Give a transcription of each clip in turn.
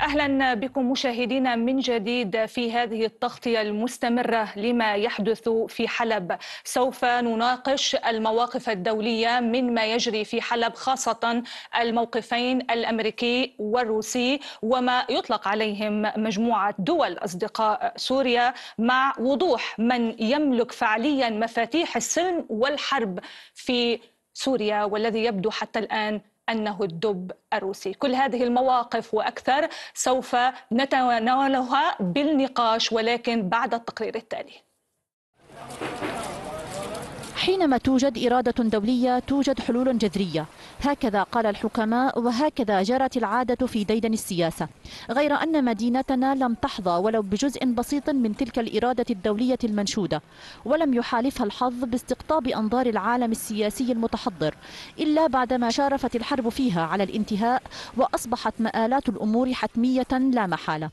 اهلا بكم مشاهدينا من جديد في هذه التغطيه المستمره لما يحدث في حلب سوف نناقش المواقف الدوليه من ما يجري في حلب خاصه الموقفين الامريكي والروسي وما يطلق عليهم مجموعه دول اصدقاء سوريا مع وضوح من يملك فعليا مفاتيح السلم والحرب في سوريا والذي يبدو حتى الان أنه الدب الروسي كل هذه المواقف وأكثر سوف نتناولها بالنقاش ولكن بعد التقرير التالي حينما توجد إرادة دولية توجد حلول جذرية هكذا قال الحكماء وهكذا جرت العادة في ديدن السياسة غير أن مدينتنا لم تحظى ولو بجزء بسيط من تلك الإرادة الدولية المنشودة ولم يحالفها الحظ باستقطاب أنظار العالم السياسي المتحضر إلا بعدما شارفت الحرب فيها على الانتهاء وأصبحت مآلات الأمور حتمية لا محالة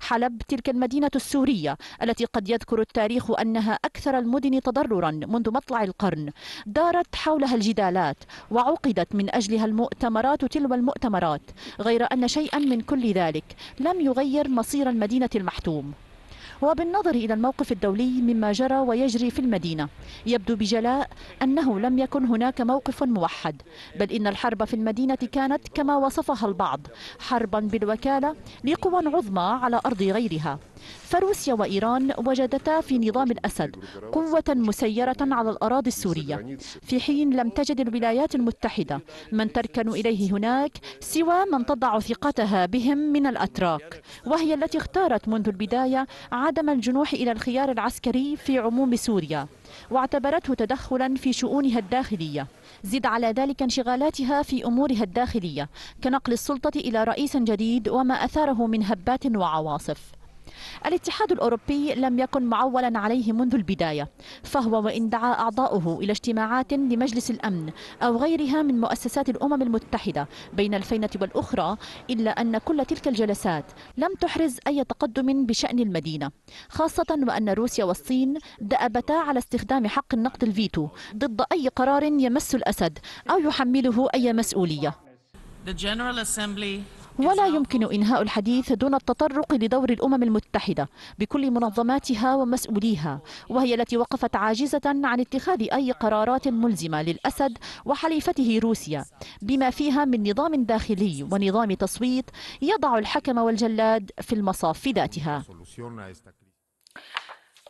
حلب تلك المدينة السورية التي قد يذكر التاريخ أنها أكثر المدن تضررا منذ مطلع القرن دارت حولها الجدالات وعقدت من أجلها المؤتمرات تلو المؤتمرات غير أن شيئا من كل ذلك لم يغير مصير المدينة المحتوم وبالنظر إلى الموقف الدولي مما جرى ويجري في المدينة يبدو بجلاء أنه لم يكن هناك موقف موحد بل إن الحرب في المدينة كانت كما وصفها البعض حربا بالوكالة لقوى عظمى على أرض غيرها فروسيا وإيران وجدتا في نظام الأسد قوة مسيرة على الأراضي السورية في حين لم تجد الولايات المتحدة من تركن إليه هناك سوى من تضع ثقتها بهم من الأتراك وهي التي اختارت منذ البداية عدم الجنوح إلى الخيار العسكري في عموم سوريا واعتبرته تدخلا في شؤونها الداخلية زد على ذلك انشغالاتها في أمورها الداخلية كنقل السلطة إلى رئيس جديد وما أثاره من هبات وعواصف الاتحاد الأوروبي لم يكن معولا عليه منذ البداية فهو وإن دعا أعضاؤه إلى اجتماعات لمجلس الأمن أو غيرها من مؤسسات الأمم المتحدة بين الفينة والأخرى إلا أن كل تلك الجلسات لم تحرز أي تقدم بشأن المدينة خاصة وأن روسيا والصين دأبتا على استخدام حق النقد الفيتو ضد أي قرار يمس الأسد أو يحمله أي مسؤولية The General Assembly ولا يمكن إنهاء الحديث دون التطرق لدور الأمم المتحدة بكل منظماتها ومسؤوليها وهي التي وقفت عاجزة عن اتخاذ أي قرارات ملزمة للأسد وحليفته روسيا بما فيها من نظام داخلي ونظام تصويت يضع الحكم والجلاد في المصاف ذاتها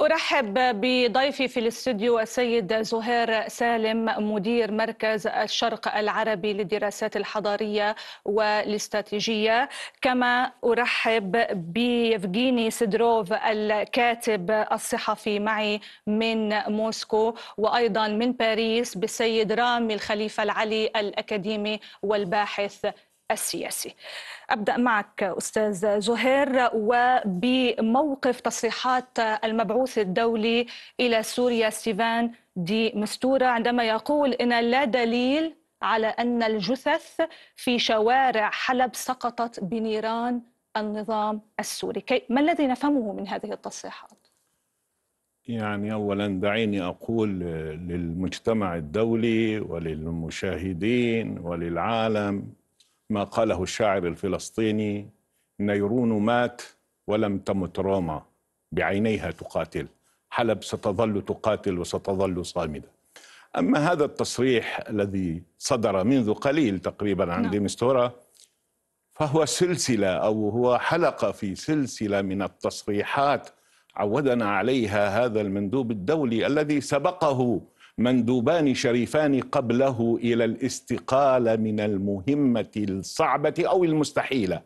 أرحب بضيفي في الاستوديو السيد زهير سالم مدير مركز الشرق العربي للدراسات الحضارية والاستراتيجية كما أرحب بيفجيني سيدروف الكاتب الصحفي معي من موسكو وأيضا من باريس بالسيد رامي الخليفة العلي الأكاديمي والباحث السياسي ابدا معك استاذ زهير وبموقف تصريحات المبعوث الدولي الى سوريا ستيفان دي مستوره عندما يقول ان لا دليل على ان الجثث في شوارع حلب سقطت بنيران النظام السوري، ما الذي نفهمه من هذه التصريحات؟ يعني اولا دعيني اقول للمجتمع الدولي وللمشاهدين وللعالم ما قاله الشاعر الفلسطيني نيرون مات ولم تمت روما بعينيها تقاتل حلب ستظل تقاتل وستظل صامده اما هذا التصريح الذي صدر منذ قليل تقريبا عن نعم. ديمستورا فهو سلسله او هو حلقه في سلسله من التصريحات عودنا عليها هذا المندوب الدولي الذي سبقه مندوبان شريفان قبله الى الاستقاله من المهمه الصعبه او المستحيله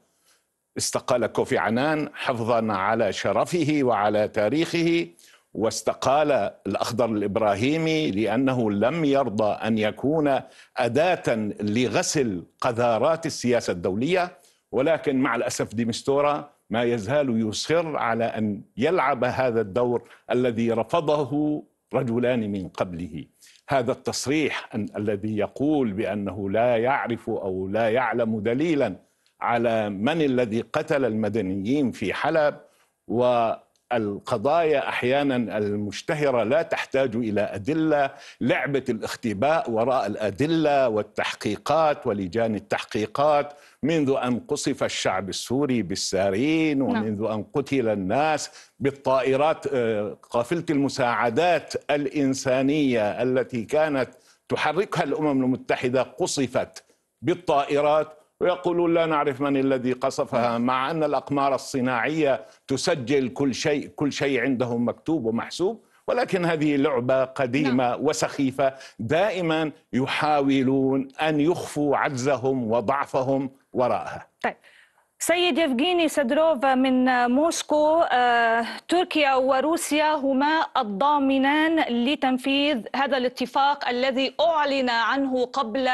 استقال كوفي عنان حفظا على شرفه وعلى تاريخه واستقال الاخضر الابراهيمي لانه لم يرضى ان يكون اداه لغسل قذارات السياسه الدوليه ولكن مع الاسف ديمستورا ما يزال يصر على ان يلعب هذا الدور الذي رفضه رجلان من قبله هذا التصريح أن الذي يقول بأنه لا يعرف أو لا يعلم دليلا على من الذي قتل المدنيين في حلب و القضايا احيانا المشتهره لا تحتاج الى ادله، لعبه الاختباء وراء الادله والتحقيقات ولجان التحقيقات منذ ان قصف الشعب السوري بالسارين نعم. ومنذ ان قتل الناس بالطائرات آه، قافله المساعدات الانسانيه التي كانت تحركها الامم المتحده قصفت بالطائرات ويقولون لا نعرف من الذي قصفها مع أن الأقمار الصناعية تسجل كل شيء كل شيء عندهم مكتوب ومحسوب ولكن هذه لعبة قديمة نعم. وسخيفة دائما يحاولون أن يخفوا عجزهم وضعفهم وراءها طيب. سيد يفغيني سدروف من موسكو آه، تركيا وروسيا هما الضامنان لتنفيذ هذا الاتفاق الذي أعلن عنه قبل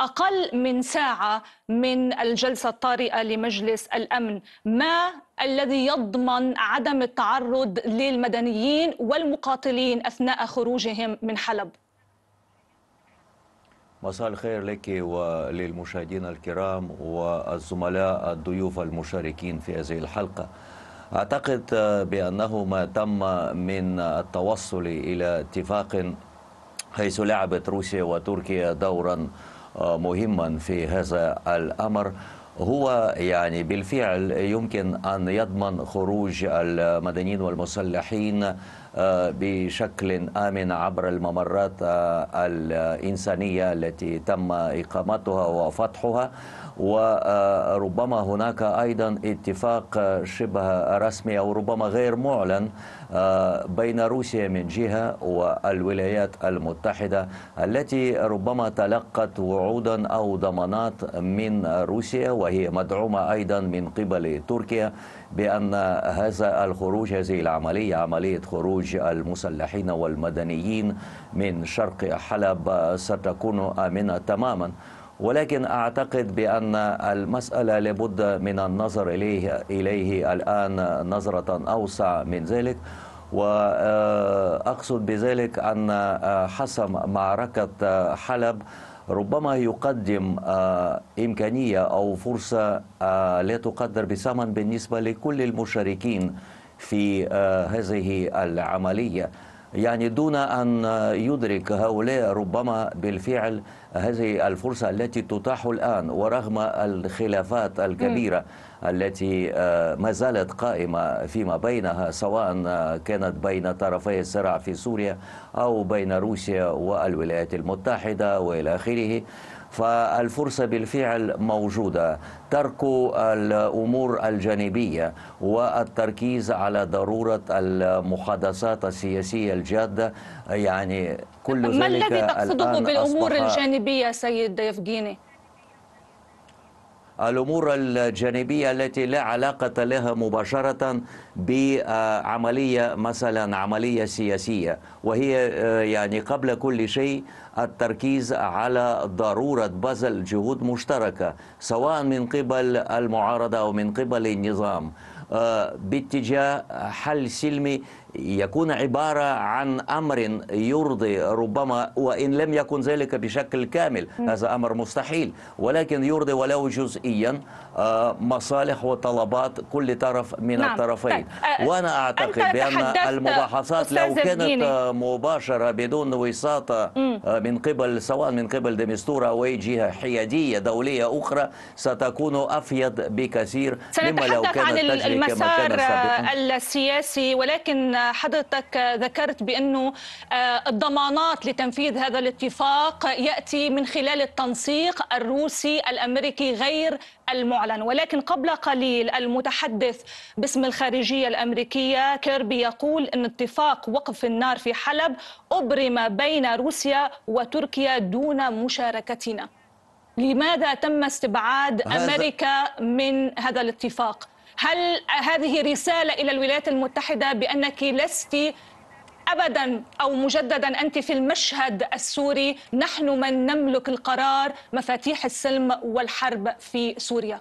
أقل من ساعة من الجلسة الطارئة لمجلس الأمن ما الذي يضمن عدم التعرض للمدنيين والمقاتلين أثناء خروجهم من حلب مساء الخير لك وللمشاهدين الكرام والزملاء الضيوف المشاركين في هذه الحلقة أعتقد بأنه ما تم من التوصل إلى اتفاق حيث لعبت روسيا وتركيا دورا مهما في هذا الأمر هو يعني بالفعل يمكن أن يضمن خروج المدنيين والمسلحين آه، بشكل آمن عبر الممرات آه، الإنسانية التي تم إقامتها وفتحها وربما هناك أيضا اتفاق شبه رسمي أو ربما غير معلن آه، بين روسيا من جهة والولايات المتحدة التي ربما تلقت وعودا أو ضمانات من روسيا وهي مدعومة أيضا من قبل تركيا بأن هذا الخروج هذه العملية عملية خروج المسلحين والمدنيين من شرق حلب ستكون آمنة تماما ولكن أعتقد بأن المسألة لابد من النظر إليه, إليه الآن نظرة أوسع من ذلك وأقصد آه، بذلك أن آه، حسم معركة آه، حلب ربما يقدم إمكانية أو فرصة لا تقدر بثمن بالنسبة لكل المشاركين في هذه العملية يعني دون أن يدرك هؤلاء ربما بالفعل هذه الفرصة التي تتاح الآن ورغم الخلافات الكبيرة م. التي آه، ما زالت قائمة فيما بينها سواء آه، كانت بين طرفي الصراع في سوريا أو بين روسيا والولايات المتحدة وإلى آخره فالفرصة بالفعل موجودة ترك الأمور الجانبية والتركيز على ضرورة المحادثات السياسية الجادة يعني كل ما ذلك ما الذي تقصده بالأمور الجانبية سيد يفجيني؟ الامور الجانبيه التي لا علاقه لها مباشره بعمليه مثلا عمليه سياسيه وهي آه، يعني قبل كل شيء التركيز على ضرورة بذل جهود مشتركة سواء من قبل المعارضة أو من قبل النظام آه، باتجاه حل سلمي يكون عبارة عن أمر يرضي ربما وإن لم يكن ذلك بشكل كامل هذا أمر مستحيل ولكن يرضي ولو جزئيا آه، مصالح وطلبات كل طرف من نعم. الطرفين طيب. آه، آه، وأنا أعتقد بأن المباحثات لو كانت ديني. مباشرة بدون وساطة من قبل سواء من قبل دمستورة أو أي جهة حيادية دولية أخرى ستكون أفيد بكثير مما لو كانت عن المسار كما كان السياسي ولكن حضرتك ذكرت بأنه آه، الضمانات لتنفيذ هذا الاتفاق يأتي من خلال التنسيق الروسي الأمريكي غير المعلن ولكن قبل قليل المتحدث باسم الخارجية الأمريكية كيربي يقول أن اتفاق وقف النار في حلب أبرم بين روسيا وتركيا دون مشاركتنا لماذا تم استبعاد أمريكا من هذا الاتفاق؟ هل هذه رسالة إلى الولايات المتحدة بأنك لست ابدا او مجددا انت في المشهد السوري نحن من نملك القرار مفاتيح السلم والحرب في سوريا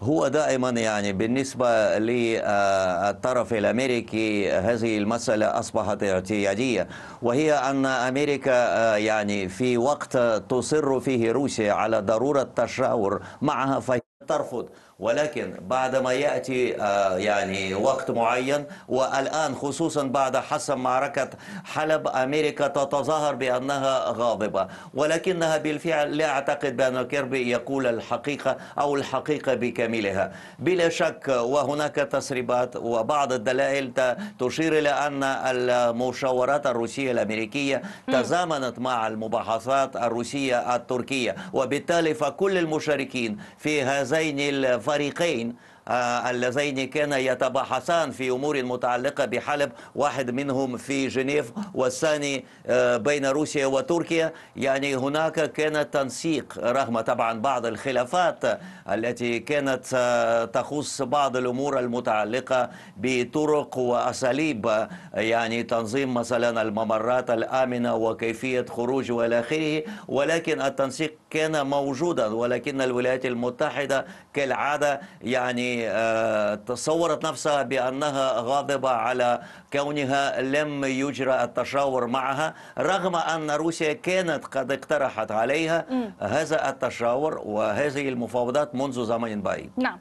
هو دائما يعني بالنسبة للطرف الأمريكي هذه المسألة أصبحت اعتيادية وهي أن أمريكا يعني في وقت تصر فيه روسيا على ضرورة تشاور معها في ترفض ولكن بعدما ياتي آه، يعني وقت معين والان خصوصا بعد حسم معركه حلب امريكا تتظاهر بانها غاضبه ولكنها بالفعل لا اعتقد بان كيربي يقول الحقيقه او الحقيقه بكاملها بلا شك وهناك تسريبات وبعض الدلائل تشير الى ان المشاورات الروسيه الامريكيه تزامنت مع المباحثات الروسيه التركيه وبالتالي فكل المشاركين في هذين الف الفريقين آه، اللذين كان يتباحثان في أمور متعلقة بحلب واحد منهم في جنيف والثاني آه، بين روسيا وتركيا يعني هناك كان تنسيق رغم طبعا بعض الخلافات التي كانت آه، تخص بعض الأمور المتعلقة بطرق وأساليب يعني تنظيم مثلا الممرات الآمنة وكيفية خروج والى آخره ولكن التنسيق كان موجودا ولكن الولايات المتحدة كالعادة يعني يعني تصورت نفسها بأنها غاضبة على كونها لم يجرى التشاور معها رغم أن روسيا كانت قد اقترحت عليها هذا التشاور وهذه المفاوضات منذ زمن بعيد نعم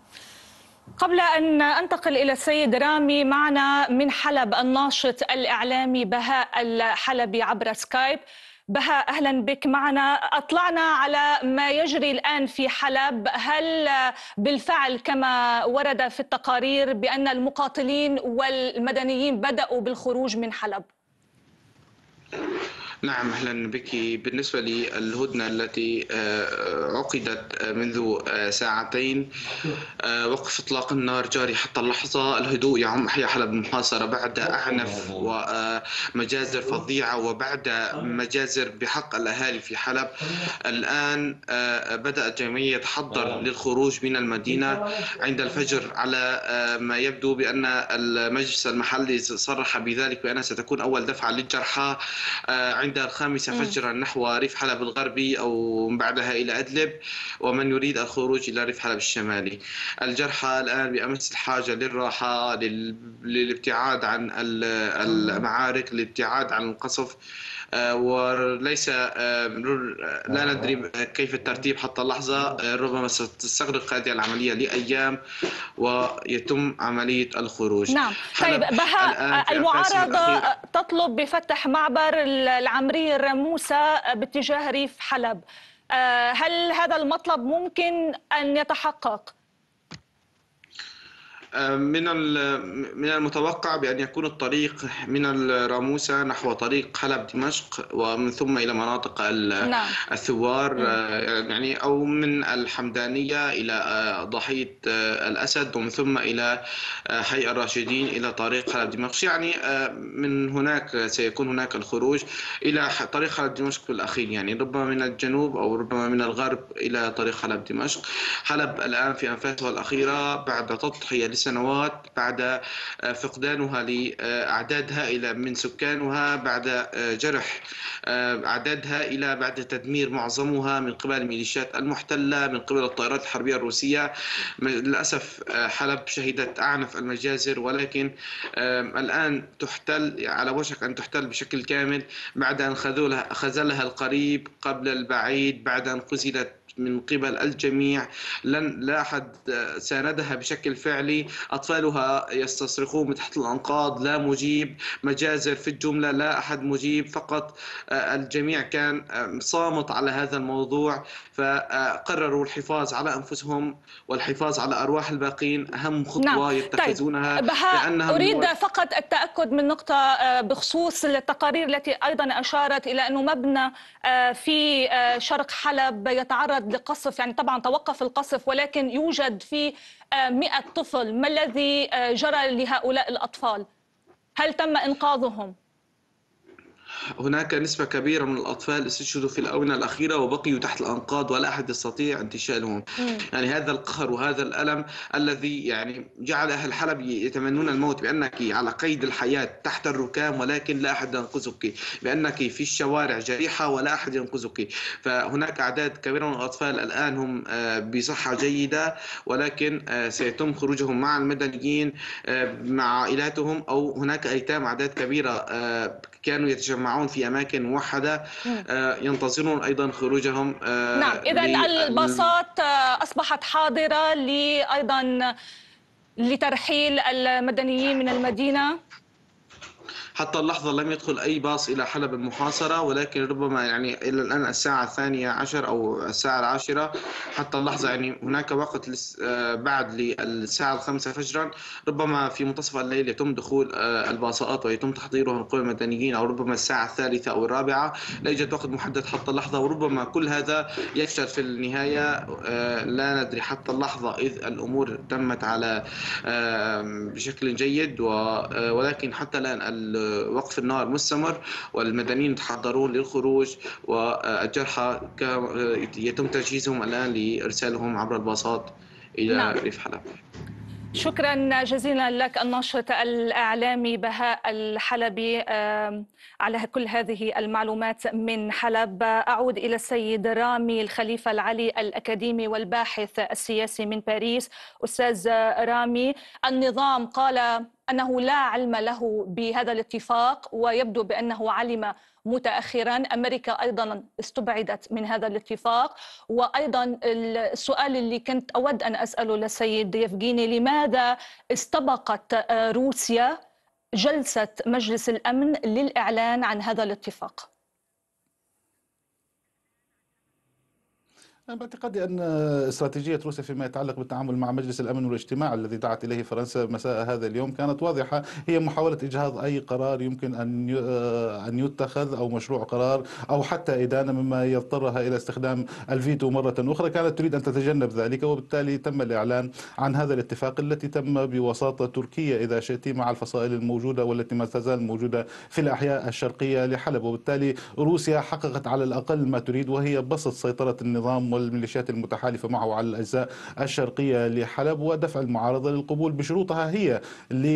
قبل أن أنتقل إلى السيد رامي معنا من حلب الناشط الإعلامي بهاء الحلبي عبر سكايب بها اهلا بك معنا اطلعنا على ما يجري الان في حلب هل بالفعل كما ورد في التقارير بان المقاتلين والمدنيين بداوا بالخروج من حلب نعم اهلا بك بالنسبه للهدنه التي آه، عقدت آه، منذ آه، ساعتين وقف اطلاق النار جاري حتى اللحظه الهدوء يعم احياء حلب المحاصره بعد اعنف ومجازر فظيعه وبعد مجازر بحق الاهالي في حلب الان بدات جميع يتحضر للخروج من المدينه عند الفجر على ما يبدو بان المجلس المحلي صرح بذلك بانها ستكون اول دفعه للجرحى عند عند الخامسة فجرا نحو ريف حلب الغربي أو بعدها إلى أدلب ومن يريد الخروج إلى ريف حلب الشمالي الجرحى الآن بأمس الحاجة للراحة للابتعاد عن المعارك الابتعاد عن القصف آه، وليس آه، لا آه. ندري كيف الترتيب حتى اللحظة ربما ستستغرق هذه العملية لأيام ويتم عملية الخروج نعم طيب بها المعارضة تطلب بفتح معبر العمري الرموسة باتجاه ريف حلب هل هذا المطلب ممكن أن يتحقق؟ من من المتوقع بأن يكون الطريق من الراموسة نحو طريق حلب دمشق ومن ثم إلى مناطق نعم. الثوار آه، يعني أو من الحمدانية إلى آه، ضحيه آه، الأسد ومن ثم إلى حي الراشدين إلى طريق حلب دمشق يعني من هناك سيكون هناك الخروج إلى طريق حلب دمشق بالأخير يعني ربما من الجنوب أو ربما من الغرب إلى طريق حلب دمشق حلب الآن في أنفاسها الأخيرة بعد تضحية سنوات بعد آه، فقدانها لأعداد هائلة من سكانها بعد آه، جرح آه، أعداد هائلة بعد تدمير معظمها من قبل الميليشيات المحتلة من قبل الطائرات الحربية الروسية للأسف حلب شهدت أعنف المجازر ولكن الآن تحتل على وشك أن تحتل بشكل كامل بعد أن خذلها القريب قبل البعيد بعد أن قزلت من قبل الجميع لن لا أحد ساندها بشكل فعلي أطفالها يستصرخون من تحت الأنقاض لا مجيب مجازر في الجملة لا أحد مجيب فقط آه، الجميع كان آه، صامت على هذا الموضوع فقرروا الحفاظ على أنفسهم والحفاظ على أرواح الباقين أهم خطوة نعم. طيب. يتخذونها طيب. لأنها أريد من... فقط التأكد من نقطة آه، بخصوص التقارير التي أيضا أشارت إلى أنه مبنى في شرق حلب يتعرض لقصف يعني طبعا توقف القصف ولكن يوجد في آه، مئة طفل ما الذي آه، جرى لهؤلاء الأطفال هل تم إنقاذهم هناك نسبة كبيرة من الأطفال استشهدوا في الآونة الأخيرة وبقيوا تحت الأنقاض ولا أحد يستطيع انتشالهم يعني هذا القهر وهذا الألم الذي يعني جعل أهل حلب يتمنون الموت بأنك على قيد الحياة تحت الركام ولكن لا أحد ينقذك بأنك في الشوارع جريحة ولا أحد ينقذك فهناك أعداد كبيرة من الأطفال الآن هم آه، بصحة جيدة ولكن آه، سيتم خروجهم مع المدنيين آه، مع عائلاتهم أو هناك أيتام أعداد كبيرة كانوا يتجمعون يجتمعون في أماكن موحدة آه، ينتظرون أيضا خروجهم آه، نعم إذا الباصات آه، أصبحت حاضرة لأيضا لترحيل المدنيين من المدينة حتى اللحظة لم يدخل أي باص إلى حلب المحاصرة ولكن ربما يعني إلى الآن الساعة الثانية عشر أو الساعة العاشرة حتى اللحظة يعني هناك وقت آه، بعد للساعة الخامسة فجرا ربما في منتصف الليل يتم دخول آه، الباصات ويتم تحضيرها من قبل المدنيين أو ربما الساعة الثالثة أو الرابعة لا يوجد وقت محدد حتى اللحظة وربما كل هذا يفشل في النهاية آه، لا ندري حتى اللحظة إذ الأمور تمت على بشكل جيد ولكن حتى الآن وقف النار مستمر والمدنيين يتحضرون للخروج والجرحى يتم تجهيزهم الان لارسالهم عبر الباصات الى نعم. ريف حلب شكرا جزيلا لك الناشط الاعلامي بهاء الحلبي على كل هذه المعلومات من حلب اعود الى السيد رامي الخليفه العلي الاكاديمي والباحث السياسي من باريس استاذ رامي النظام قال انه لا علم له بهذا الاتفاق ويبدو بانه علم متاخرا امريكا ايضا استبعدت من هذا الاتفاق وايضا السؤال اللي كنت اود ان اساله للسيد يفغيني لماذا استبقت آه، روسيا جلسه مجلس الامن للاعلان عن هذا الاتفاق أنا باعتقادي أن استراتيجية روسيا فيما يتعلق بالتعامل مع مجلس الأمن والاجتماع الذي دعت إليه فرنسا مساء هذا اليوم كانت واضحة هي محاولة إجهاض أي قرار يمكن أن آه، أن يتخذ أو مشروع قرار أو حتى إدانة مما يضطرها إلى استخدام الفيتو مرة أخرى كانت تريد أن تتجنب ذلك وبالتالي تم الإعلان عن هذا الاتفاق التي تم بوساطة تركيا إذا شئت مع الفصائل الموجودة والتي ما تزال موجودة في الأحياء الشرقية لحلب وبالتالي روسيا حققت على الأقل ما تريد وهي بسط سيطرة النظام والميليشيات المتحالفة معه على الأجزاء الشرقية لحلب ودفع المعارضة للقبول بشروطها هي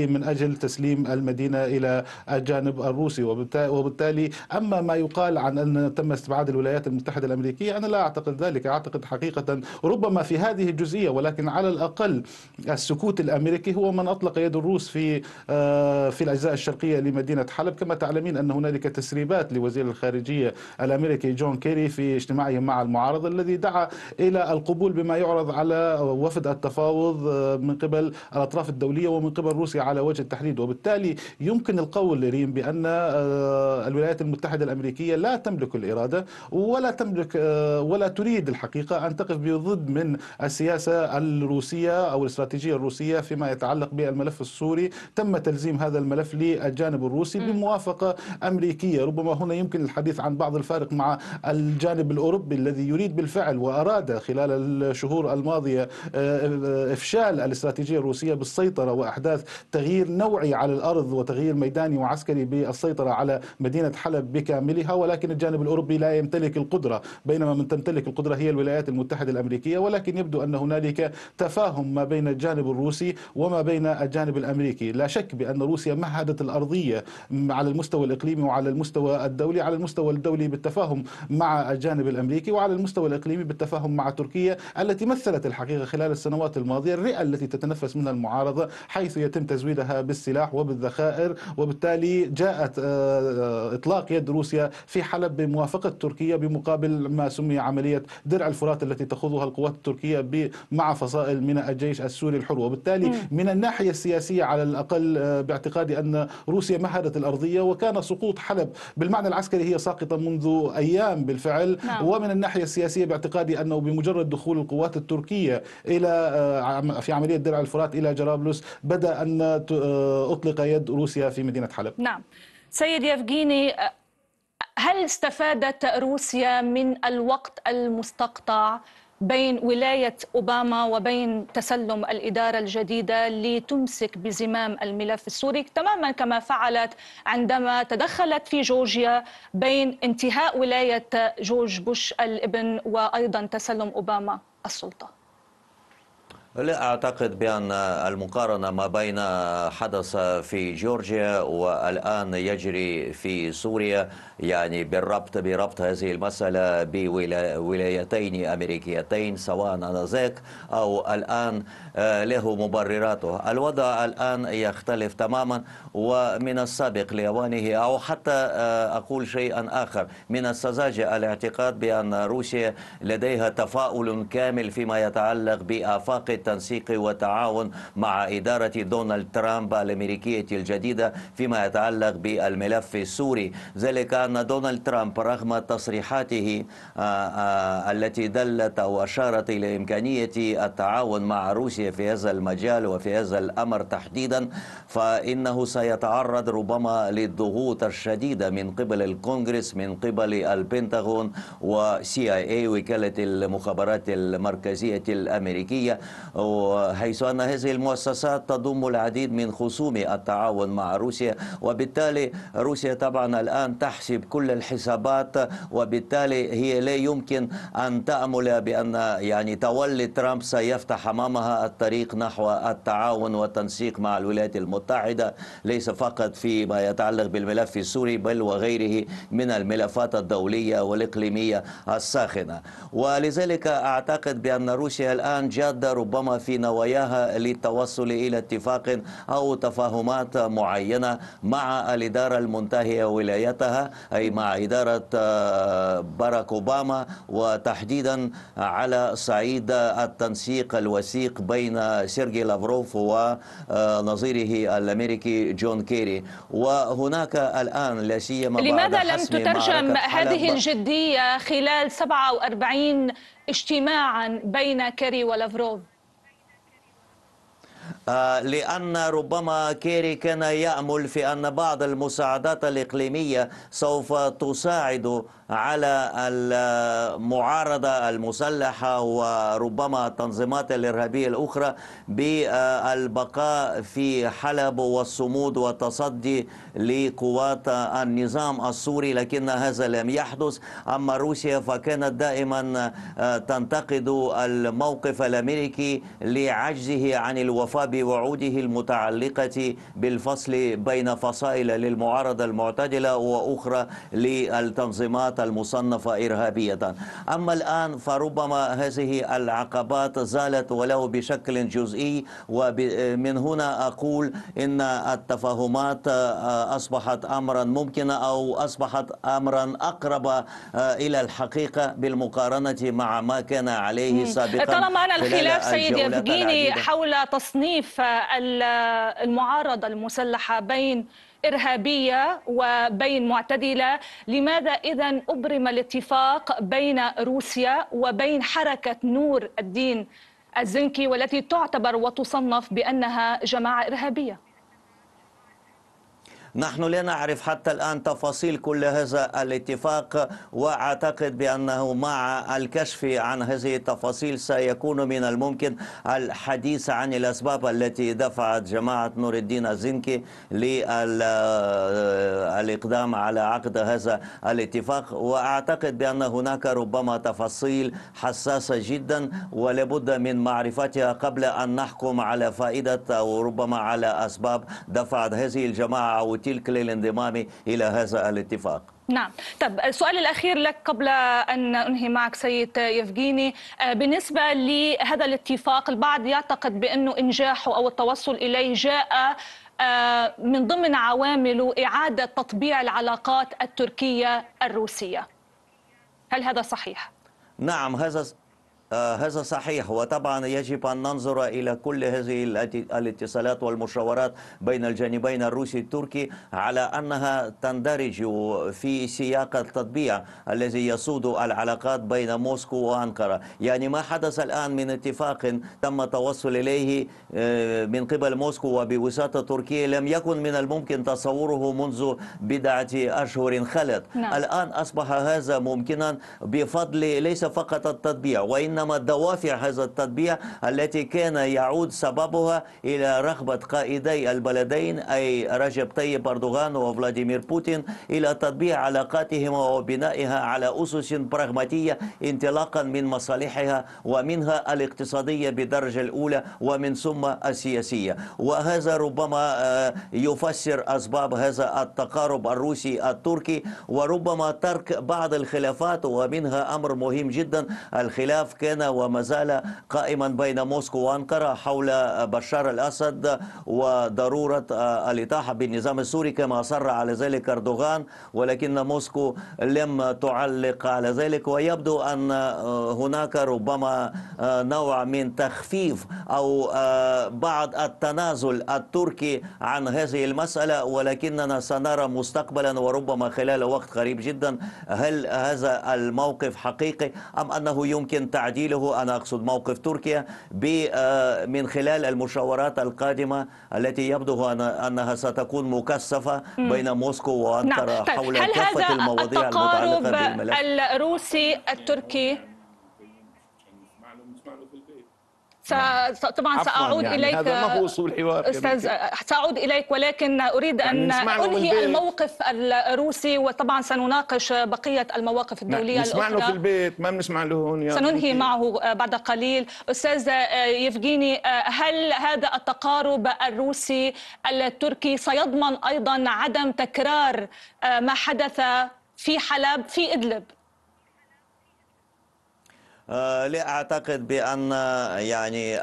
من أجل تسليم المدينة إلى الجانب الروسي وبالتالي أما ما يقال عن أن تم استبعاد الولايات المتحدة الأمريكية أنا لا أعتقد ذلك أعتقد حقيقة ربما في هذه الجزئية ولكن على الأقل السكوت الأمريكي هو من أطلق يد الروس في آه، في الأجزاء الشرقية لمدينة حلب كما تعلمين أن هنالك تسريبات لوزير الخارجية الأمريكي جون كيري في اجتماعه مع المعارضة الذي دعا إلى القبول بما يعرض على وفد التفاوض آه، من قبل الأطراف الدولية ومن قبل روسيا على وجه التحديد وبالتالي يمكن القول لريم بأن آه، الولايات المتحدة الأمريكية لا تملك الإرادة ولا تملك آه، ولا تريد الحقيقة أن تقف بضد من السياسة الروسية أو الاستراتيجية الروسية فيما يتعلق بالملف السوري تم تلزيم هذا الملف للجانب الروسي بموافقة أمريكية ربما هنا يمكن الحديث عن بعض الفارق مع الجانب الأوروبي الذي يريد بالفعل فعل وأراد خلال الشهور الماضية آه، آه، إفشال الاستراتيجية الروسية بالسيطرة وأحداث تغيير نوعي على الأرض وتغيير ميداني وعسكري بالسيطرة على مدينة حلب بكاملها ولكن الجانب الأوروبي لا يمتلك القدرة بينما من تمتلك القدرة هي الولايات المتحدة الأمريكية ولكن يبدو أن هنالك تفاهم ما بين الجانب الروسي وما بين الجانب الأمريكي لا شك بأن روسيا مهدت الأرضية على المستوى الإقليمي وعلى المستوى الدولي على المستوى الدولي بالتفاهم مع الجانب الأمريكي وعلى المستوى الإقليمي بالتفاهم مع تركيا التي مثلت الحقيقة خلال السنوات الماضية الرئة التي تتنفس منها المعارضة حيث يتم تزويدها بالسلاح وبالذخائر وبالتالي جاءت آه، آه، إطلاق يد روسيا في حلب بموافقة تركيا بمقابل ما سمي عملية درع الفرات التي تخوضها القوات التركية مع فصائل من الجيش السوري الحر وبالتالي من الناحية السياسية على الأقل آه، باعتقادي أن روسيا مهدت الأرضية وكان سقوط حلب بالمعنى العسكري هي ساقطة منذ أيام بالفعل نعم. ومن الناحية السياسية باعتقادي اعتقادي أنه بمجرد دخول القوات التركية إلى آه، في عملية درع الفرات إلى جرابلس بدأ أن آه، أطلق يد روسيا في مدينة حلب نعم سيد يفجيني آه، هل استفادت روسيا من الوقت المستقطع بين ولايه اوباما وبين تسلم الاداره الجديده لتمسك بزمام الملف السوري تماما كما فعلت عندما تدخلت في جورجيا بين انتهاء ولايه جورج بوش الابن وايضا تسلم اوباما السلطه لا أعتقد بأن المقارنة ما بين حدث في جورجيا والآن يجري في سوريا يعني بالربط بربط هذه المسألة بولايتين أمريكيتين سواء آنذاك أو الآن آه، له مبرراته الوضع الآن يختلف تماما ومن السابق لأوانه أو حتى آه، أقول شيئا آخر من السذاجة الاعتقاد بأن روسيا لديها تفاؤل كامل فيما يتعلق بآفاق التنسيق وتعاون مع إدارة دونالد ترامب الأمريكية الجديدة فيما يتعلق بالملف السوري ذلك أن دونالد ترامب رغم تصريحاته آه، آه، التي دلت أو أشارت إلى إمكانية التعاون مع روسيا في هذا المجال وفي هذا الأمر تحديدا فإنه سيتعرض ربما للضغوط الشديدة من قبل الكونغرس من قبل البنتاغون وسي اي اي وكالة المخابرات المركزية الأمريكية حيث أن هذه المؤسسات تضم العديد من خصوم التعاون مع روسيا وبالتالي روسيا طبعا الآن تحسب كل الحسابات وبالتالي هي لا يمكن أن تأمل بأن يعني تولي ترامب سيفتح أمامها الطريق نحو التعاون والتنسيق مع الولايات المتحدة ليس فقط فيما يتعلق بالملف السوري بل وغيره من الملفات الدولية والإقليمية الساخنة ولذلك أعتقد بأن روسيا الآن جادة ربما المنظمة في نواياها للتوصل إلى اتفاق أو تفاهمات معينة مع الإدارة المنتهية ولايتها أي مع إدارة آه، باراك أوباما وتحديدا على صعيد التنسيق الوثيق بين سيرجي لافروف ونظيره آه، الأمريكي جون كيري وهناك الآن لا سيما لماذا لم تترجم هذه الجدية خلال 47 اجتماعا بين كيري ولافروف آه، لأن ربما كيري كان يأمل في أن بعض المساعدات الإقليمية سوف تساعد على المعارضة المسلحة وربما التنظيمات الإرهابية الأخرى بالبقاء في حلب والصمود والتصدي لقوات النظام السوري لكن هذا لم يحدث أما روسيا فكانت دائما آه، تنتقد الموقف الأمريكي لعجزه عن الوفاء بوعوده المتعلقة بالفصل بين فصائل للمعارضة المعتدلة وأخرى للتنظيمات المصنفة إرهابية أما الآن فربما هذه العقبات زالت ولو بشكل جزئي ومن هنا أقول إن التفاهمات آه، أصبحت أمرا ممكنا أو أصبحت أمرا أقرب آه، إلى الحقيقة بالمقارنة مع ما كان عليه سابقا طالما أن الخلاف سيد يفجيني حول تصنيف تعريف المعارضة المسلحة بين إرهابية وبين معتدلة لماذا إذا أبرم الاتفاق بين روسيا وبين حركة نور الدين الزنكي والتي تعتبر وتصنف بأنها جماعة إرهابية نحن لا نعرف حتى الآن تفاصيل كل هذا الاتفاق وأعتقد بأنه مع الكشف عن هذه التفاصيل سيكون من الممكن الحديث عن الأسباب التي دفعت جماعة نور الدين الزنكي للإقدام على عقد هذا الاتفاق وأعتقد بأن هناك ربما تفاصيل حساسة جدا ولابد من معرفتها قبل أن نحكم على فائدة أو ربما على أسباب دفعت هذه الجماعة أو تلك للانضمام إلى هذا الاتفاق نعم طب السؤال الأخير لك قبل أن أنهي معك سيد يفجيني آه، بالنسبة لهذا الاتفاق البعض يعتقد بأنه إنجاحه أو التوصل إليه جاء آه، من ضمن عوامله إعادة تطبيع العلاقات التركية الروسية هل هذا صحيح؟ نعم هذا آه، هذا صحيح وطبعا يجب أن ننظر إلى كل هذه الاتصالات والمشاورات بين الجانبين الروسي التركي على أنها تندرج في سياق التطبيع الذي يسود العلاقات بين موسكو وأنقرة يعني ما حدث الآن من اتفاق تم توصل إليه آه، من قبل موسكو وبوساطة تركيا لم يكن من الممكن تصوره منذ بضعة أشهر خلت نعم. الآن أصبح هذا ممكنا بفضل ليس فقط التطبيع وإن إنما دوافع هذا التطبيع التي كان يعود سببها إلى رغبة قائدي البلدين أي رجب طيب أردوغان وفلاديمير بوتين إلى تطبيع علاقاتهما وبنائها على أسس براغماتية انطلاقا من مصالحها ومنها الاقتصادية بالدرجة الأولى ومن ثم السياسية وهذا ربما آه، يفسر أسباب هذا التقارب الروسي التركي وربما ترك بعض الخلافات ومنها أمر مهم جدا الخلاف كان وما زال قائما بين موسكو وأنقرة حول بشار الأسد وضرورة الإطاحة بالنظام السوري كما أصر على ذلك أردوغان ولكن موسكو لم تعلق على ذلك ويبدو أن هناك ربما نوع من تخفيف أو بعض التنازل التركي عن هذه المسألة ولكننا سنرى مستقبلا وربما خلال وقت قريب جدا هل هذا الموقف حقيقي أم أنه يمكن تعديل تعديله أنا أقصد موقف تركيا آه، من خلال المشاورات القادمة التي يبدو أنها ستكون مكثفة بين موسكو وأنقرة نعم. طيب، حول طيب. هل كافة المواضيع المتعلقة بالملف الروسي التركي طبعا ساعود يعني اليك هذا ما هو اصول الحوار استاذ ساعود اليك ولكن اريد يعني ان انهي الموقف الروسي وطبعا سنناقش بقيه المواقف نعم، الدوليه نسمع الاخرى نسمع له في البيت ما بنسمع له هون سننهي معه آه، بعد قليل استاذ آه، يفجيني آه، هل هذا التقارب الروسي التركي سيضمن ايضا عدم تكرار ما حدث في حلب في ادلب آه، لا اعتقد بان آه، يعني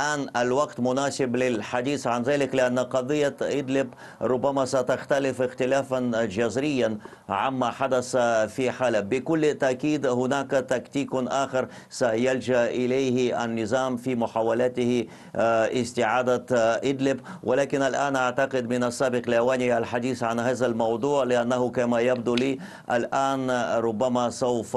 الآن الوقت مناسب للحديث عن ذلك لأن قضية إدلب ربما ستختلف اختلافا جذريا عما حدث في حلب بكل تأكيد هناك تكتيك آخر سيلجأ إليه النظام في محاولته آه، استعادة آه، إدلب ولكن الآن أعتقد من السابق لأواني الحديث عن هذا الموضوع لأنه كما يبدو لي الآن ربما سوف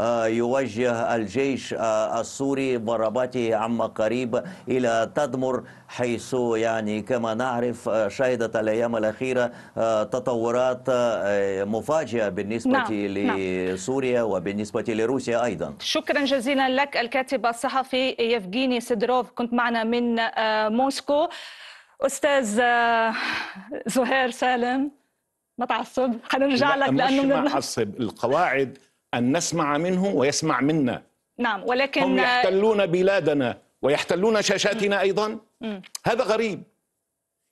آه، يوجه الجيش السوري ضرباته عما قريب إلى تدمر حيث يعني كما نعرف آه، شهدت الأيام الأخيرة آه، تطورات آه، مفاجئة بالنسبة نعم. نعم. لسوريا نعم. وبالنسبة لروسيا أيضا شكرا جزيلا لك الكاتب الصحفي يفجيني سيدروف كنت معنا من موسكو أستاذ زهير سالم ما تعصب حنرجع لا لك لأنه مش معصب القواعد أن نسمع منه ويسمع منا نعم ولكن هم يحتلون بلادنا ويحتلون شاشاتنا أيضا هذا غريب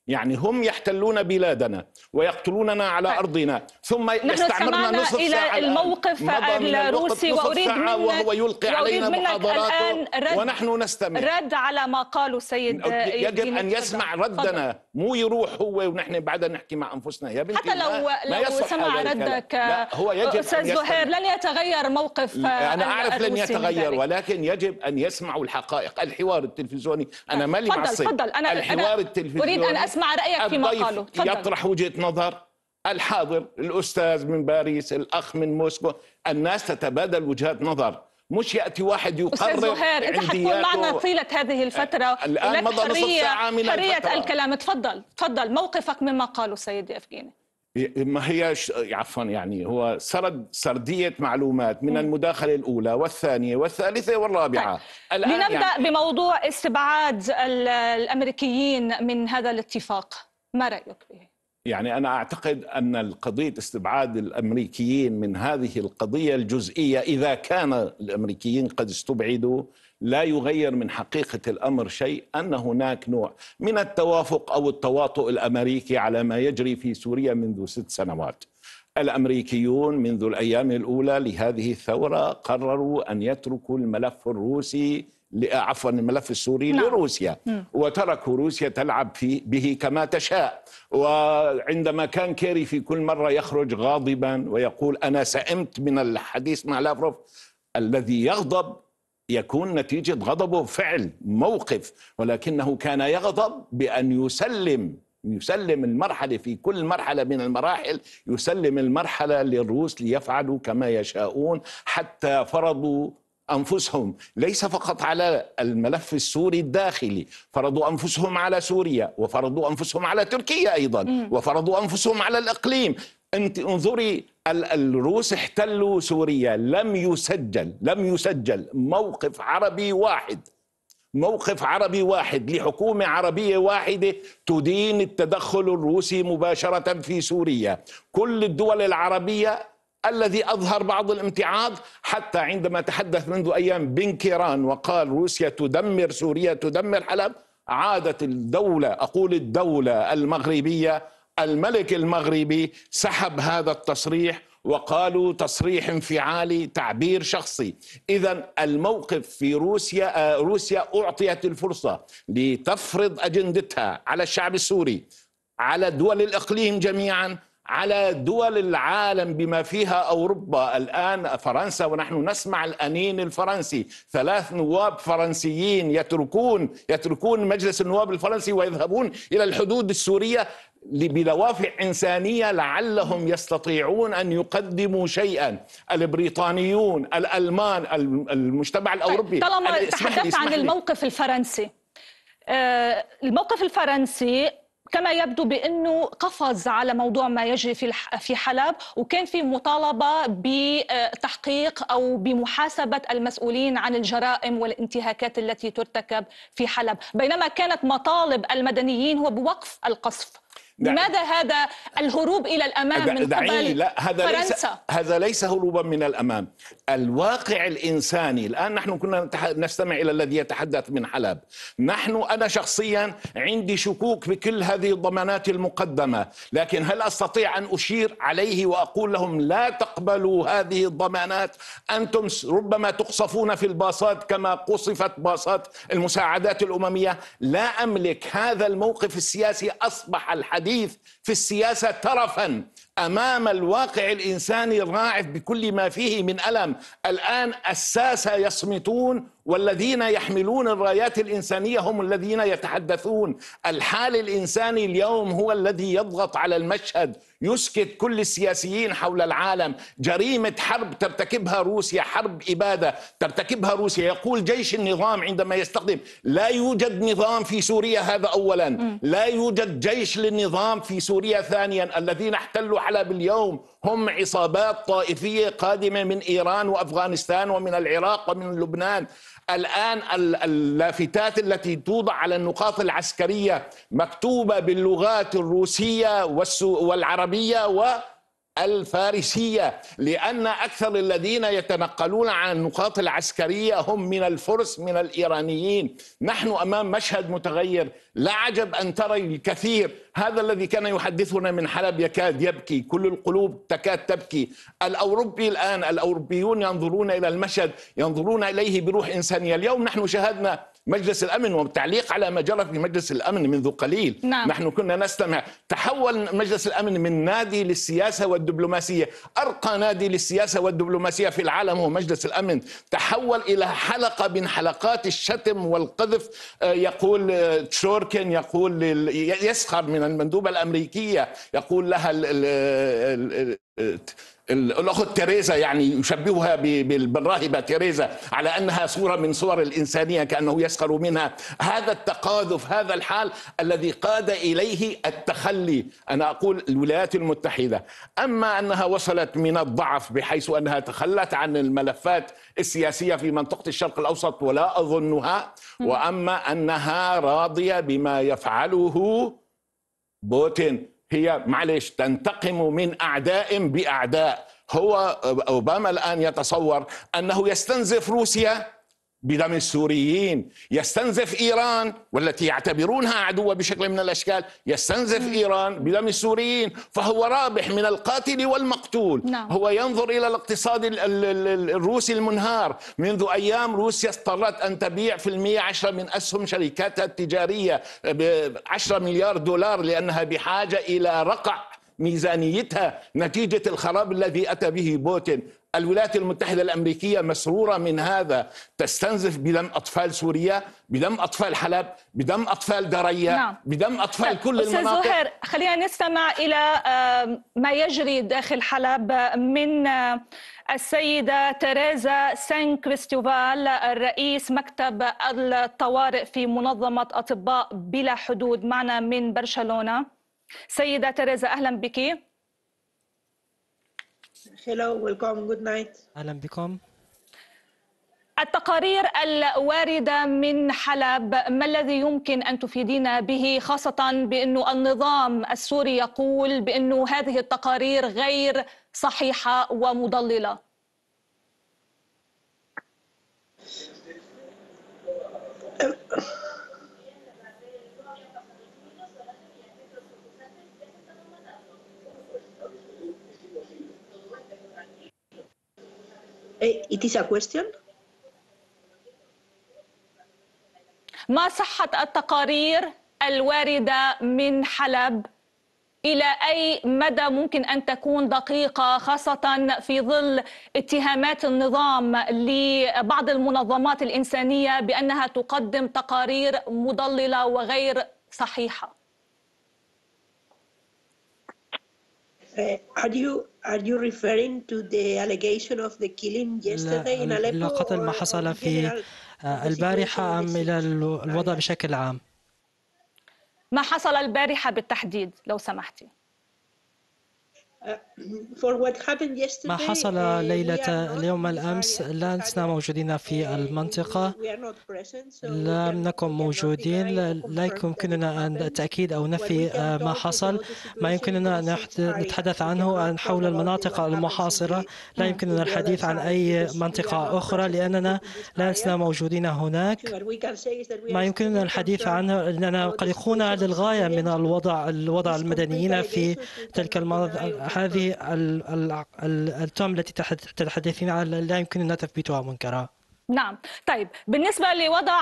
يعني هم يحتلون بلادنا ويقتلوننا على طيب. ارضنا ثم يستعمرنا استعمرنا نصف الى ساعه الموقف الروسي واريد منك وهو يلقي وأريد علينا محاضراته رد ونحن نستمع رد على ما قاله سيد يجب ان يسمع ردنا فضل. مو يروح هو ونحن بعدها نحكي مع انفسنا يا بنتي حتى لو ما لو سمع ردك هو يجب استاذ زهير لن يتغير موقف انا اعرف لن يتغير ولكن يجب ان يسمعوا الحقائق الحوار التلفزيوني انا طيب، مالي مع الصين الحوار التلفزيوني اريد ان اسمع رايك فيما قاله تفضل. يطرح وجهه نظر الحاضر الاستاذ من باريس الاخ من موسكو الناس تتبادل وجهات نظر مش ياتي واحد يقرر استاذ زهير انت حتكون معنا طيله هذه الفتره الان مضى نصف ساعه من حريه الفترة. الكلام تفضل تفضل موقفك مما قاله سيدي افغيني ما هي عفوا يعني هو سرد سرديه معلومات من المداخله الاولى والثانيه والثالثه والرابعه طيب. لنبدا يعني بموضوع استبعاد الامريكيين من هذا الاتفاق ما رايك به يعني انا اعتقد ان قضيه استبعاد الامريكيين من هذه القضيه الجزئيه اذا كان الامريكيين قد استبعدوا لا يغير من حقيقة الأمر شيء أن هناك نوع من التوافق أو التواطؤ الأمريكي على ما يجري في سوريا منذ ست سنوات الامريكيون منذ الايام الاولى لهذه الثوره قرروا ان يتركوا الملف الروسي عفوا الملف السوري نعم. لروسيا م. وتركوا روسيا تلعب في به كما تشاء وعندما كان كيري في كل مره يخرج غاضبا ويقول انا سئمت من الحديث مع لافروف الذي يغضب يكون نتيجه غضبه فعل موقف ولكنه كان يغضب بان يسلم يسلم المرحله في كل مرحله من المراحل يسلم المرحله للروس ليفعلوا كما يشاءون حتى فرضوا انفسهم ليس فقط على الملف السوري الداخلي، فرضوا انفسهم على سوريا وفرضوا انفسهم على تركيا ايضا وفرضوا انفسهم على الاقليم، انت انظري الروس احتلوا سوريا لم يسجل لم يسجل موقف عربي واحد موقف عربي واحد لحكومة عربية واحدة تدين التدخل الروسي مباشرة في سوريا كل الدول العربية الذي أظهر بعض الامتعاض حتى عندما تحدث منذ أيام بنكيران وقال روسيا تدمر سوريا تدمر حلب عادت الدولة أقول الدولة المغربية الملك المغربي سحب هذا التصريح وقالوا تصريح انفعالي تعبير شخصي اذا الموقف في روسيا آه، روسيا اعطيت الفرصه لتفرض اجندتها على الشعب السوري على دول الاقليم جميعا على دول العالم بما فيها اوروبا الان فرنسا ونحن نسمع الانين الفرنسي ثلاث نواب فرنسيين يتركون يتركون مجلس النواب الفرنسي ويذهبون الى الحدود السوريه بدوافع انسانيه لعلهم يستطيعون ان يقدموا شيئا البريطانيون الالمان المجتمع طيب، الاوروبي طالما تحدثت عن الموقف الفرنسي آه، الموقف الفرنسي كما يبدو بانه قفز على موضوع ما يجري في في حلب وكان في مطالبه بتحقيق او بمحاسبه المسؤولين عن الجرائم والانتهاكات التي ترتكب في حلب بينما كانت مطالب المدنيين هو بوقف القصف لماذا هذا الهروب الى الامام من قبل لا هذا فرنسا ليس هذا ليس هروبا من الامام الواقع الانساني الان نحن كنا نستمع الى الذي يتحدث من حلب نحن انا شخصيا عندي شكوك بكل هذه الضمانات المقدمه لكن هل استطيع ان اشير عليه واقول لهم لا تقبلوا هذه الضمانات انتم ربما تقصفون في الباصات كما قصفت باصات المساعدات الامميه لا املك هذا الموقف السياسي اصبح الحديث الحديث في السياسة ترفا أمام الواقع الإنساني الراعف بكل ما فيه من ألم الآن الساسة يصمتون والذين يحملون الرايات الإنسانية هم الذين يتحدثون الحال الإنساني اليوم هو الذي يضغط على المشهد يسكت كل السياسيين حول العالم جريمة حرب ترتكبها روسيا حرب إبادة ترتكبها روسيا يقول جيش النظام عندما يستخدم لا يوجد نظام في سوريا هذا أولا لا يوجد جيش للنظام في سوريا ثانيا الذين احتلوا حلب اليوم هم عصابات طائفية قادمة من إيران وأفغانستان ومن العراق ومن لبنان الآن اللافتات التي توضع على النقاط العسكرية مكتوبة باللغات الروسية والعربية و الفارسية لأن أكثر الذين يتنقلون عن النقاط العسكرية هم من الفرس من الإيرانيين نحن أمام مشهد متغير لا عجب أن ترى الكثير هذا الذي كان يحدثنا من حلب يكاد يبكي كل القلوب تكاد تبكي الأوروبي الآن الأوروبيون ينظرون إلى المشهد ينظرون إليه بروح إنسانية اليوم نحن شاهدنا مجلس الامن والتعليق على ما جرى في مجلس الامن منذ قليل نعم. نحن كنا نستمع تحول مجلس الامن من نادي للسياسه والدبلوماسيه ارقى نادي للسياسه والدبلوماسيه في العالم هو مجلس الامن تحول الى حلقه من حلقات الشتم والقذف آه، يقول آه، تشوركن يقول يسخر من المندوبه الامريكيه يقول لها الأخت تيريزا يعني يشبهها بالراهبة تيريزا على أنها صورة من صور الإنسانية كأنه يسخر منها هذا التقاذف هذا الحال الذي قاد إليه التخلي أنا أقول الولايات المتحدة أما أنها وصلت من الضعف بحيث أنها تخلت عن الملفات السياسية في منطقة الشرق الأوسط ولا أظنها وأما أنها راضية بما يفعله بوتين هي معلش تنتقم من أعداء بأعداء هو أوباما الآن يتصور أنه يستنزف روسيا بدم السوريين يستنزف إيران والتي يعتبرونها عدوة بشكل من الأشكال يستنزف م. إيران بدم السوريين فهو رابح من القاتل والمقتول لا. نعم. هو ينظر إلى الاقتصاد الروسي المنهار منذ أيام روسيا اضطرت أن تبيع في المية عشرة من أسهم شركاتها التجارية بعشره مليار دولار لأنها بحاجة إلى رقع ميزانيتها نتيجة الخراب الذي أتى به بوتين الولايات المتحدة الأمريكية مسرورة من هذا تستنزف بدم أطفال سوريا بدم أطفال حلب بدم أطفال دريا نعم. بدم أطفال طيب، كل المناطق أستاذ زهير خلينا نستمع إلى ما يجري داخل حلب من السيدة تريزا سان كريستوفال الرئيس مكتب الطوارئ في منظمة أطباء بلا حدود معنا من برشلونة سيدة تريزا أهلا بك hello, welcome, good night. أهلا بكم. التقارير الوارده من حلب ما الذي يمكن ان تفيدينا به خاصه بانه النظام السوري يقول بانه هذه التقارير غير صحيحه ومضلله أه، Eh, it is a question. ما صحة التقارير الواردة من حلب إلى أي مدى ممكن أن تكون دقيقة خاصة في ظل اتهامات النظام لبعض المنظمات الإنسانية بأنها تقدم تقارير مضللة وغير صحيحة؟ eh, Are you Are you referring to the allegation of the killing yesterday in Aleppo? لا ما حصل في آه، البارحة أم إلى الوضع بشكل عام؟ ما حصل البارحة بالتحديد لو سمحتي Uh, ما حصل uh, ليلة اليوم الأمس uh, لسنا موجودين في المنطقة لم نكن موجودين آه، لا يمكننا أن تأكيد أو نفي ما حصل ما يمكننا أن نتحدث عنه عن حول المناطق المحاصرة لا يمكننا الحديث عن أي منطقة أخرى لأننا لسنا موجودين هناك ما يمكننا الحديث عنه لأننا قلقون للغاية من الوضع الوضع المدنيين في تلك المناطق هذه أه. التهم التي تتحدثين عنها لا يمكننا تثبيتها منكرا نعم طيب بالنسبة لوضع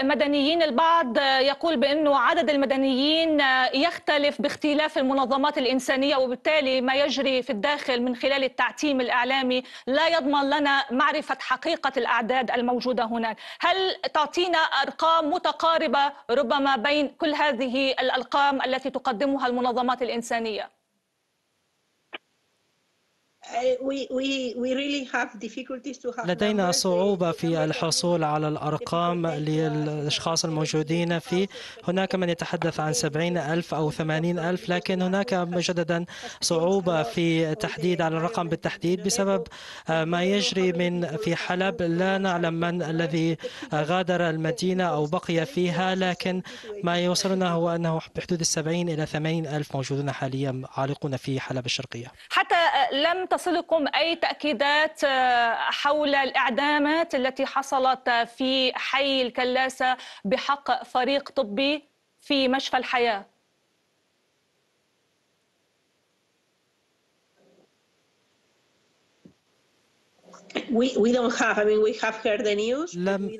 المدنيين البعض يقول بأنه عدد المدنيين يختلف باختلاف المنظمات الإنسانية وبالتالي ما يجري في الداخل من خلال التعتيم الإعلامي لا يضمن لنا معرفة حقيقة الأعداد الموجودة هناك هل تعطينا أرقام متقاربة ربما بين كل هذه الأرقام التي تقدمها المنظمات الإنسانية؟ Eh, لدينا صعوبة في الحصول على الأرقام للأشخاص الموجودين في هناك من يتحدث عن 70 ألف أو 80 ألف لكن هناك مجددا صعوبة في تحديد على الرقم بالتحديد بسبب آه، ما يجري من في حلب لا نعلم من الذي غادر المدينة أو بقي فيها لكن ما يوصلنا هو أنه بحدود السبعين إلى 80 ألف موجودون حاليا عالقون في حلب الشرقية حتى آه، لم تص... تصلكم أي تأكيدات آه، حول الإعدامات التي حصلت في حي الكلاسة بحق فريق طبي في مشفى الحياه We, we don't have. I mean, we have heard the news. لم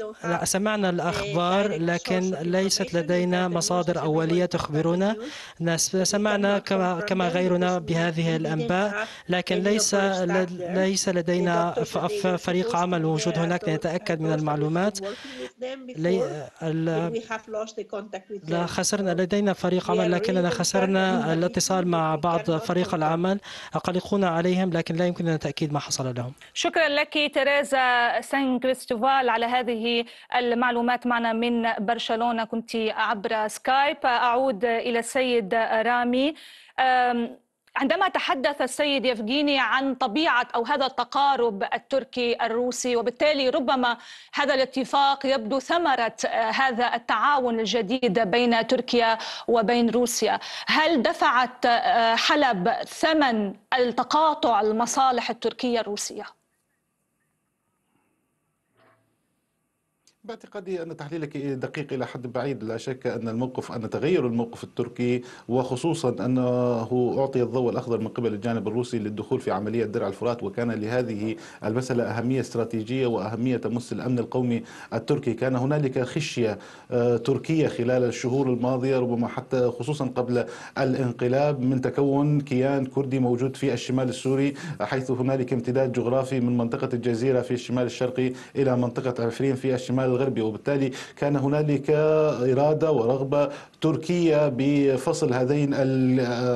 سمعنا uh, الأخبار لكن ليست لدينا مصادر أولية تخبرنا. سمعنا كما كما غيرنا بهذه الأنباء لكن ليس ليس لدينا فريق عمل موجود هناك ليتأكد من المعلومات. لا خسرنا لدينا فريق عمل لكننا خسرنا الاتصال مع بعض فريق العمل قلقون عليهم لكن لا يمكننا تأكيد ما حصل لهم شكرا لك تيريزا سان كريستوفال على هذه المعلومات معنا من برشلونة كنت عبر سكايب أعود إلى السيد رامي عندما تحدث السيد يفجيني عن طبيعة أو هذا التقارب التركي الروسي وبالتالي ربما هذا الاتفاق يبدو ثمرة آه، هذا التعاون الجديد بين تركيا وبين روسيا هل دفعت آه، حلب ثمن التقاطع المصالح التركية الروسية؟ باعتقادي أن تحليلك دقيق إلى حد بعيد لا شك أن الموقف أن تغير الموقف التركي وخصوصا أنه أعطي الضوء الأخضر من قبل الجانب الروسي للدخول في عملية درع الفرات وكان لهذه المسألة أهمية استراتيجية وأهمية تمس الأمن القومي التركي كان هنالك خشية آه، تركية خلال الشهور الماضية ربما حتى خصوصا قبل الانقلاب من تكون كيان كردي موجود في الشمال السوري حيث هنالك امتداد جغرافي من منطقة الجزيرة في الشمال الشرقي إلى منطقة عفرين في الشمال الغربي وبالتالي كان هنالك إرادة ورغبة تركيا بفصل هذين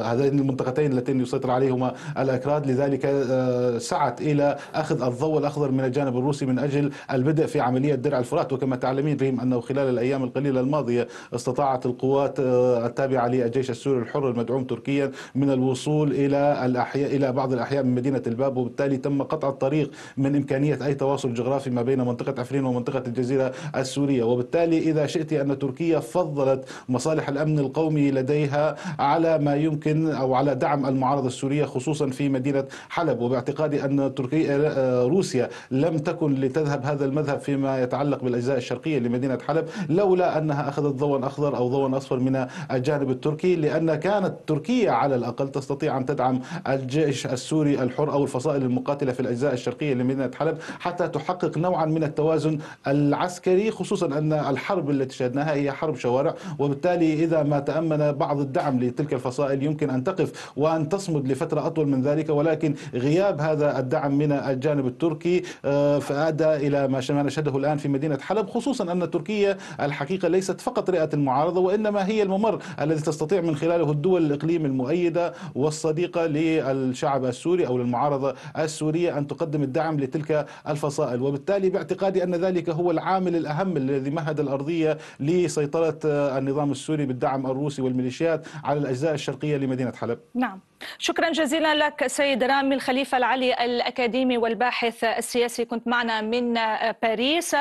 هذين المنطقتين اللتين يسيطر عليهما الأكراد لذلك آه، سعت إلى أخذ الضوء الأخضر من الجانب الروسي من أجل البدء في عملية درع الفرات وكما تعلمين ريم أنه خلال الأيام القليلة الماضية استطاعت القوات آه، التابعة للجيش السوري الحر المدعوم تركيا من الوصول إلى الأحياء إلى بعض الأحياء من مدينة الباب وبالتالي تم قطع الطريق من إمكانية أي تواصل جغرافي ما بين منطقة عفرين ومنطقة الجزيرة السورية وبالتالي إذا شئت أن تركيا فضلت مصالح الأمن القومي لديها على ما يمكن أو على دعم المعارضة السورية خصوصا في مدينة حلب وباعتقادي أن تركيا آه، روسيا لم تكن لتذهب هذا المذهب فيما يتعلق بالأجزاء الشرقية لمدينة حلب لولا أنها أخذت ضوء أخضر أو ضوء أصفر من الجانب التركي لأن كانت تركيا على الأقل تستطيع أن تدعم الجيش السوري الحر أو الفصائل المقاتلة في الأجزاء الشرقية لمدينة حلب حتى تحقق نوعا من التوازن العسكري عسكري خصوصا أن الحرب التي شهدناها هي حرب شوارع وبالتالي إذا ما تأمن بعض الدعم لتلك الفصائل يمكن أن تقف وأن تصمد لفترة أطول من ذلك ولكن غياب هذا الدعم من الجانب التركي آه، فأدى إلى ما نشهده الآن في مدينة حلب خصوصا أن تركيا الحقيقة ليست فقط رئة المعارضة وإنما هي الممر الذي تستطيع من خلاله الدول الإقليم المؤيدة والصديقة للشعب السوري أو للمعارضة السورية أن تقدم الدعم لتلك الفصائل وبالتالي باعتقادي أن ذلك هو العام العامل الأهم الذي مهد الأرضية لسيطرة آه، النظام السوري بالدعم الروسي والميليشيات على الأجزاء الشرقية لمدينة حلب نعم شكرا جزيلا لك سيد رامي الخليفة العلي الأكاديمي والباحث السياسي كنت معنا من آه، باريس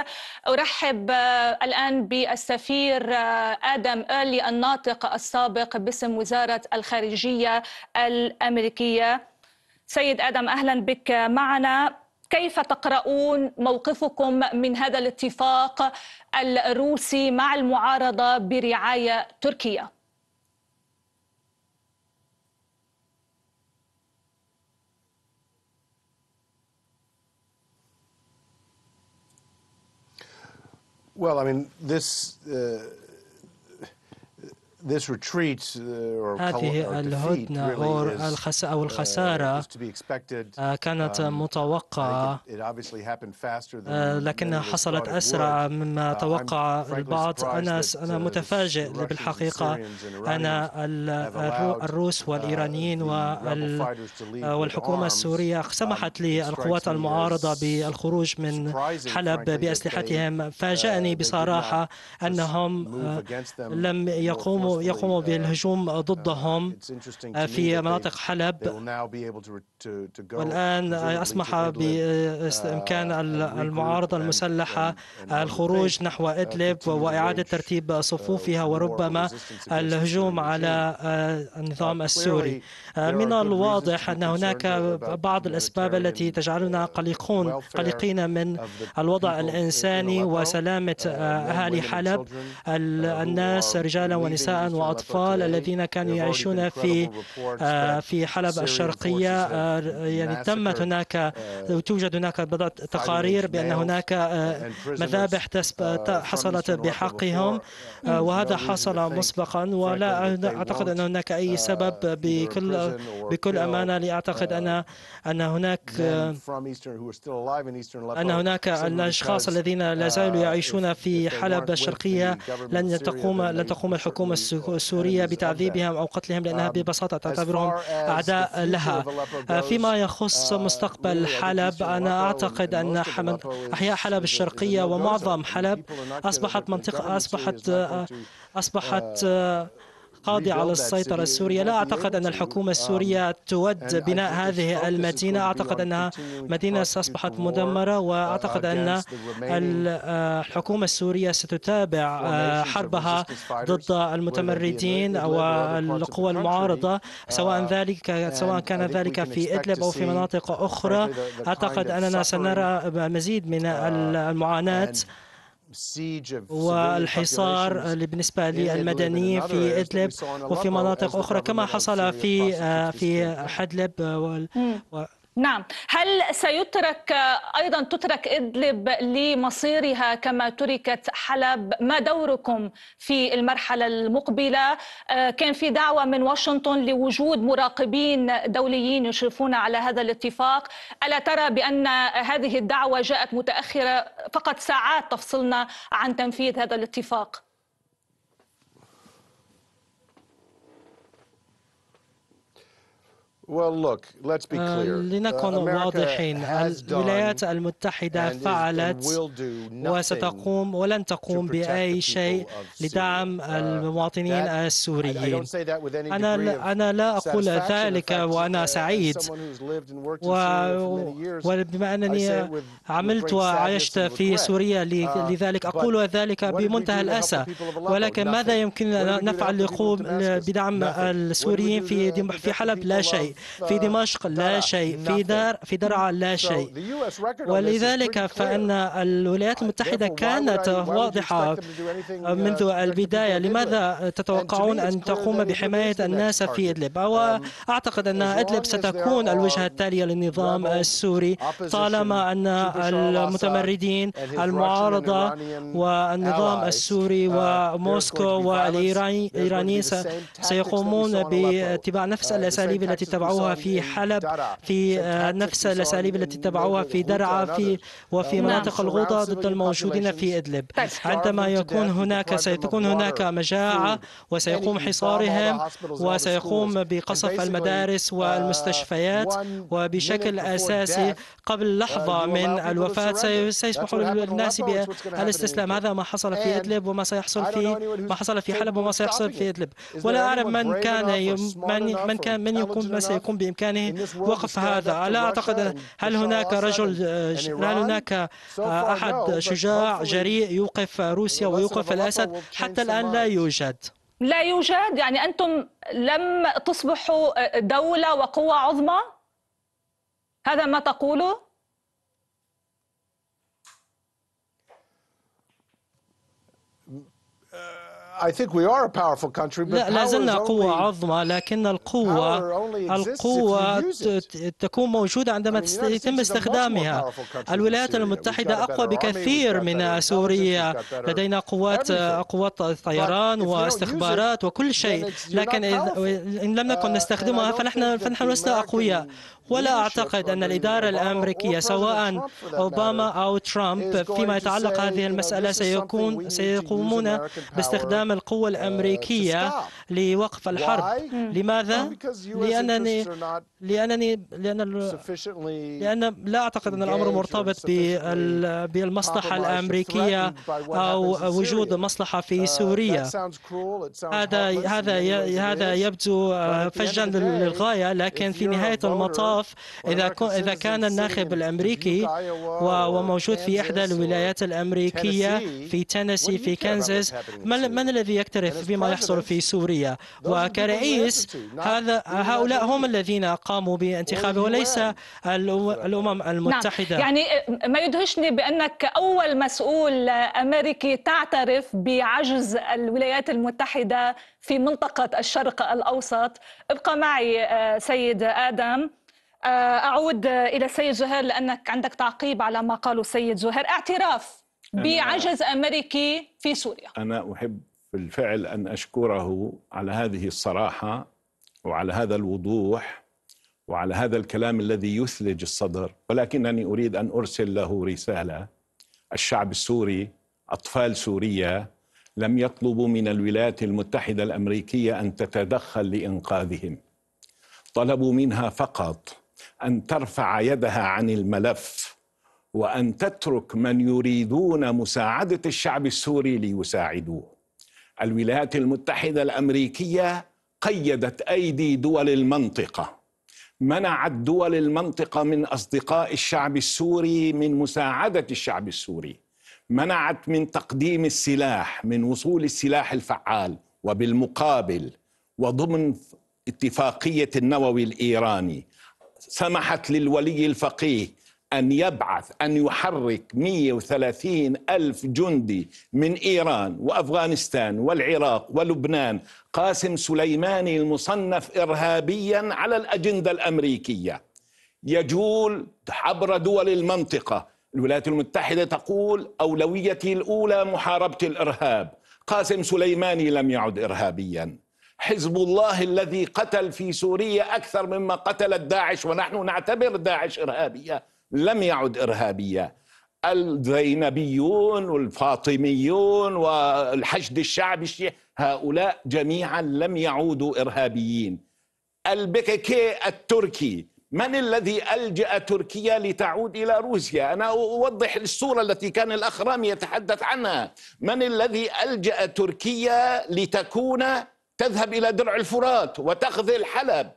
أرحب آه، الآن بالسفير آدم أرلي الناطق السابق باسم وزارة الخارجية الأمريكية سيد آدم أهلا بك معنا كيف تقرؤون موقفكم من هذا الاتفاق الروسي مع المعارضة برعاية تركيا؟ Well, I mean, this uh, Uh, هذه الهدنة أو uh, الخسارة آه، كانت um, متوقعة آه، لكنها حصلت أسرع مما uh, توقع البعض أنا أنا متفاجئ بالحقيقة أنا الروس والإيرانيين آه، والحكومة السورية سمحت um, للقوات المعارضة بالخروج من حلب بأسلحتهم فاجأني بصراحة أنهم لم يقوموا يقوموا بالهجوم ضدهم uh, آه، في مناطق حلب والآن أسمح بإمكان uh, المعارضة المسلحة آه، الخروج نحو uh, إدلب وإعادة ترتيب صفوفها وربما الهجوم على آه، النظام السوري من الواضح أن هناك بعض الأسباب التي تجعلنا قلقون قلقين من الوضع الإنساني وسلامة أهالي حلب الناس رجالا ونساء نساء واطفال الذين كانوا يعيشون في آه، في حلب الشرقيه آه، يعني تمت هناك آه، توجد هناك بضعه تقارير بان هناك مذابح حصلت بحقهم mm. وهذا حصل مسبقا ولا اعتقد ان هناك اي uh, سبب بكل بكل امانه لاعتقد ان uh, ان هناك ان هناك الاشخاص الذين لا زالوا uh, يعيشون في حلب الشرقيه لن تقوم لن تقوم الحكومه السوريه سوريا بتعذيبهم أو قتلهم لأنها ببساطة تعتبرهم أعداء لها آه، فيما يخص uh, مستقبل حلب أنا أعتقد أن أحياء حلب الشرقية ومعظم حلب أصبحت منطقة أصبحت آه، أصبحت uh, القاضي على السيطرة السورية لا أعتقد أن الحكومة السورية تود بناء هذه المدينة أعتقد أنها مدينة أصبحت مدمرة وأعتقد أن آه، الحكومة السورية ستتابع آه، حربها ضد المتمردين والقوى المعارضة uh, سواء ذلك سواء كان ذلك في إدلب أو في مناطق أخرى أعتقد أننا سنرى مزيد من uh, المعاناة والحصار بالنسبة للمدنيين في إدلب وفي مناطق أخرى كما حصل في آه، في حدلب آه، نعم هل سيترك أيضا تترك إدلب لمصيرها كما تركت حلب ما دوركم في المرحلة المقبلة آه، كان في دعوة من واشنطن لوجود مراقبين دوليين يشرفون على هذا الاتفاق ألا ترى بأن هذه الدعوة جاءت متأخرة فقط ساعات تفصلنا عن تنفيذ هذا الاتفاق آه، uh, لنكن واضحين الولايات المتحدة فعلت وستقوم ولن تقوم بأي شيء لدعم uh, المواطنين السوريين أنا أنا لا أقول ذلك وأنا uh, سعيد وبما أنني عملت وعشت في سوريا لذلك أقول ذلك بمنتهى الأسى ولكن ماذا يمكن أن نفعل لقوم بدعم السوريين في في حلب لا شيء في دمشق لا شيء في دار في درعا لا شيء ولذلك فإن الولايات uh, المتحدة كانت واضحة منذ uh, البداية لماذا تتوقعون أن تقوم بحماية الناس في إدلب وأعتقد um, أن إدلب ستكون الوجهة التالية للنظام السوري طالما أن المتمردين المعارضة والنظام السوري uh, وموسكو والإيراني سيقومون باتباع نفس الأساليب التي اتبعوها اتبعوها في حلب في آه، نفس الأساليب التي اتبعوها في درعا في وفي نعم. مناطق الغوطة ضد الموجودين في إدلب طيب، عندما يكون هناك ستكون هناك مجاعة وسيقوم يعني حصارهم وسيقوم بقصف المدارس والمستشفيات آه، وبشكل أساسي قبل آه، لحظة من الوفاة سيسمح للناس بالاستسلام هذا ما حصل في إدلب وما سيحصل في ما حصل في حلب وما سيحصل في إدلب ولا أعلم من كان من من كان من يكون سيكون بإمكانه وقف هذا لا أعتقد هل هناك رجل هل هناك أحد شجاع جريء يوقف روسيا ويوقف الأسد حتى الآن لا يوجد لا يوجد يعني أنتم لم تصبحوا دولة وقوة عظمى هذا ما تقوله لا, لا زلنا قوة عظمى لكن القوة القوة تكون موجودة عندما يتم استخدامها الولايات المتحدة أقوى بكثير من سوريا لدينا قوات قوات طيران واستخبارات وكل شيء لكن إن لم نكن uh, نستخدمها فنحن فنحن لسنا أقوياء ولا أعتقد أن الإدارة الأمريكية سواء أوباما أو ترامب فيما يتعلق هذه المسألة سيكون سيقومون باستخدام القوة الأمريكية لوقف الحرب لماذا؟ لأنني لأنني لأن لأن لا أعتقد أن الأمر مرتبط بالمصلحة الأمريكية أو وجود مصلحة في uh, سوريا هذا هذا هذا يبدو آه، فجا للغاية لكن في نهاية المطاف الاطراف اذا اذا كان الناخب الامريكي وموجود في احدى الولايات الامريكيه في تينيسي في كنزاس من الذي يكترث بما يحصل في سوريا وكرئيس هذا هؤلاء هم الذين قاموا بانتخابه وليس الامم المتحده نعم. يعني آه، ما يدهشني بانك اول مسؤول آه، امريكي تعترف بعجز الولايات المتحده في منطقه الشرق الاوسط ابقى معي آه، سيد ادم آه، أعود إلى سيد جهر لأنك عندك تعقيب على ما قاله سيد جهر اعتراف بعجز أمريكي في سوريا أنا أحب بالفعل أن أشكره على هذه الصراحة وعلى هذا الوضوح وعلى هذا الكلام الذي يثلج الصدر ولكنني أريد أن أرسل له رسالة الشعب السوري أطفال سوريا لم يطلبوا من الولايات المتحدة الأمريكية أن تتدخل لإنقاذهم طلبوا منها فقط ان ترفع يدها عن الملف وان تترك من يريدون مساعده الشعب السوري ليساعدوه الولايات المتحده الامريكيه قيدت ايدي دول المنطقه منعت دول المنطقه من اصدقاء الشعب السوري من مساعده الشعب السوري منعت من تقديم السلاح من وصول السلاح الفعال وبالمقابل وضمن اتفاقيه النووي الايراني سمحت للولي الفقيه أن يبعث أن يحرك 130 ألف جندي من إيران وأفغانستان والعراق ولبنان قاسم سليماني المصنف إرهابيا على الأجندة الأمريكية يجول عبر دول المنطقة الولايات المتحدة تقول أولويتي الأولى محاربة الإرهاب قاسم سليماني لم يعد إرهابيا حزب الله الذي قتل في سوريا أكثر مما قتلت داعش ونحن نعتبر داعش إرهابية لم يعد إرهابية الزينبيون والفاطميون والحشد الشعبي الشيعي هؤلاء جميعا لم يعودوا إرهابيين البككي التركي من الذي ألجأ تركيا لتعود إلى روسيا؟ أنا أوضح الصورة التي كان الأخ رامي يتحدث عنها من الذي ألجأ تركيا لتكون تذهب إلى درع الفرات وتخذل حلب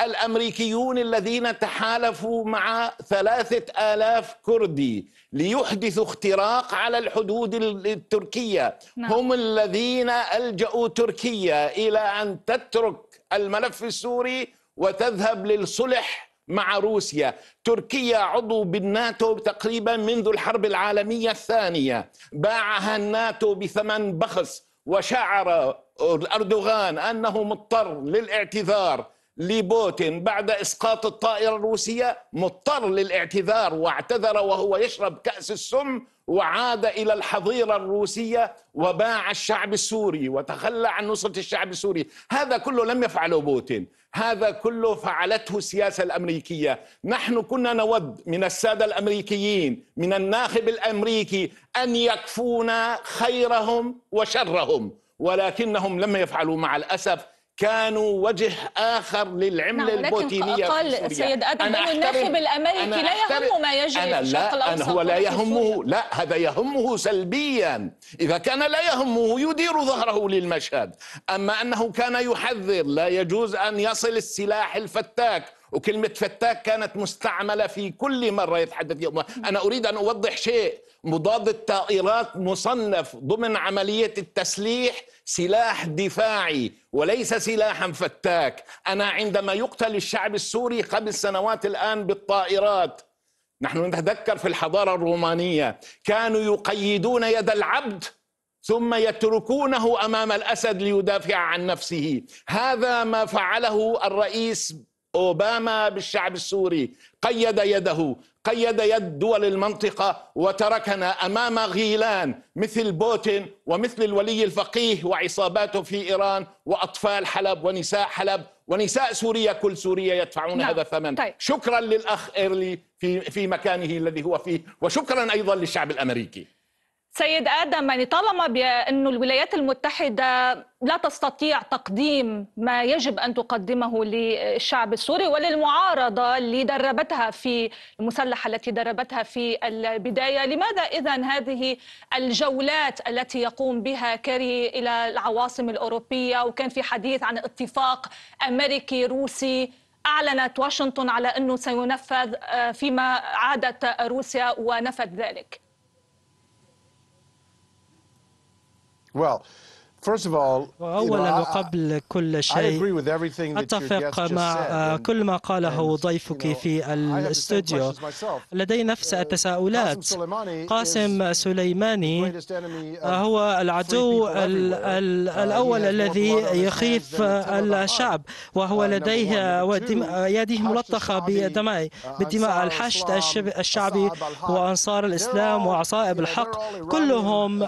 الأمريكيون الذين تحالفوا مع ثلاثة آلاف كردي ليحدثوا اختراق على الحدود التركية نعم. هم الذين ألجأوا تركيا إلى أن تترك الملف السوري وتذهب للصلح مع روسيا تركيا عضو بالناتو تقريبا منذ الحرب العالمية الثانية باعها الناتو بثمن بخس وشعر أردوغان أنه مضطر للاعتذار لبوتين بعد إسقاط الطائرة الروسية مضطر للاعتذار واعتذر وهو يشرب كأس السم وعاد إلى الحظيرة الروسية وباع الشعب السوري وتخلى عن نصرة الشعب السوري هذا كله لم يفعله بوتين هذا كله فعلته السياسة الأمريكية نحن كنا نود من السادة الأمريكيين من الناخب الأمريكي أن يكفونا خيرهم وشرهم ولكنهم لم يفعلوا مع الأسف كانوا وجه اخر للعمله نعم البوتينيه اقل في سيد ادم أنا الناخب الامريكي لا يهمه ما يجري أنا في الشرق الاوسط أنا هو لا يهمه لا هذا يهمه سلبيا اذا كان لا يهمه يدير ظهره للمشهد اما انه كان يحذر لا يجوز ان يصل السلاح الفتاك وكلمة فتاك كانت مستعملة في كل مرة يتحدث أنا أريد أن أوضح شيء مضاد الطائرات مصنف ضمن عملية التسليح سلاح دفاعي وليس سلاحا فتاك أنا عندما يقتل الشعب السوري قبل سنوات الآن بالطائرات نحن نتذكر في الحضارة الرومانية كانوا يقيدون يد العبد ثم يتركونه امام الاسد ليدافع عن نفسه هذا ما فعله الرئيس أوباما بالشعب السوري قيد يده قيد يد دول المنطقة وتركنا أمام غيلان مثل بوتين ومثل الولي الفقيه وعصاباته في إيران وأطفال حلب ونساء حلب ونساء سوريا كل سوريا يدفعون نعم. هذا الثمن طيب. شكرا للأخ إيرلي في, في مكانه الذي هو فيه وشكرا أيضا للشعب الأمريكي سيد آدم يعني طالما بانه الولايات المتحدة لا تستطيع تقديم ما يجب أن تقدمه للشعب السوري وللمعارضة اللي دربتها في المسلحة التي دربتها في البداية لماذا إذا هذه الجولات التي يقوم بها كيري إلى العواصم الأوروبية وكان في حديث عن اتفاق أمريكي روسي أعلنت واشنطن على أنه سينفذ آه، فيما عادت روسيا ونفت ذلك Well, أولا وقبل كل شيء أتفق مع كل ما قاله ضيفك في الاستوديو لدي نفس uh, التساؤلات قاسم سليماني آه، هو العدو uh, الأول الذي يخيف الشعب وهو uh, لديه آه، يده ملطخة بدماء بالدماء الحشد الشعبي وأنصار الإسلام وعصائب الحق كلهم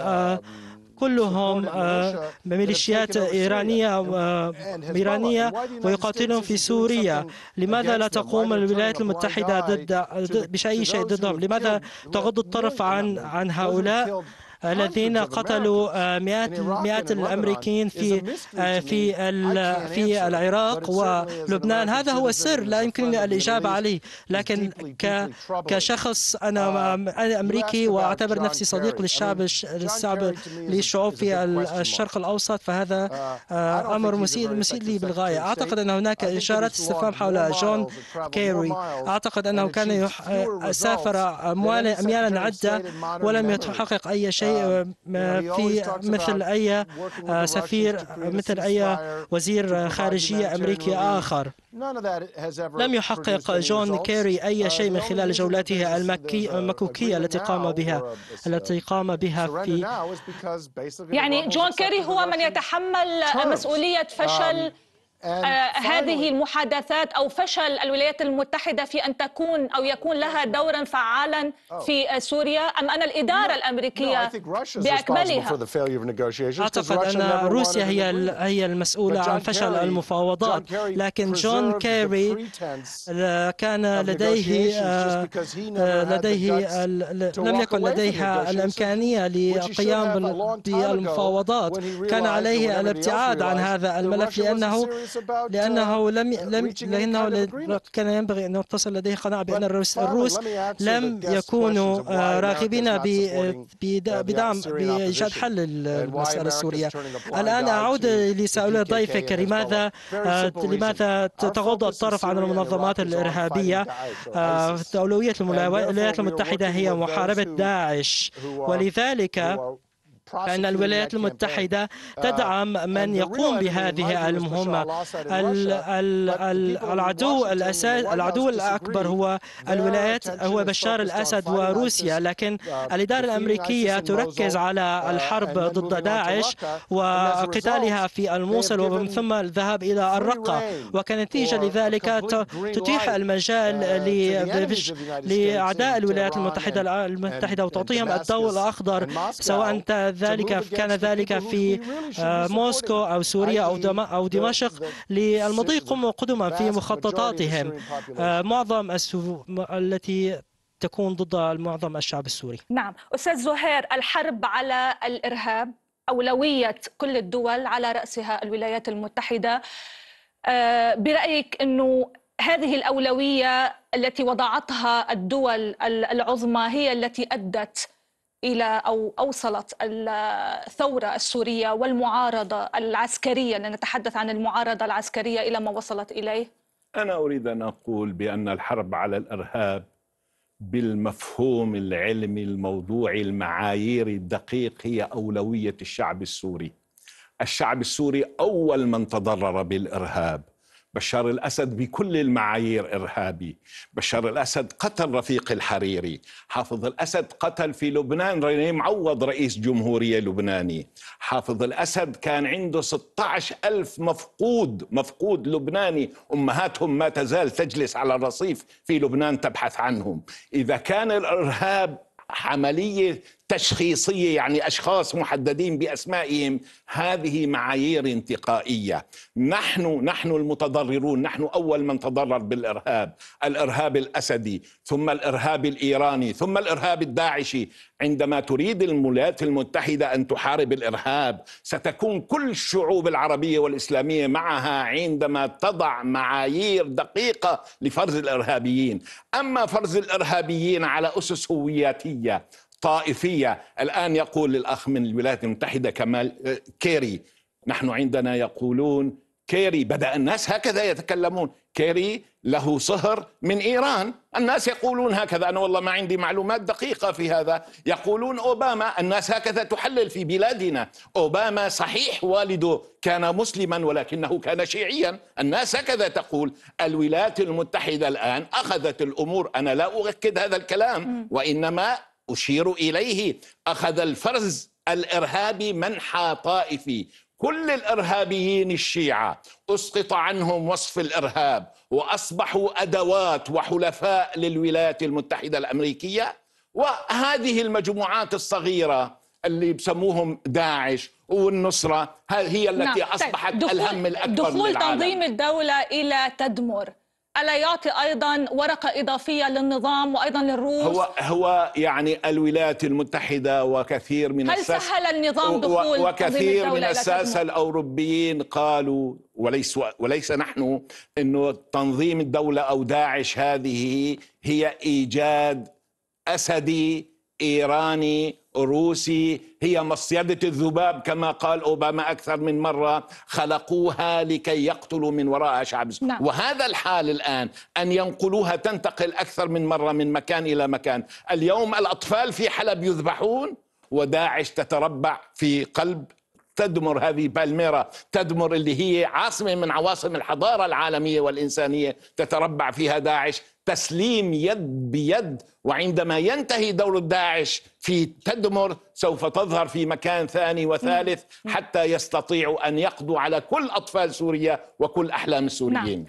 كلهم آه، ميليشيات إيرانية آه، إيرانية ويقاتلون في سوريا لماذا لا تقوم الولايات المتحدة ضد بشيء شيء ضدهم لماذا تغض الطرف عن عن هؤلاء الذين قتلوا آه، مئات مئات الامريكيين في آه، في في العراق ولبنان هذا هو السر لا يمكنني الاجابه عليه لكن كشخص انا uh, انا امريكي واعتبر نفسي صديق للشعب للشعب للشعوب في الشرق الاوسط فهذا uh, آه، امر مسيء مسيء لي بالغايه اعتقد ان هناك اشارات استفهام حول جون كيري اعتقد انه كان سافر اميالا عده ولم يحقق اي شيء آه، في آه، مثل أي سفير مثل أي وزير خارجية أمريكي آخر لم يحقق جون كيري أي شيء من خلال جولاته المكوكية التي قام بها التي قام بها في يعني جون كيري هو من يتحمل مسؤولية um, فشل آه، آه، هذه المحادثات او فشل الولايات المتحده في ان تكون او يكون لها دورا فعالا oh. في آه، سوريا ام ان الاداره الامريكيه باكملها اعتقد ان روسيا هي هي المسؤوله عن فشل المفاوضات لكن جون كيري كان لديه لديه لم يكن لديها الامكانيه للقيام بالمفاوضات كان عليه الابتعاد عن هذا الملف لانه لأنه uh, لم لم لأنه كان ينبغي أن تصل لديه قناعة بأن الروس, الروس لم يكونوا uh, راغبين uh, بدعم بإيجاد حل المسألة السورية الآن أعود لسؤال ضيفك آه، لماذا لماذا تغض الطرف عن المنظمات الإرهابية آه، أولوية الولايات المتحدة هي محاربة داعش ولذلك فإن الولايات المتحدة uh, تدعم من يقوم بهذه المهمة العدو الأساس العدو الأكبر هو الولايات هو بشار الأسد وروسيا لكن uh, الإدارة الأمريكية تركز على uh, الحرب ضد داعش وقتالها في الموصل ومن ثم الذهاب إلى الرقة وكنتيجة لذلك تتيح المجال لأعداء الولايات المتحدة المتحدة وتعطيهم الضوء الأخضر سواء ذلك كان ذلك في آه، موسكو أو سوريا أو أو دمشق للمضي قدما في مخططاتهم آه، معظم التي تكون ضد معظم الشعب السوري نعم أستاذ زهير الحرب على الإرهاب أولوية كل الدول على رأسها الولايات المتحدة آه، برأيك أنه هذه الأولوية التي وضعتها الدول العظمى هي التي أدت الى او اوصلت الثوره السوريه والمعارضه العسكريه لنتحدث عن المعارضه العسكريه الى ما وصلت اليه؟ انا اريد ان اقول بان الحرب على الارهاب بالمفهوم العلمي الموضوعي المعايير الدقيق هي اولويه الشعب السوري. الشعب السوري اول من تضرر بالارهاب بشار الأسد بكل المعايير إرهابي بشار الأسد قتل رفيق الحريري حافظ الأسد قتل في لبنان رينيه معوض رئيس جمهورية لبناني حافظ الأسد كان عنده 16 ألف مفقود مفقود لبناني أمهاتهم ما تزال تجلس على الرصيف في لبنان تبحث عنهم إذا كان الإرهاب عملية تشخيصيه يعني اشخاص محددين باسمائهم هذه معايير انتقائيه نحن نحن المتضررون نحن اول من تضرر بالارهاب الارهاب الاسدي ثم الارهاب الايراني ثم الارهاب الداعشي عندما تريد الولايات المتحده ان تحارب الارهاب ستكون كل الشعوب العربيه والاسلاميه معها عندما تضع معايير دقيقه لفرز الارهابيين اما فرز الارهابيين على اسس هوياتيه طائفيه الان يقول الاخ من الولايات المتحده كمال آه، كيري نحن عندنا يقولون كيري بدا الناس هكذا يتكلمون كيري له صهر من ايران الناس يقولون هكذا انا والله ما عندي معلومات دقيقه في هذا يقولون اوباما الناس هكذا تحلل في بلادنا اوباما صحيح والده كان مسلما ولكنه كان شيعيا الناس هكذا تقول الولايات المتحده الان اخذت الامور انا لا اؤكد هذا الكلام وانما أشير إليه أخذ الفرز الإرهابي منحى طائفي كل الارهابيين الشيعه اسقط عنهم وصف الارهاب واصبحوا ادوات وحلفاء للولايات المتحده الامريكيه وهذه المجموعات الصغيره اللي بسموهم داعش والنصره هي التي نعم. طيب، اصبحت دخول الهم الاكبر دخول للعالم. تنظيم الدوله الى تدمر ألا يعطي أيضا ورقة إضافية للنظام وأيضا للروس هو, هو يعني الولايات المتحدة وكثير من هل الساس سهل النظام دخول وكثير من الساسة الأوروبيين قالوا وليس, وليس نحن أنه تنظيم الدولة أو داعش هذه هي إيجاد أسدي ايراني روسي هي مصيده الذباب كما قال اوباما اكثر من مره خلقوها لكي يقتلوا من وراءها شعب نعم. وهذا الحال الان ان ينقلوها تنتقل اكثر من مره من مكان الى مكان اليوم الاطفال في حلب يذبحون وداعش تتربع في قلب تدمر هذه بالميرا تدمر اللي هي عاصمة من عواصم الحضارة العالمية والإنسانية تتربع فيها داعش تسليم يد بيد وعندما ينتهي دور داعش في تدمر سوف تظهر في مكان ثاني وثالث حتى يستطيعوا أن يقضوا على كل أطفال سوريا وكل أحلام نعم. السوريين نعم.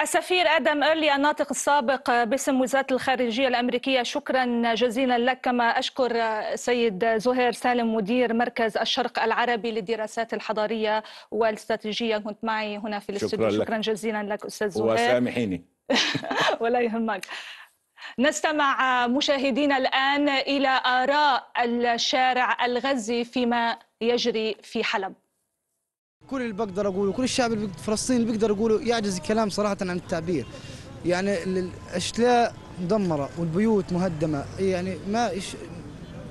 السفير ادم ايرلي الناطق السابق باسم وزاره الخارجيه الامريكيه شكرا جزيلا لك كما اشكر سيد زهير سالم مدير مركز الشرق العربي للدراسات الحضاريه والاستراتيجيه كنت معي هنا في الاستوديو شكرا, شكرا جزيلا لك استاذ زهير وسامحيني ولا يهمك نستمع مشاهدينا الان الى اراء الشارع الغزي فيما يجري في حلب كل اللي بقدر اقوله كل الشعب الفلسطيني اللي بقدر اقوله يعجز الكلام صراحه عن التعبير يعني الاشلاء مدمره والبيوت مهدمه إيه يعني ما إش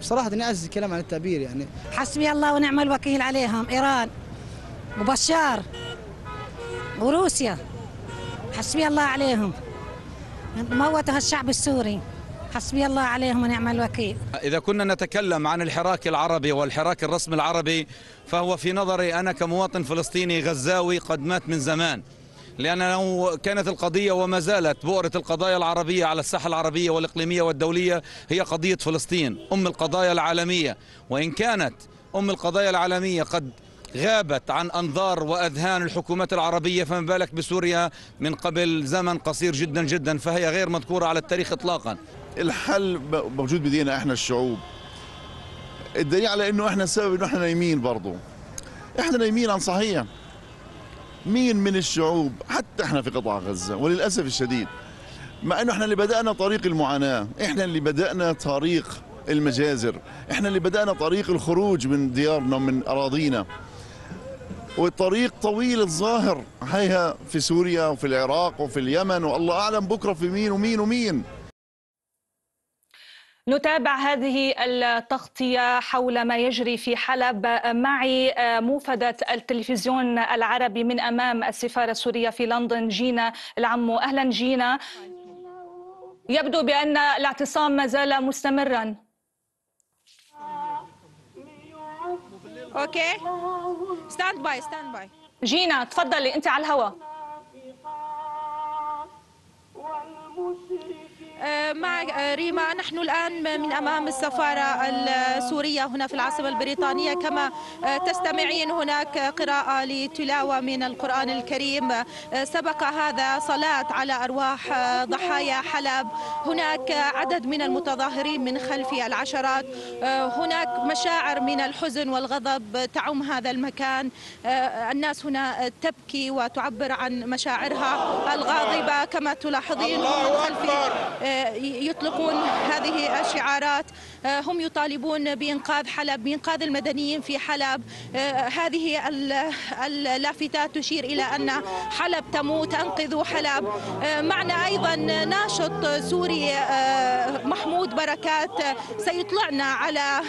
صراحه يعجز الكلام عن التعبير يعني حسبي الله ونعم الوكيل عليهم ايران وبشار وروسيا حسبي الله عليهم موتوا هالشعب السوري حسبي الله عليهم ونعم الوكيل إذا كنا نتكلم عن الحراك العربي والحراك الرسمي العربي فهو في نظري أنا كمواطن فلسطيني غزاوي قد مات من زمان لأنه كانت القضية وما زالت بؤرة القضايا العربية على الساحة العربية والإقليمية والدولية هي قضية فلسطين أم القضايا العالمية وإن كانت أم القضايا العالمية قد غابت عن أنظار وأذهان الحكومات العربية فما بالك بسوريا من قبل زمن قصير جدا جدا فهي غير مذكورة على التاريخ إطلاقا الحل موجود بدينا إحنا الشعوب الدليل على انه احنا السبب انه احنا نايمين برضه احنا نايمين عن صحيح مين من الشعوب حتى احنا في قطاع غزه وللاسف الشديد مع انه احنا اللي بدانا طريق المعاناه احنا اللي بدانا طريق المجازر احنا اللي بدانا طريق الخروج من ديارنا من اراضينا والطريق طويل الظاهر هيها في سوريا وفي العراق وفي اليمن والله اعلم بكره في مين ومين ومين نتابع هذه التغطية حول ما يجري في حلب معي آه، موفدة التلفزيون العربي من أمام السفارة السورية في لندن جينا العمو أهلا جينا يبدو بأن الاعتصام ما زال مستمرا أوكي ستاند باي ستاند باي جينا تفضلي أنت على الهواء آه، مع آه، ريما نحن الآن من أمام السفارة السورية هنا في العاصمة البريطانية كما آه، تستمعين هناك قراءة لتلاوة من القرآن الكريم سبق هذا صلاة على أرواح ضحايا حلب هناك عدد من المتظاهرين من خلف العشرات هناك مشاعر من الحزن والغضب تعم هذا المكان الناس هنا تبكي وتعبر عن مشاعرها الغاضبة كما تلاحظين من خلفي يطلقون هذه الشعارات آه، هم يطالبون بإنقاذ حلب بإنقاذ المدنيين في حلب آه، هذه اللافتات تشير إلى أن حلب تموت أنقذوا حلب آه، معنا أيضا ناشط سوري محمود بركات سيطلعنا على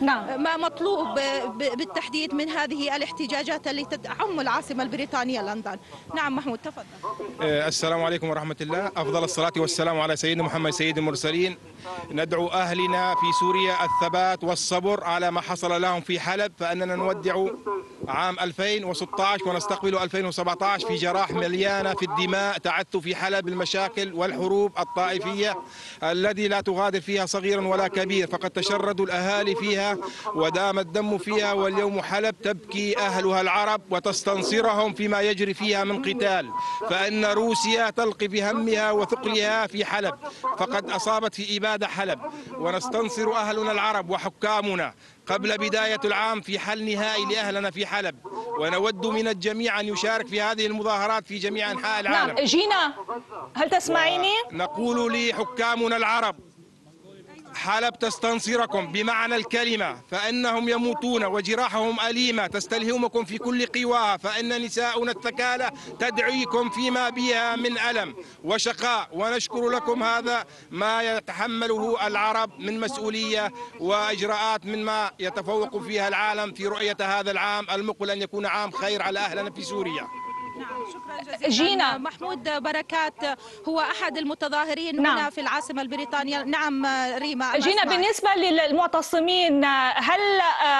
نعم. ما مطلوب بالتحديد من هذه الاحتجاجات التي تعم العاصمة البريطانية لندن نعم محمود تفضل السلام عليكم ورحمة الله أفضل الصلاة والسلام والسلام على سيدنا محمد سيد المرسلين ندعو أهلنا في سوريا الثبات والصبر على ما حصل لهم في حلب فأننا نودع عام 2016 ونستقبل 2017 في جراح مليانة في الدماء تعث في حلب المشاكل والحروب الطائفية الذي لا تغادر فيها صغيرا ولا كبير فقد تشردوا الأهالي فيها ودام الدم فيها واليوم حلب تبكي أهلها العرب وتستنصرهم فيما يجري فيها من قتال فإن روسيا تلقي بهمها وثقلها في حلب فقد أصابت في إبادة بلاد حلب ونستنصر أهلنا العرب وحكامنا قبل بداية العام في حل نهائي لأهلنا في حلب ونود من الجميع أن يشارك في هذه المظاهرات في جميع أنحاء العالم نعم جينا هل تسمعيني؟ نقول لحكامنا العرب حلب تستنصركم بمعنى الكلمة فإنهم يموتون وجراحهم أليمة تستلهمكم في كل قواها فإن نساؤنا الثكالة تدعيكم فيما بها من ألم وشقاء ونشكر لكم هذا ما يتحمله العرب من مسؤولية وإجراءات مما يتفوق فيها العالم في رؤية هذا العام المقبل أن يكون عام خير على أهلنا في سوريا نعم شكرا جزيلا جينا محمود بركات هو احد المتظاهرين نعم. هنا في العاصمه البريطانيه نعم ريما جينا أسمع. بالنسبه للمعتصمين هل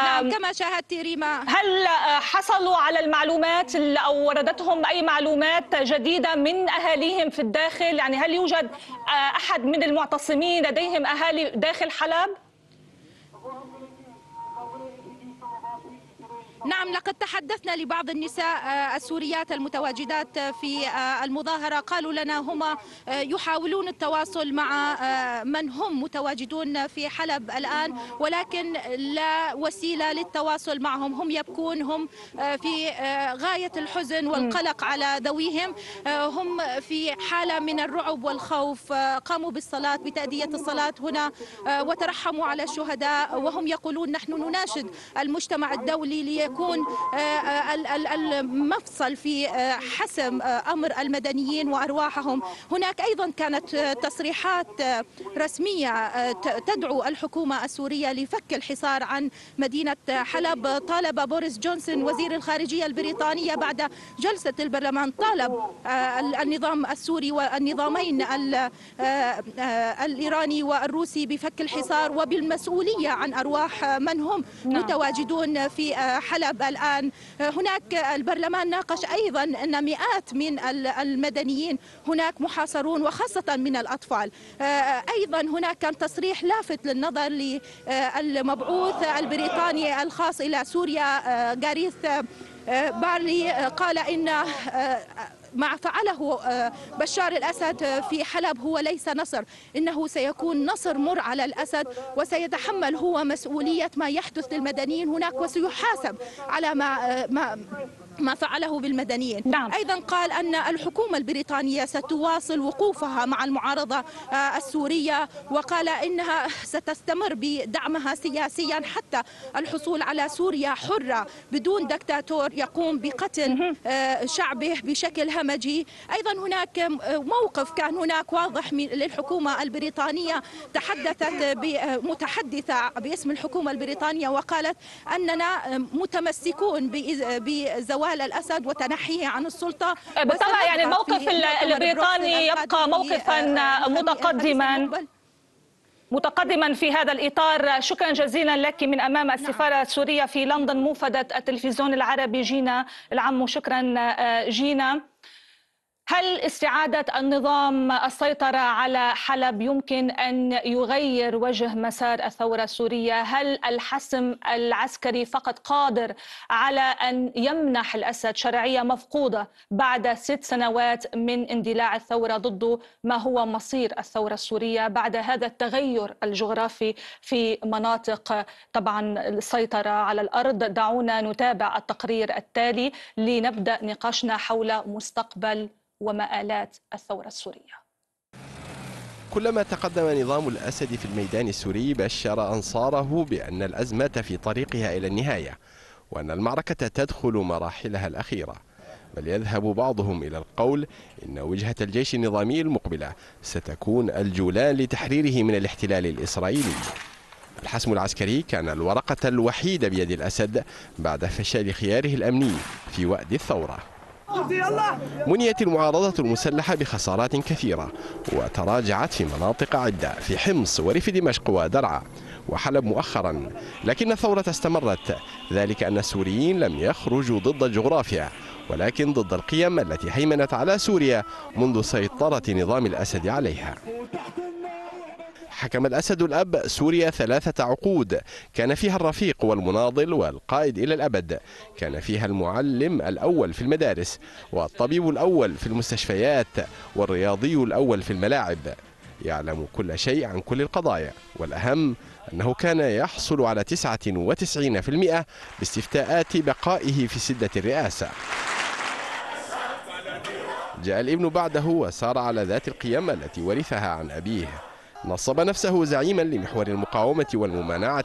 نعم كما شاهدت ريما هل آه، حصلوا على المعلومات او وردتهم اي معلومات جديده من اهاليهم في الداخل يعني هل يوجد آه، احد من المعتصمين لديهم اهالي داخل حلب نعم لقد تحدثنا لبعض النساء آه، السوريات المتواجدات آه، في آه، المظاهرة قالوا لنا هما يحاولون التواصل مع من هم متواجدون في حلب الآن ولكن لا وسيلة للتواصل معهم هم يبكون هم في غاية الحزن والقلق على ذويهم هم في حالة من الرعب والخوف قاموا بالصلاة بتأدية الصلاة هنا وترحموا على الشهداء وهم يقولون نحن نناشد المجتمع الدولي ليكون يكون آه، آه، المفصل في آه، حسم امر المدنيين وارواحهم هناك ايضا كانت تصريحات رسميه تدعو الحكومه السوريه لفك الحصار عن مدينه حلب طالب بوريس جونسون وزير الخارجيه البريطانيه بعد جلسه البرلمان طالب النظام السوري والنظامين الايراني والروسي بفك الحصار وبالمسؤوليه عن ارواح من هم نعم. متواجدون في حلب حلب الآن هناك البرلمان ناقش أيضا أن مئات من المدنيين هناك محاصرون وخاصة من الأطفال آه، أيضا هناك كان تصريح لافت للنظر للمبعوث البريطاني الخاص إلى سوريا غاريث آه، آه، بارلي قال ان ما فعله آه، بشار الأسد في حلب هو ليس نصر إنه سيكون نصر مر على الأسد وسيتحمل هو مسؤولية ما يحدث للمدنيين هناك وسيحاسب على ما, آه، ما ما فعله بالمدنيين نعم. أيضا قال أن الحكومة البريطانية ستواصل وقوفها مع المعارضة آه، السورية وقال إنها ستستمر بدعمها سياسيا حتى الحصول على سوريا حرة بدون دكتاتور يقوم بقتل آه، شعبه بشكل همجي أيضا هناك موقف كان هناك واضح للحكومة البريطانية تحدثت متحدثة باسم الحكومة البريطانية وقالت أننا متمسكون بزواج وهلة الأسد وتنحيه عن السلطة أه، بالطبع يعني الموقف البريطاني يبقى آه، موقفا آه، متقدما متقدما في هذا الإطار شكرا جزيلا لك من أمام نعم. السفارة نعم. السورية في لندن موفدة التلفزيون العربي جينا العم شكرا جينا هل استعادة النظام السيطرة على حلب يمكن أن يغير وجه مسار الثورة السورية؟ هل الحسم العسكري فقط قادر على أن يمنح الأسد شرعية مفقودة بعد ست سنوات من اندلاع الثورة ضده ما هو مصير الثورة السورية بعد هذا التغير الجغرافي في مناطق طبعا السيطرة على الأرض؟ دعونا نتابع التقرير التالي لنبدأ نقاشنا حول مستقبل ومآلات الثورة السورية كلما تقدم نظام الأسد في الميدان السوري بشر أنصاره بأن الأزمة في طريقها إلى النهاية وأن المعركة تدخل مراحلها الأخيرة بل يذهب بعضهم إلى القول إن وجهة الجيش النظامي المقبلة ستكون الجولان لتحريره من الاحتلال الإسرائيلي الحسم العسكري كان الورقة الوحيدة بيد الأسد بعد فشل خياره الأمني في وأد الثورة منيت المعارضة المسلحة بخسارات كثيرة وتراجعت في مناطق عدة في حمص وريف دمشق ودرعا وحلب مؤخرا لكن الثورة استمرت ذلك أن السوريين لم يخرجوا ضد الجغرافيا ولكن ضد القيم التي هيمنت على سوريا منذ سيطرة نظام الأسد عليها حكم الأسد الأب سوريا ثلاثة عقود كان فيها الرفيق والمناضل والقائد إلى الأبد كان فيها المعلم الأول في المدارس والطبيب الأول في المستشفيات والرياضي الأول في الملاعب يعلم كل شيء عن كل القضايا والأهم أنه كان يحصل على 99% باستفتاءات بقائه في سدة الرئاسة جاء الابن بعده وسار على ذات القيم التي ورثها عن أبيه نصب نفسه زعيما لمحور المقاومة والممانعة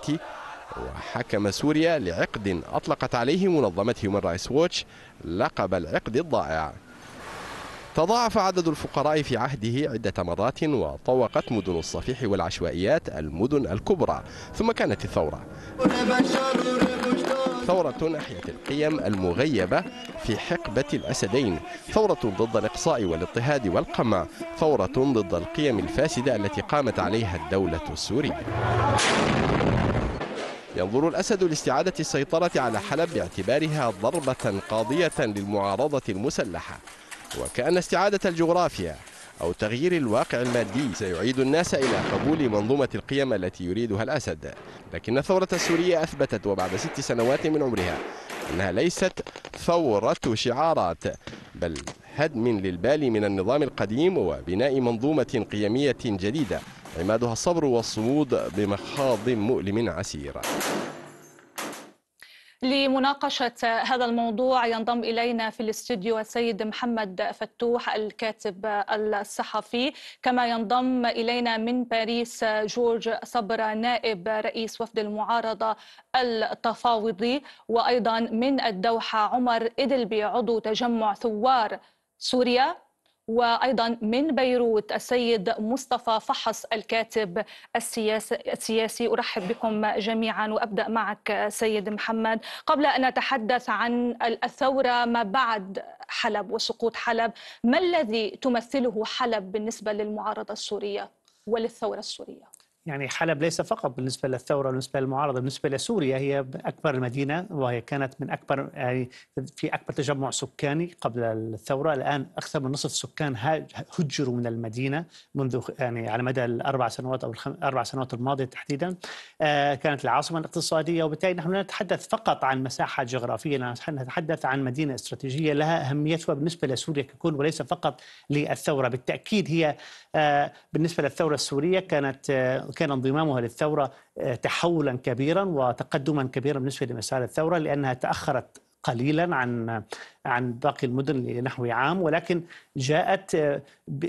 وحكم سوريا لعقد أطلقت عليه منظمة هيومن رايس ووتش لقب العقد الضائع تضاعف عدد الفقراء في عهده عدة مرات وطوقت مدن الصفيح والعشوائيات المدن الكبرى ثم كانت الثورة ثورة ناحية القيم المغيبة في حقبة الأسدين ثورة ضد الإقصاء والاضطهاد والقمع ثورة ضد القيم الفاسدة التي قامت عليها الدولة السورية ينظر الأسد لاستعادة السيطرة على حلب باعتبارها ضربة قاضية للمعارضة المسلحة وكأن استعادة الجغرافيا أو تغيير الواقع المادي سيعيد الناس إلى قبول منظومة القيم التي يريدها الأسد لكن الثورة السورية أثبتت وبعد ست سنوات من عمرها أنها ليست ثورة شعارات بل هدم للبال من النظام القديم وبناء منظومة قيمية جديدة عمادها الصبر والصمود بمخاض مؤلم عسير لمناقشة هذا الموضوع ينضم إلينا في الاستوديو السيد محمد فتوح الكاتب الصحفي كما ينضم إلينا من باريس جورج صبر نائب رئيس وفد المعارضة التفاوضي وأيضا من الدوحة عمر إدلبي عضو تجمع ثوار سوريا وايضا من بيروت السيد مصطفى فحص الكاتب السياسي السياسي ارحب بكم جميعا وابدا معك سيد محمد قبل ان نتحدث عن الثوره ما بعد حلب وسقوط حلب ما الذي تمثله حلب بالنسبه للمعارضه السوريه وللثوره السوريه يعني حلب ليس فقط بالنسبه للثوره بالنسبه للمعارضه بالنسبه لسوريا هي اكبر مدينه وهي كانت من اكبر يعني في اكبر تجمع سكاني قبل الثوره الان اكثر من نصف سكان هجروا من المدينه منذ يعني على مدى الاربع سنوات او الاربع سنوات الماضيه تحديدا آه، كانت العاصمه الاقتصاديه وبالتالي نحن لا نتحدث فقط عن مساحه جغرافيه نحن نتحدث عن مدينه استراتيجيه لها اهميتها بالنسبه لسوريا ككل وليس فقط للثوره بالتاكيد هي آه، بالنسبه للثوره السوريه كانت آه، كان انضمامها للثورة آه، تحولا كبيرا وتقدما كبيرا بالنسبة لمسار الثورة لأنها تأخرت قليلا عن عن باقي المدن لنحو عام ولكن جاءت آه،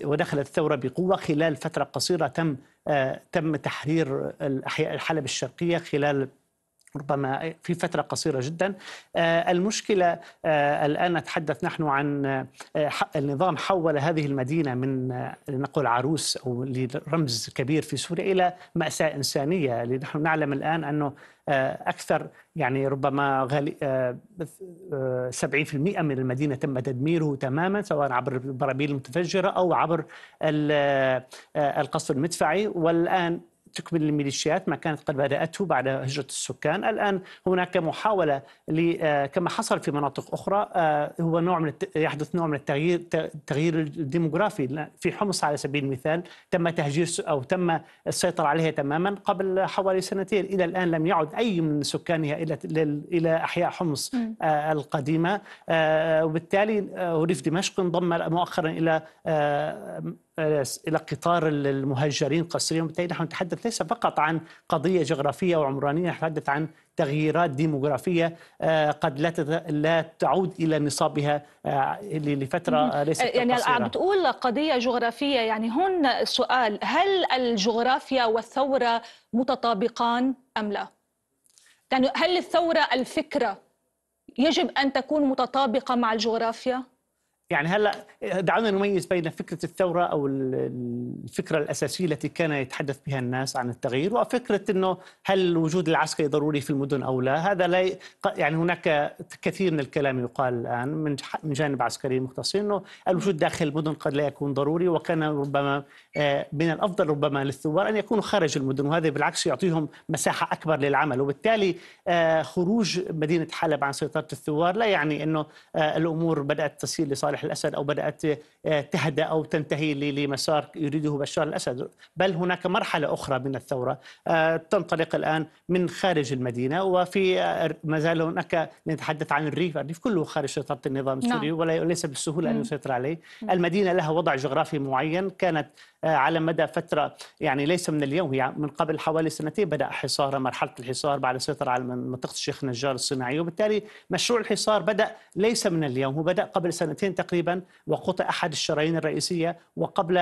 ودخلت الثوره بقوه خلال فتره قصيره تم آه، تم تحرير الاحياء الحلب الشرقيه خلال ربما في فترة قصيرة جدا آه، المشكلة آه، الآن نتحدث نحن عن آه، النظام حول هذه المدينة من لنقول عروس أو لرمز كبير في سوريا إلى مأساة إنسانية نحن نعلم الآن أنه أكثر يعني ربما في 70% من المدينة تم تدميره تماما سواء عبر البراميل المتفجرة أو عبر القصف المدفعي والآن تكمل الميليشيات ما كانت قد بدأته بعد هجرة السكان الآن هناك محاولة آه، كما حصل في مناطق أخرى آه، هو نوع من يحدث نوع من التغيير التغيير الديموغرافي في حمص على سبيل المثال تم تهجير أو تم السيطرة عليها تماما قبل حوالي سنتين إلى الآن لم يعد أي من سكانها إلى إلى أحياء حمص آه، القديمة وبالتالي ريف دمشق انضم مؤخرا إلى الى قطار المهجرين قسريا وبالتالي نحن نتحدث ليس فقط عن قضيه جغرافيه وعمرانيه نتحدث عن تغييرات ديموغرافيه آه، قد لا لا تعود الى نصابها آه، لفتره ليست آه، يعني قصيره يعني بتقول قضيه جغرافيه يعني هون السؤال هل الجغرافيا والثوره متطابقان ام لا؟ يعني هل الثوره الفكره يجب ان تكون متطابقه مع الجغرافيا؟ يعني هلا دعونا نميز بين فكره الثوره او الفكره الاساسيه التي كان يتحدث بها الناس عن التغيير وفكره انه هل الوجود العسكري ضروري في المدن او لا هذا لا يعني هناك كثير من الكلام يقال الان من من جانب عسكري مختصين انه الوجود داخل المدن قد لا يكون ضروري وكان ربما آه، من الافضل ربما للثوار ان يكونوا خارج المدن وهذا بالعكس يعطيهم مساحه اكبر للعمل وبالتالي آه، خروج مدينه حلب عن سيطره الثوار لا يعني انه آه، الامور بدات تسير لصالح الاسد او بدات تهدا او تنتهي لمسار يريده بشار الاسد بل هناك مرحله اخرى من الثوره تنطلق الان من خارج المدينه وفي ما زال هناك نتحدث عن الريف، الريف كله خارج سيطره النظام السوري نعم. وليس بالسهوله ان يسيطر عليه، المدينه لها وضع جغرافي معين كانت آه، على مدى فترة يعني ليس من اليوم هي من قبل حوالي سنتين بدأ حصار مرحلة الحصار بعد السيطرة على منطقة الشيخ نجار الصناعية وبالتالي مشروع الحصار بدأ ليس من اليوم هو بدأ قبل سنتين تقريبا وقطع أحد الشرايين الرئيسية وقبل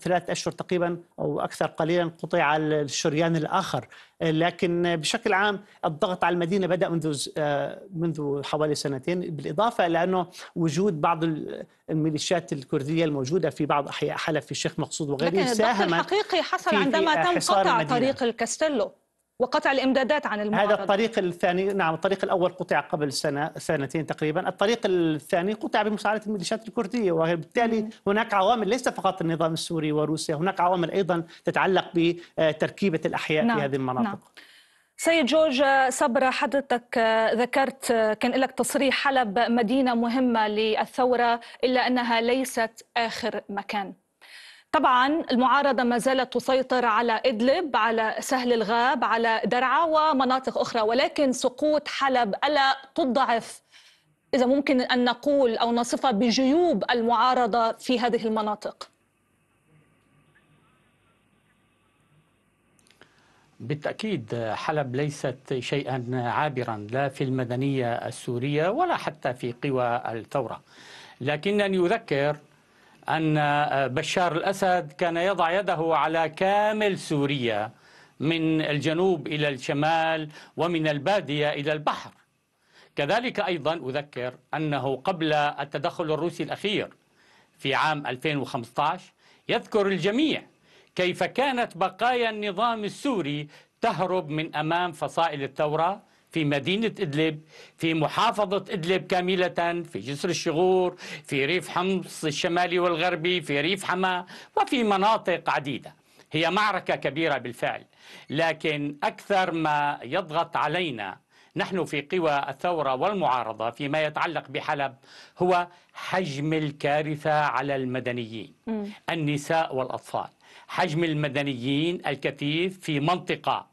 ثلاث أشهر تقريبا أو أكثر قليلا قطع الشريان الآخر لكن بشكل عام الضغط على المدينه بدا منذ آه، منذ حوالي سنتين بالاضافه الى انه وجود بعض الميليشيات الكرديه الموجوده في بعض احياء حلب في الشيخ مقصود وغيره لكن الضغط الحقيقي حصل عندما تم قطع طريق الكاستيلو وقطع الامدادات عن المعارضه هذا الطريق الثاني نعم الطريق الاول قطع قبل سنه سنتين تقريبا الطريق الثاني قطع بمساعده الميليشيات الكرديه وبالتالي هناك عوامل ليس فقط النظام السوري وروسيا هناك عوامل ايضا تتعلق بتركيبه الاحياء نعم. في هذه المناطق نعم. سيد جورج صبرا حضرتك ذكرت كان لك تصريح حلب مدينه مهمه للثوره الا انها ليست اخر مكان طبعا المعارضة ما زالت تسيطر على إدلب على سهل الغاب على درعا ومناطق أخرى ولكن سقوط حلب ألا تضعف إذا ممكن أن نقول أو نصفها بجيوب المعارضة في هذه المناطق بالتأكيد حلب ليست شيئا عابرا لا في المدنية السورية ولا حتى في قوى الثورة لكنني أذكر أن آه، بشار الأسد كان يضع يده على كامل سوريا من الجنوب إلى الشمال ومن البادية إلى البحر كذلك أيضا أذكر أنه قبل التدخل الروسي الأخير في عام 2015 يذكر الجميع كيف كانت بقايا النظام السوري تهرب من أمام فصائل الثورة في مدينة إدلب في محافظة إدلب كاملة في جسر الشغور في ريف حمص الشمالي والغربي في ريف حما وفي مناطق عديدة هي معركة كبيرة بالفعل لكن أكثر ما يضغط علينا نحن في قوى الثورة والمعارضة فيما يتعلق بحلب هو حجم الكارثة على المدنيين م. النساء والأطفال حجم المدنيين الكثيف في منطقة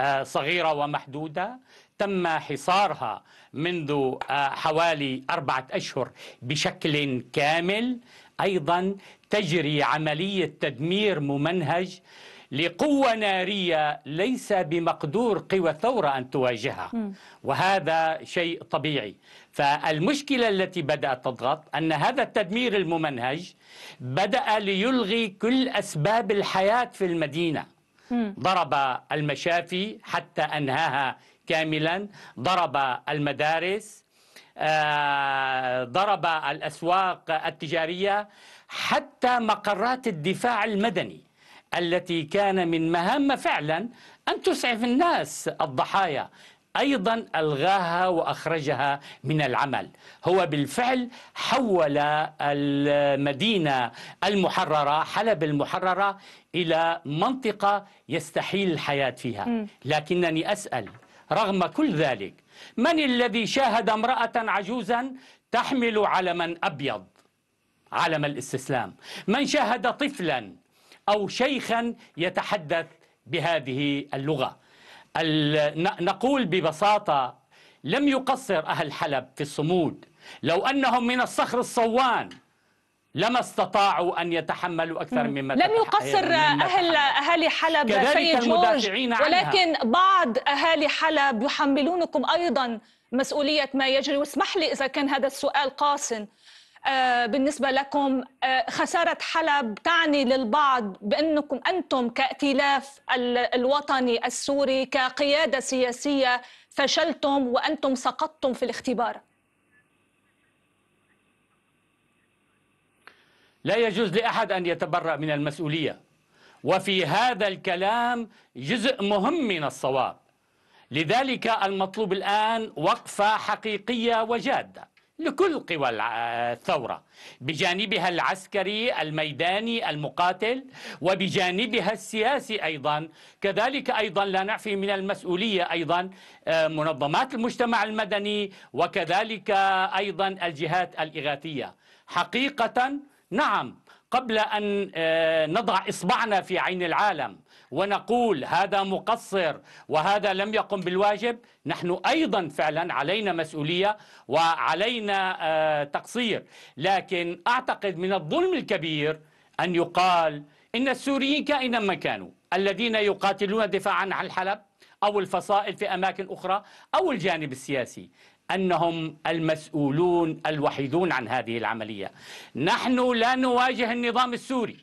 آه، صغيرة ومحدودة تم حصارها منذ آه، حوالي أربعة أشهر بشكل كامل أيضا تجري عملية تدمير ممنهج لقوة نارية ليس بمقدور قوى الثورة أن تواجهها وهذا شيء طبيعي فالمشكلة التي بدأت تضغط أن هذا التدمير الممنهج بدأ ليلغي كل أسباب الحياة في المدينة ضرب المشافي حتى أنهاها كاملا ضرب المدارس آه، ضرب الأسواق التجارية حتى مقرات الدفاع المدني التي كان من مهمة فعلا أن تسعف الناس الضحايا ايضا الغاها واخرجها من العمل هو بالفعل حول المدينه المحرره حلب المحرره الى منطقه يستحيل الحياه فيها لكنني اسال رغم كل ذلك من الذي شاهد امرأة عجوزا تحمل علما أبيض علم الاستسلام من شاهد طفلا أو شيخا يتحدث بهذه اللغة نقول ببساطة لم يقصر أهل حلب في الصمود لو أنهم من الصخر الصوان لما استطاعوا ان يتحملوا اكثر مما لم يقصر اهل اهالي حلب سيد جورج ولكن عنها. بعض اهالي حلب يحملونكم ايضا مسؤوليه ما يجري واسمح لي اذا كان هذا السؤال قاس آه، بالنسبه لكم آه، خساره حلب تعني للبعض بانكم انتم كائتلاف الوطني السوري كقياده سياسيه فشلتم وانتم سقطتم في الاختبار لا يجوز لأحد أن يتبرأ من المسؤولية وفي هذا الكلام جزء مهم من الصواب لذلك المطلوب الآن وقفة حقيقية وجادة لكل قوى الثورة بجانبها العسكري الميداني المقاتل وبجانبها السياسي أيضا كذلك أيضا لا نعفي من المسؤولية أيضا آه، منظمات المجتمع المدني وكذلك أيضا الجهات الإغاثية حقيقة نعم قبل أن آه، نضع إصبعنا في عين العالم ونقول هذا مقصر وهذا لم يقم بالواجب نحن أيضا فعلا علينا مسؤولية وعلينا آه، تقصير لكن أعتقد من الظلم الكبير أن يقال إن السوريين كائنا ما كانوا الذين يقاتلون دفاعا عن حلب أو الفصائل في أماكن أخرى أو الجانب السياسي انهم المسؤولون الوحيدون عن هذه العمليه. نحن لا نواجه النظام السوري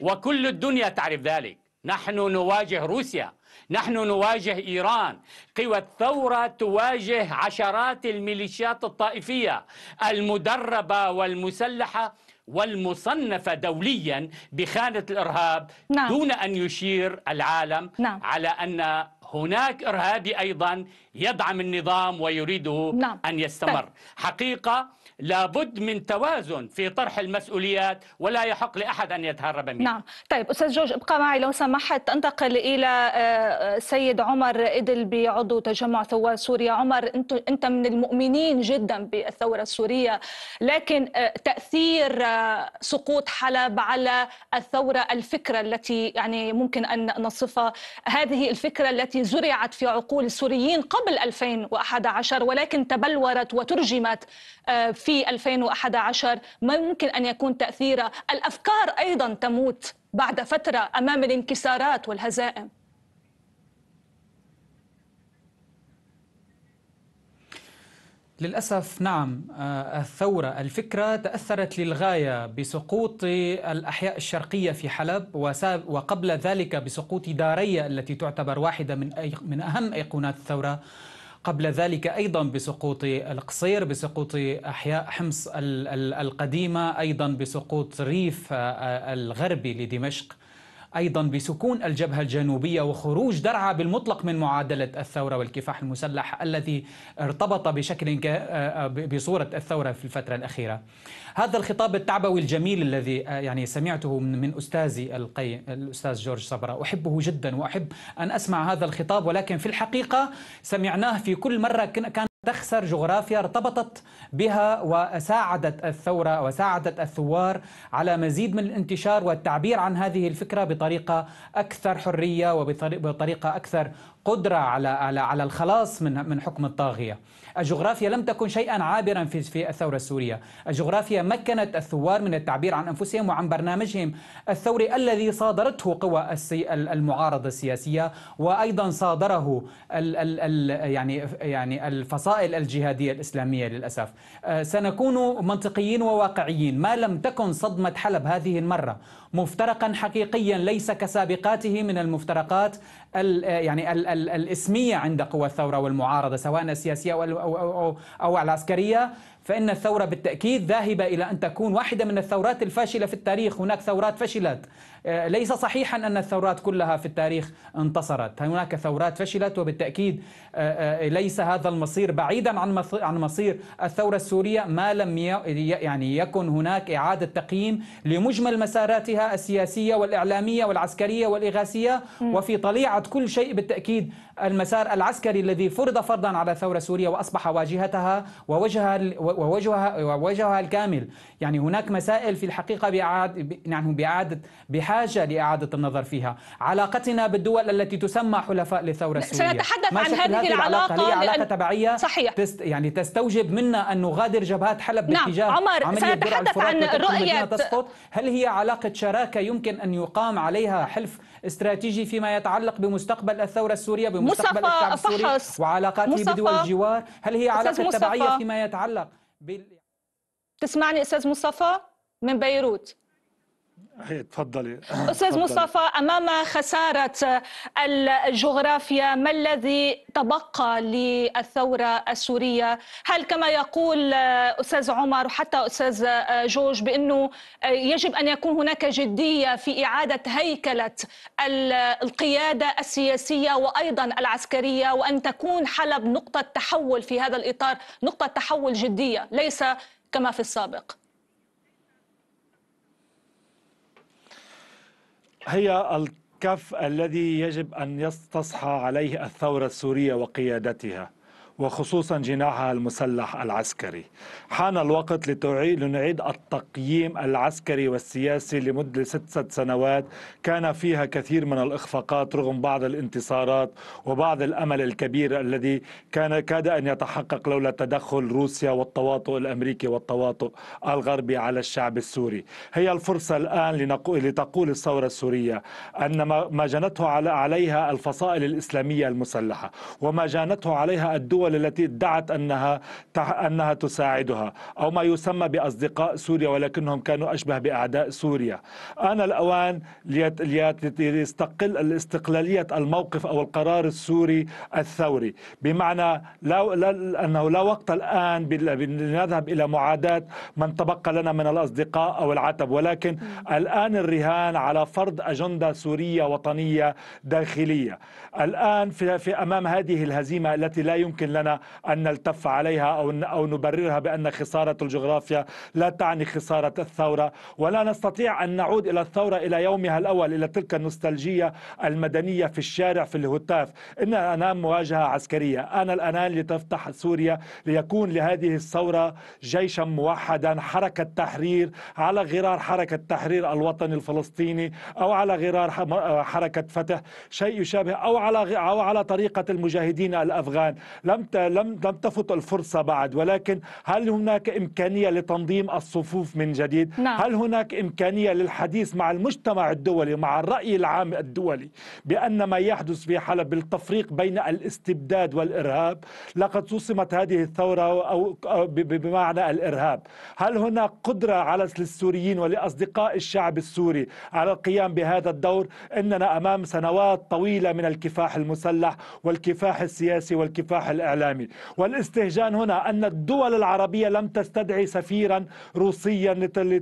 وكل الدنيا تعرف ذلك. نحن نواجه روسيا، نحن نواجه ايران، قوى الثوره تواجه عشرات الميليشيات الطائفيه المدربه والمسلحه والمصنفة دوليا بخانة الإرهاب نعم. دون أن يشير العالم نعم. على أن هناك إرهابي أيضا يدعم النظام ويريده نعم. أن يستمر طيب. حقيقة لابد من توازن في طرح المسؤوليات ولا يحق لأحد أن يتهرب منها نعم طيب أستاذ جورج ابقى معي لو سمحت أنتقل إلى آه، آه، سيد عمر إدلبي عضو تجمع ثوار سوريا عمر أنت من المؤمنين جدا بالثورة السورية لكن آه، تأثير سقوط حلب على الثورة الفكرة التي يعني ممكن أن نصفها هذه الفكرة التي زرعت في عقول السوريين قبل 2011 ولكن تبلورت وترجمت آه، في 2011 ما ممكن أن يكون تأثيرها الأفكار أيضا تموت بعد فترة أمام الانكسارات والهزائم للأسف نعم آه، الثورة الفكرة تأثرت للغاية بسقوط الأحياء الشرقية في حلب وقبل ذلك بسقوط دارية التي تعتبر واحدة من, من أهم أيقونات الثورة قبل ذلك أيضا بسقوط القصير بسقوط أحياء حمص القديمة أيضا بسقوط ريف آه، آه، الغربي لدمشق أيضا بسكون الجبهة الجنوبية وخروج درعا بالمطلق من معادلة الثورة والكفاح المسلح الذي ارتبط بشكل آه، آه، بصورة الثورة في الفترة الأخيرة هذا الخطاب التعبوي الجميل الذي آه، يعني سمعته من أستاذي القي الأستاذ جورج صبرا أحبه جدا وأحب أن أسمع هذا الخطاب ولكن في الحقيقة سمعناه في كل مرة كان تخسر جغرافيا ارتبطت بها وساعدت الثورة وساعدت الثوار على مزيد من الانتشار والتعبير عن هذه الفكرة بطريقة أكثر حرية وبطريقة أكثر قدره على على على الخلاص من من حكم الطاغيه. الجغرافيا لم تكن شيئا عابرا في في الثوره السوريه، الجغرافيا مكنت الثوار من التعبير عن انفسهم وعن برنامجهم الثوري الذي صادرته قوى السي المعارضه السياسيه وايضا صادره ال ال ال يعني يعني الفصائل الجهاديه الاسلاميه للاسف. آه، سنكون منطقيين وواقعيين، ما لم تكن صدمه حلب هذه المره مفترقا حقيقيا ليس كسابقاته من المفترقات الـ يعني الـ الـ الاسميه عند قوى الثوره والمعارضه سواء السياسيه او او او, أو العسكريه فان الثوره بالتاكيد ذاهبه الى ان تكون واحده من الثورات الفاشله في التاريخ هناك ثورات فشلت آه، ليس صحيحا أن الثورات كلها في التاريخ انتصرت هناك ثورات فشلت وبالتأكيد آه، آه، ليس هذا المصير بعيدا عن عن مصير الثورة السورية ما لم يعني يكن هناك إعادة تقييم لمجمل مساراتها السياسية والإعلامية والعسكرية والإغاثية وفي طليعة كل شيء بالتأكيد المسار العسكري الذي فرض فرضا على الثوره السوريه وأصبح واجهتها ووجهها ووجهها ووجهها الكامل يعني هناك مسائل في الحقيقة نعم، بإعادة يعني بإعادة بحاجة بحاجة لإعادة النظر فيها علاقتنا بالدول التي تسمى حلفاء للثورة السورية سنتحدث عن هذه العلاقة هي علاقة لأن... تبعية صحيح. تست... يعني تستوجب منا أن نغادر جبهات حلب نعم. باتجاه عمر سنتحدث عن رؤية تسقط هل هي علاقة شراكة يمكن أن يقام عليها حلف استراتيجي فيما يتعلق بمستقبل الثورة السورية بمستقبل الشعب السوري وعلاقاته بدول الجوار هل هي علاقة تبعية فيما يتعلق بال... تسمعني أستاذ مصطفى من بيروت هي تفضلي استاذ مصطفى امام خساره الجغرافيا ما الذي تبقى للثوره السوريه هل كما يقول استاذ عمر وحتى استاذ جورج بانه يجب ان يكون هناك جديه في اعاده هيكله القياده السياسيه وايضا العسكريه وان تكون حلب نقطه تحول في هذا الاطار نقطه تحول جديه ليس كما في السابق هي الكف الذي يجب أن تسعى عليه الثورة السورية وقيادتها وخصوصا جناحها المسلح العسكري حان الوقت لنعيد التقييم العسكري والسياسي لمدة ست سنوات كان فيها كثير من الإخفاقات رغم بعض الانتصارات وبعض الأمل الكبير الذي كان كاد أن يتحقق لولا تدخل روسيا والتواطؤ الأمريكي والتواطؤ الغربي على الشعب السوري هي الفرصة الآن لتقول الثورة السورية أن ما جنته عليها الفصائل الإسلامية المسلحة وما جانته عليها الدول الدول التي ادعت أنها أنها تساعدها أو ما يسمى بأصدقاء سوريا ولكنهم كانوا أشبه بأعداء سوريا أنا الأوان ليستقل الاستقلالية الموقف أو القرار السوري الثوري بمعنى لا, لا أنه لا وقت الآن لنذهب إلى معاداة من تبقى لنا من الأصدقاء أو العتب ولكن الآن الرهان على فرض أجندة سورية وطنية داخلية الآن في أمام هذه الهزيمة التي لا يمكن لنا أن نلتف عليها أو أو نبررها بأن خسارة الجغرافيا لا تعني خسارة الثورة ولا نستطيع أن نعود إلى الثورة إلى يومها الأول إلى تلك النوستالجية المدنية في الشارع في الهتاف إن أنا مواجهة عسكرية أنا الآن لتفتح سوريا ليكون لهذه الثورة جيشا موحدا حركة تحرير على غرار حركة تحرير الوطني الفلسطيني أو على غرار حركة فتح شيء يشابه أو على أو على طريقة المجاهدين الأفغان لم لم لم لم تفت الفرصه بعد ولكن هل هناك امكانيه لتنظيم الصفوف من جديد؟ نعم. هل هناك امكانيه للحديث مع المجتمع الدولي مع الراي العام الدولي بان ما يحدث في حلب بالتفريق بين الاستبداد والارهاب؟ لقد صمت هذه الثوره او بمعنى الارهاب. هل هناك قدره على للسوريين ولاصدقاء الشعب السوري على القيام بهذا الدور؟ اننا امام سنوات طويله من الكفاح المسلح والكفاح السياسي والكفاح الاعلامي الإعلامي والاستهجان هنا أن الدول العربية لم تستدعي سفيرا روسيا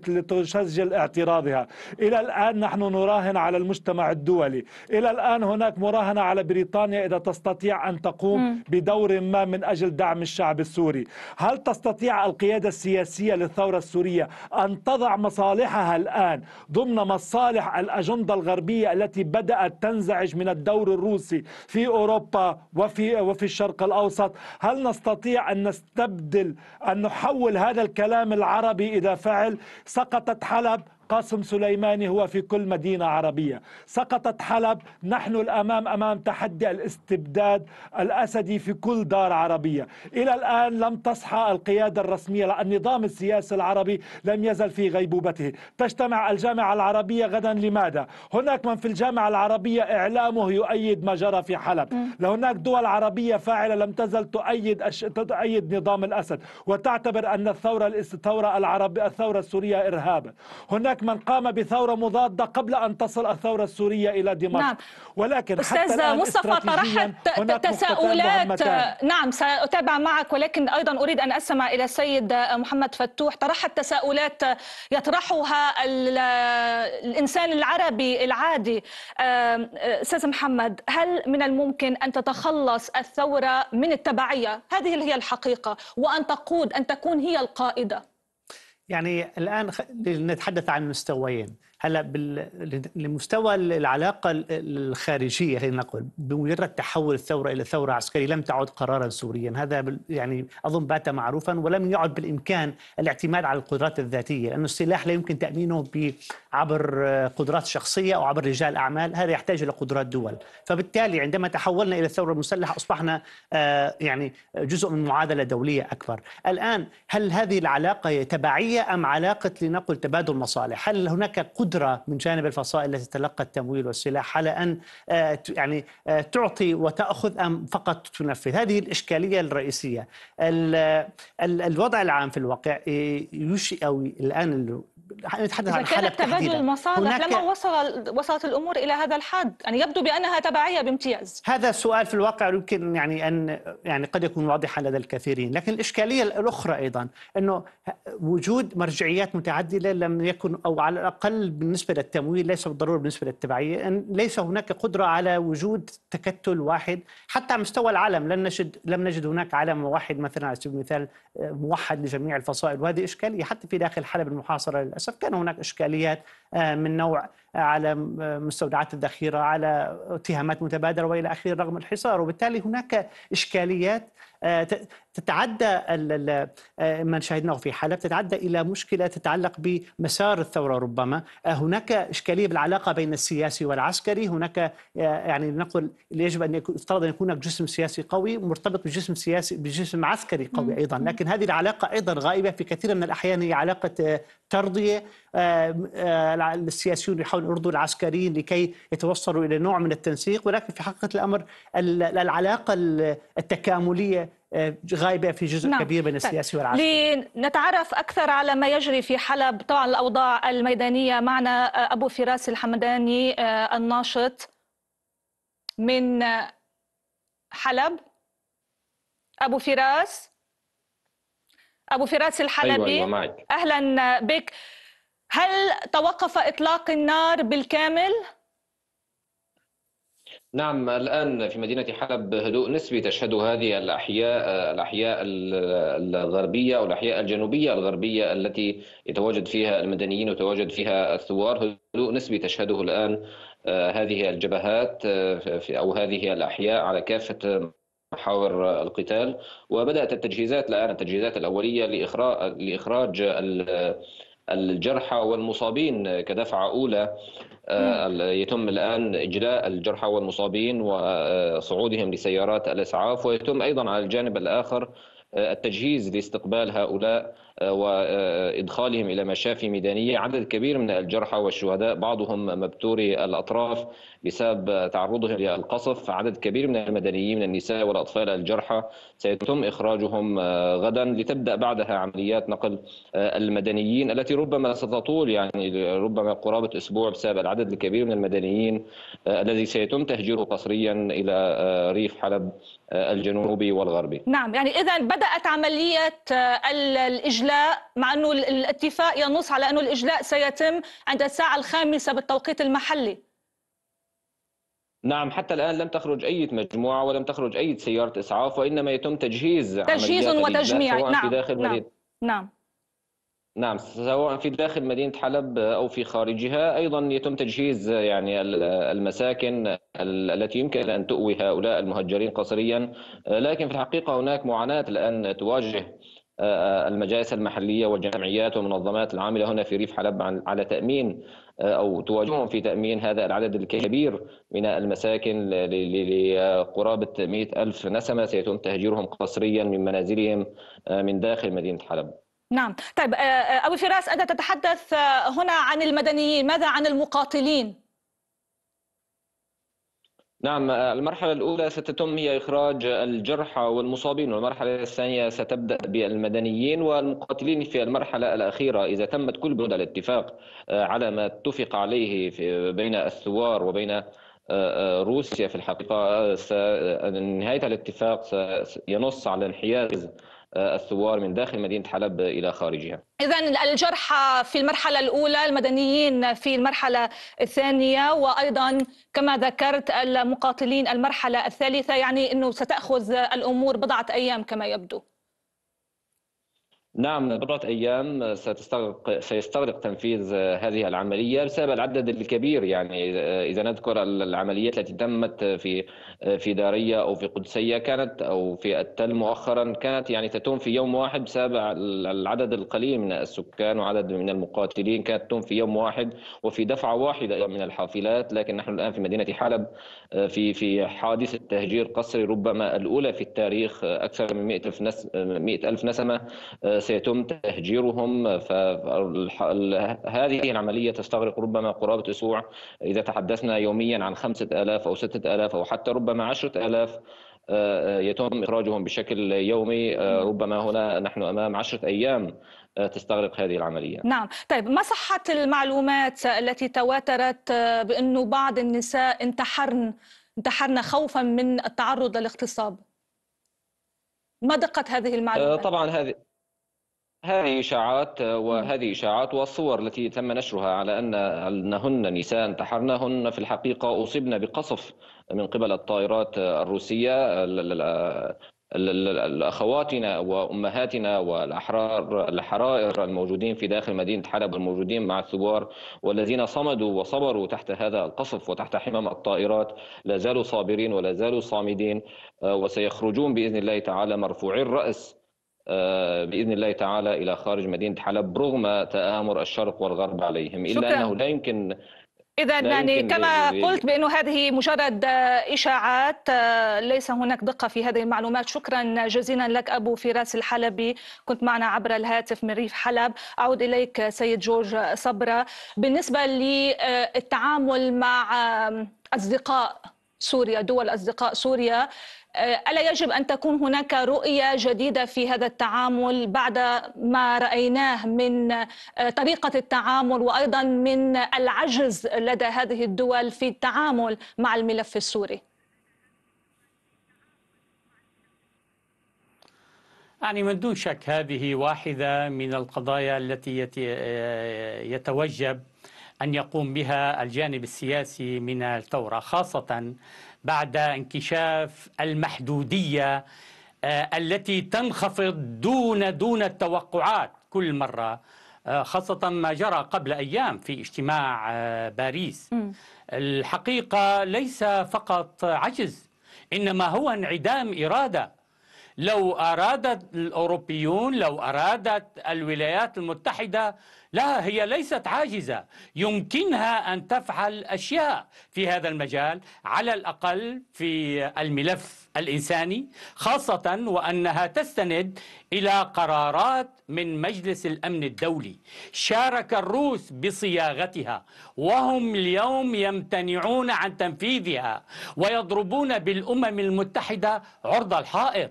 لتسجل اعتراضها إلى الآن نحن نراهن على المجتمع الدولي إلى الآن هناك مراهنة على بريطانيا إذا تستطيع أن تقوم بدور ما من أجل دعم الشعب السوري هل تستطيع القيادة السياسية للثورة السورية أن تضع مصالحها الآن ضمن مصالح الأجندة الغربية التي بدأت تنزعج من الدور الروسي في أوروبا وفي, وفي الشرق الأوسط الوسط هل نستطيع أن نستبدل أن نحول هذا الكلام العربي إذا فعل سقطت حلب قاسم سليماني هو في كل مدينة عربية سقطت حلب نحن الأمام أمام تحدي الاستبداد الأسدي في كل دار عربية إلى الآن لم تصحى القيادة الرسمية النظام السياسي العربي لم يزل في غيبوبته تجتمع الجامعة العربية غدا لماذا؟ هناك من في الجامعة العربية إعلامه يؤيد ما جرى في حلب لهناك دول عربية فاعلة لم تزل تؤيد تؤيد نظام الأسد وتعتبر أن الثورة الثورة العربية الثورة السورية إرهاب هناك من قام بثورة مضادة قبل أن تصل الثورة السورية إلى دمشق نعم. ولكن أستاذ مصطفى طرحت تساؤلات نعم سأتابع معك ولكن أيضا أريد أن أسمع إلى السيد محمد فتوح طرحت تساؤلات يطرحها الإنسان العربي العادي أستاذ محمد هل من الممكن أن تتخلص الثورة من التبعية هذه هي الحقيقة وأن تقود أن تكون هي القائدة يعني الآن خ... نتحدث عن مستويين هلا بال... لمستوى العلاقه الخارجيه خلينا نقول بمجرد تحول الثوره الى ثوره عسكريه لم تعد قرارا سوريا هذا يعني اظن بات معروفا ولم يعد بالامكان الاعتماد على القدرات الذاتيه لانه السلاح لا يمكن تامينه عبر قدرات شخصيه او عبر رجال اعمال هذا يحتاج الى قدرات دول فبالتالي عندما تحولنا الى الثوره المسلحه اصبحنا آه، يعني جزء من معادله دوليه اكبر الان هل هذه العلاقه تبعيه ام علاقه لنقل تبادل مصالح هل هناك قدرة قدره من جانب الفصائل التي تتلقى التمويل والسلاح على ان آه، يعني آه، تعطي وتاخذ ام فقط تنفذ هذه الاشكاليه الرئيسيه الوضع العام في الواقع آه، يشي او الان نتحدث عن حالة تبادل المصالح لما وصل وصلت الامور الى هذا الحد يعني يبدو بانها تبعيه بامتياز هذا السؤال في الواقع يمكن يعني ان يعني قد يكون واضحا لدى الكثيرين لكن الاشكاليه الاخرى ايضا انه وجود مرجعيات متعدده لم يكن او على الاقل بالنسبه للتمويل ليس بالضروره بالنسبه للتبعيه ان ليس هناك قدره على وجود تكتل واحد حتى على مستوى العالم لم نجد لم نجد هناك علم واحد مثلا على سبيل المثال آه، موحد لجميع الفصائل وهذه اشكاليه حتى في داخل حلب المحاصره للاسف للاسف كان هناك اشكاليات آه، من نوع آه، على مستودعات الذخيره على اتهامات متبادله والى اخره رغم الحصار وبالتالي هناك اشكاليات آه، تتعدى آه، ما شاهدناه في حلب تتعدى إلى مشكلة تتعلق بمسار الثورة ربما آه، هناك إشكالية بالعلاقة بين السياسي والعسكري هناك آه، يعني نقول يجب أن افترض أن يكون هناك جسم سياسي قوي مرتبط بجسم سياسي بجسم عسكري قوي أيضا لكن هذه العلاقة أيضا غائبة في كثير من الأحيان هي علاقة ترضية السياسيون يحاولون يرضوا العسكريين لكي يتوصلوا إلى نوع من التنسيق ولكن في حقيقة الأمر العلاقة التكاملية غايبه في جزء نعم. كبير من طيب. السياسي والعسكري لنتعرف اكثر على ما يجري في حلب طبعا الاوضاع الميدانيه معنا آه، ابو فراس الحمداني آه، الناشط من آه، حلب ابو فراس ابو فراس الحلبي أيوة،, أيوة معك. اهلا بك هل توقف اطلاق النار بالكامل نعم الآن في مدينة حلب هدوء نسبي تشهد هذه الأحياء الأحياء الغربية أو الأحياء الجنوبية الغربية التي يتواجد فيها المدنيين وتواجد فيها الثوار هدوء نسبي تشهده الآن آه، هذه الجبهات آه، أو هذه الأحياء على كافة محاور القتال وبدأت التجهيزات الآن التجهيزات الأولية لإخراج الجرحى والمصابين كدفعة أولى آه، يتم الآن إجلاء الجرحى والمصابين وصعودهم لسيارات الإسعاف ويتم أيضا على الجانب الآخر آه، التجهيز لاستقبال هؤلاء آه، وادخالهم الى مشافي ميدانيه عدد كبير من الجرحى والشهداء بعضهم مبتوري الاطراف بسبب تعرضهم للقصف عدد كبير من المدنيين من النساء والاطفال الجرحى سيتم اخراجهم آه، غدا لتبدا بعدها عمليات نقل آه، المدنيين التي ربما ستطول يعني ربما قرابه اسبوع بسبب العدد الكبير من المدنيين الذي سيتم تهجيره قسريا الى ريف حلب الجنوبي والغربي. نعم يعني اذا بدات عمليه الاجلاء الاجلاء مع انه الاتفاق ينص على انه الاجلاء سيتم عند الساعه الخامسه بالتوقيت المحلي نعم حتى الآن لم تخرج أي مجموعة ولم تخرج أي سيارة إسعاف وإنما يتم تجهيز تجهيز وتجميع نعم. في داخل نعم. مدينة نعم نعم سواء في داخل مدينة حلب أو في خارجها أيضا يتم تجهيز يعني المساكن التي يمكن أن تؤوي هؤلاء المهجرين قصريا لكن في الحقيقة هناك معاناة الآن تواجه المجالس المحليه والجمعيات والمنظمات العامله هنا في ريف حلب على تامين آه، او تواجههم في تامين هذا العدد الكبير من المساكن لقرابه 100 الف نسمه سيتم تهجيرهم قسريا من منازلهم آه، من داخل مدينه حلب. نعم، طيب آه، ابو فراس انت تتحدث هنا عن المدنيين، ماذا عن المقاتلين؟ نعم المرحلة الأولى ستتم هي إخراج الجرحى والمصابين والمرحلة الثانية ستبدأ بالمدنيين والمقاتلين في المرحلة الأخيرة إذا تمت كل بنود الاتفاق آه، على ما اتفق عليه بين الثوار وبين آه، آه، روسيا في الحقيقة نهاية الاتفاق سينص على انحياز آه، الثوار من داخل مدينه حلب الى خارجها. اذا الجرحى في المرحله الاولى، المدنيين في المرحله الثانيه وايضا كما ذكرت المقاتلين المرحله الثالثه، يعني انه ستاخذ الامور بضعه ايام كما يبدو. نعم بضعة أيام ستستغرق سيستغرق تنفيذ هذه العملية بسبب العدد الكبير يعني إذا نذكر العمليات التي تمت في آه، في دارية أو في قدسية كانت أو في التل مؤخرا كانت يعني تتم في يوم واحد بسبب العدد القليل من السكان وعدد من المقاتلين كانت تتم في يوم واحد وفي دفعة واحدة من الحافلات لكن نحن الآن في مدينة حلب آه، في في حادثة تهجير قصري ربما الأولى في التاريخ آه، أكثر من 100 ألف نس... 100 ألف نسمة سيتم تهجيرهم فهذه العملية تستغرق ربما قرابة أسبوع إذا تحدثنا يوميا عن 5000 أو 6000 أو حتى ربما ربما ألاف آه، آه، يتم إخراجهم بشكل يومي آه، نعم. ربما هنا نحن أمام عشرة أيام تستغرق هذه العملية نعم طيب ما صحة المعلومات التي تواترت بأنه بعض النساء انتحرن انتحرن خوفا من التعرض للاغتصاب ما دقة هذه المعلومات؟ طبعا هذه هذه إشاعات نعم. وهذه إشاعات والصور التي تم نشرها على أن أنهن نساء انتحرنهن في الحقيقة أصبن بقصف من قبل الطائرات الروسيه اخواتنا وامهاتنا والاحرار الحرائر الموجودين في داخل مدينه حلب والموجودين مع الثوار والذين صمدوا وصبروا تحت هذا القصف وتحت حمام الطائرات لا زالوا صابرين ولا زالوا صامدين آه، وسيخرجون باذن الله تعالى مرفوعي الراس آه، باذن الله تعالى الى خارج مدينه حلب رغم تامر الشرق والغرب عليهم الا شكرا. انه لا يمكن إذا يعني كما قلت بأنه هذه مجرد إشاعات آه، ليس هناك دقة في هذه المعلومات شكرا جزيلا لك أبو فراس الحلبي كنت معنا عبر الهاتف من ريف حلب أعود إليك سيد جورج صبرة بالنسبة للتعامل مع أصدقاء سوريا دول أصدقاء سوريا آه، ألا يجب أن تكون هناك رؤية جديدة في هذا التعامل بعد ما رأيناه من آه، طريقة التعامل وأيضا من العجز لدى هذه الدول في التعامل مع الملف السوري؟ يعني من دون شك هذه واحدة من القضايا التي آه، يتوجب أن يقوم بها الجانب السياسي من الثورة خاصة بعد انكشاف المحدودية آه، التي تنخفض دون دون التوقعات كل مرة آه، خاصة ما جرى قبل أيام في اجتماع آه، باريس الحقيقة ليس فقط عجز إنما هو انعدام إرادة لو أرادت الأوروبيون لو أرادت الولايات المتحدة لا هي ليست عاجزة يمكنها أن تفعل أشياء في هذا المجال على الأقل في الملف الإنساني خاصة وأنها تستند إلى قرارات من مجلس الأمن الدولي شارك الروس بصياغتها وهم اليوم يمتنعون عن تنفيذها ويضربون بالأمم المتحدة عرض الحائط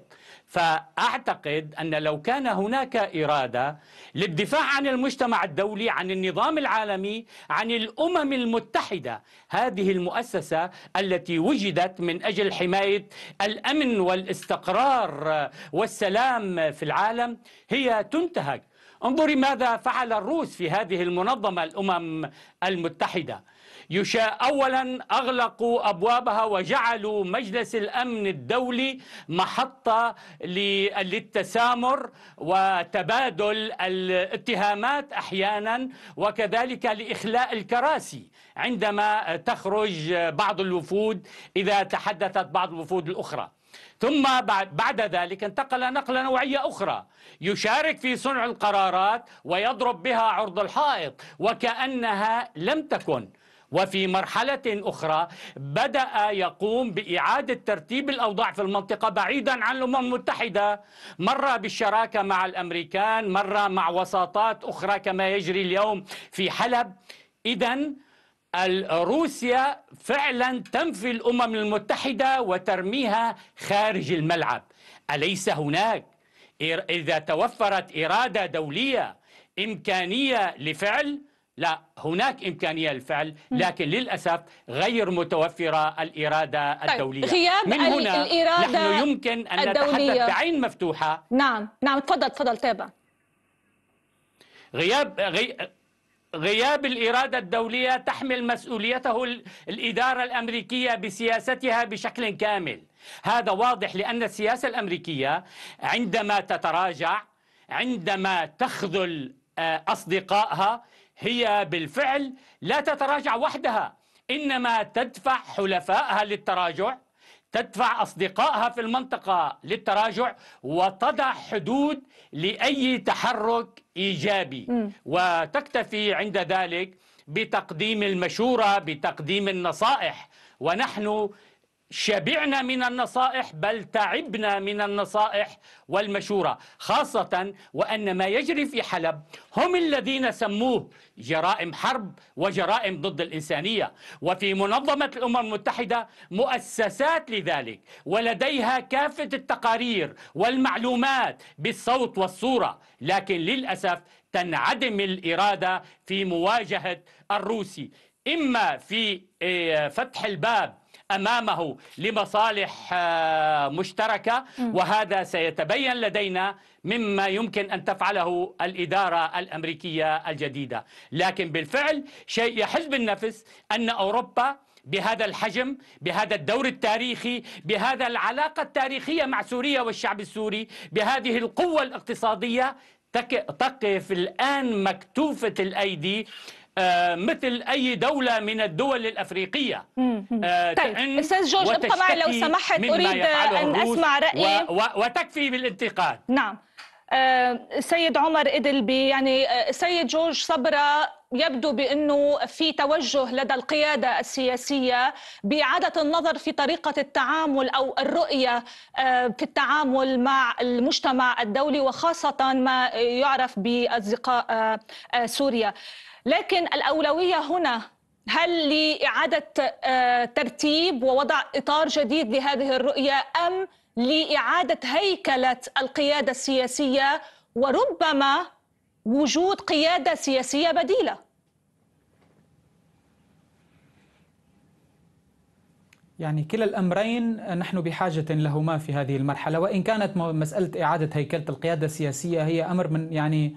فاعتقد ان لو كان هناك اراده للدفاع عن المجتمع الدولي، عن النظام العالمي، عن الامم المتحده، هذه المؤسسه التي وجدت من اجل حمايه الامن والاستقرار والسلام في العالم هي تنتهك. انظري ماذا فعل الروس في هذه المنظمه الامم المتحده. يشاء أولا أغلقوا أبوابها وجعلوا مجلس الأمن الدولي محطة للتسامر وتبادل الاتهامات أحيانا وكذلك لإخلاء الكراسي عندما تخرج بعض الوفود إذا تحدثت بعض الوفود الأخرى ثم بعد ذلك انتقل نقلة نوعية أخرى يشارك في صنع القرارات ويضرب بها عرض الحائط وكأنها لم تكن وفي مرحلة أخرى بدأ يقوم بإعادة ترتيب الأوضاع في المنطقة بعيدا عن الأمم المتحدة مرة بالشراكة مع الأمريكان مرة مع وساطات أخرى كما يجري اليوم في حلب إذا روسيا فعلا تنفي الأمم المتحدة وترميها خارج الملعب أليس هناك إذا توفرت إرادة دولية إمكانية لفعل لا هناك إمكانية للفعل لكن للأسف غير متوفرة الإرادة طيب، الدولية طيب غياب من هنا الإرادة نحن يمكن أن الدولية. نتحدث بعين مفتوحة نعم نعم تفضل تفضل تابع غياب غي... غياب الإرادة الدولية تحمل مسؤوليته الإدارة الأمريكية بسياستها بشكل كامل هذا واضح لأن السياسة الأمريكية عندما تتراجع عندما تخذل آه، أصدقائها هي بالفعل لا تتراجع وحدها انما تدفع حلفائها للتراجع تدفع اصدقائها في المنطقه للتراجع وتضع حدود لاي تحرك ايجابي م. وتكتفي عند ذلك بتقديم المشوره بتقديم النصائح ونحن شبعنا من النصائح بل تعبنا من النصائح والمشورة خاصة وأن ما يجري في حلب هم الذين سموه جرائم حرب وجرائم ضد الإنسانية وفي منظمة الأمم المتحدة مؤسسات لذلك ولديها كافة التقارير والمعلومات بالصوت والصورة لكن للأسف تنعدم الإرادة في مواجهة الروسي إما في آه، فتح الباب امامه لمصالح آه، مشتركه وهذا سيتبين لدينا مما يمكن ان تفعله الاداره الامريكيه الجديده، لكن بالفعل شيء يحز بالنفس ان اوروبا بهذا الحجم بهذا الدور التاريخي بهذا العلاقة التاريخية مع سوريا والشعب السوري بهذه القوة الاقتصادية تقف الآن مكتوفة الأيدي آه، مثل أي دولة من الدول الأفريقية آه، طيب أستاذ جورج ابقى معي لو سمحت أريد أن أسمع رأيي و... وتكفي بالانتقاد نعم آه، سيد عمر إدلبي يعني سيد جورج صبرة يبدو بانه في توجه لدى القياده السياسيه باعاده النظر في طريقه التعامل او الرؤيه في التعامل مع المجتمع الدولي وخاصه ما يعرف باصدقاء سوريا. لكن الأولوية هنا هل لإعادة آه، ترتيب ووضع إطار جديد لهذه الرؤية أم لإعادة هيكلة القيادة السياسية وربما وجود قيادة سياسية بديلة يعني كلا الأمرين نحن بحاجة لهما في هذه المرحلة وإن كانت مسألة إعادة هيكلة القيادة السياسية هي أمر من يعني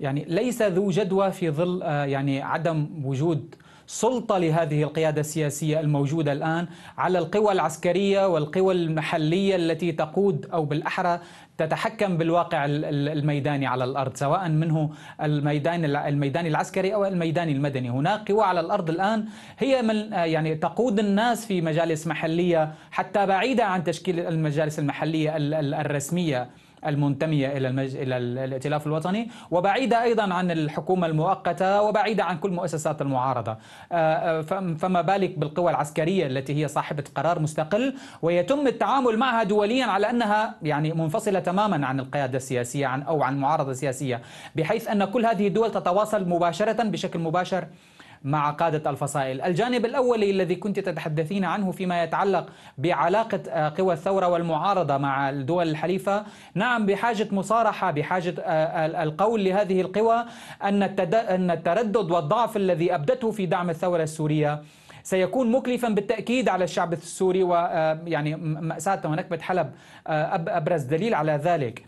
يعني ليس ذو جدوى في ظل آه، يعني عدم وجود سلطة لهذه القيادة السياسية الموجودة الآن على القوى العسكرية والقوى المحلية التي تقود أو بالأحرى تتحكم بالواقع الميداني على الارض سواء منه الميدان الميداني العسكري او الميداني المدني هناك قوى على الارض الان هي من آه، يعني تقود الناس في مجالس محليه حتى بعيده عن تشكيل المجالس المحليه الرسميه المنتمية إلى المج... إلى الائتلاف الوطني وبعيدة أيضا عن الحكومة المؤقتة وبعيدة عن كل مؤسسات المعارضة آه، آه، فما بالك بالقوى العسكرية التي هي صاحبة قرار مستقل ويتم التعامل معها دوليا على أنها يعني منفصلة تماما عن القيادة السياسية عن أو عن المعارضة السياسية بحيث أن كل هذه الدول تتواصل مباشرة بشكل مباشر مع قادة الفصائل الجانب الأولي الذي كنت تتحدثين عنه فيما يتعلق بعلاقة آه، قوى الثورة والمعارضة مع الدول الحليفة نعم بحاجة مصارحة بحاجة آه، القول لهذه القوى أن التردد والضعف الذي أبدته في دعم الثورة السورية سيكون مكلفا بالتاكيد على الشعب السوري ويعني آه، ماساه ونكبه حلب ابرز دليل على ذلك.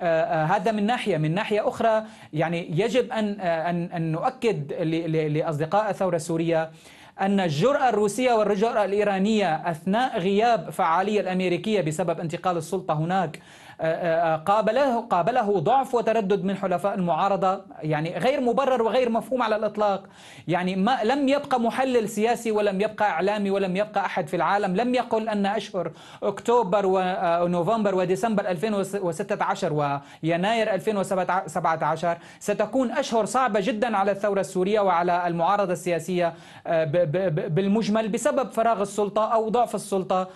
آه، آه، هذا من ناحية من ناحية أخرى يعني يجب أن, آه، أن, أن نؤكد لأصدقاء الثورة السورية أن الجرأة الروسية والجرأة الإيرانية أثناء غياب فعالية الأمريكية بسبب انتقال السلطة هناك آه، آه، قابله قابله ضعف وتردد من حلفاء المعارضه يعني غير مبرر وغير مفهوم على الاطلاق يعني ما لم يبقى محلل سياسي ولم يبقى اعلامي ولم يبقى احد في العالم لم يقل ان اشهر اكتوبر آه، ونوفمبر وديسمبر 2016 ويناير 2017 ستكون اشهر صعبه جدا على الثوره السوريه وعلى المعارضه السياسيه بالمجمل بسبب فراغ السلطه او ضعف السلطه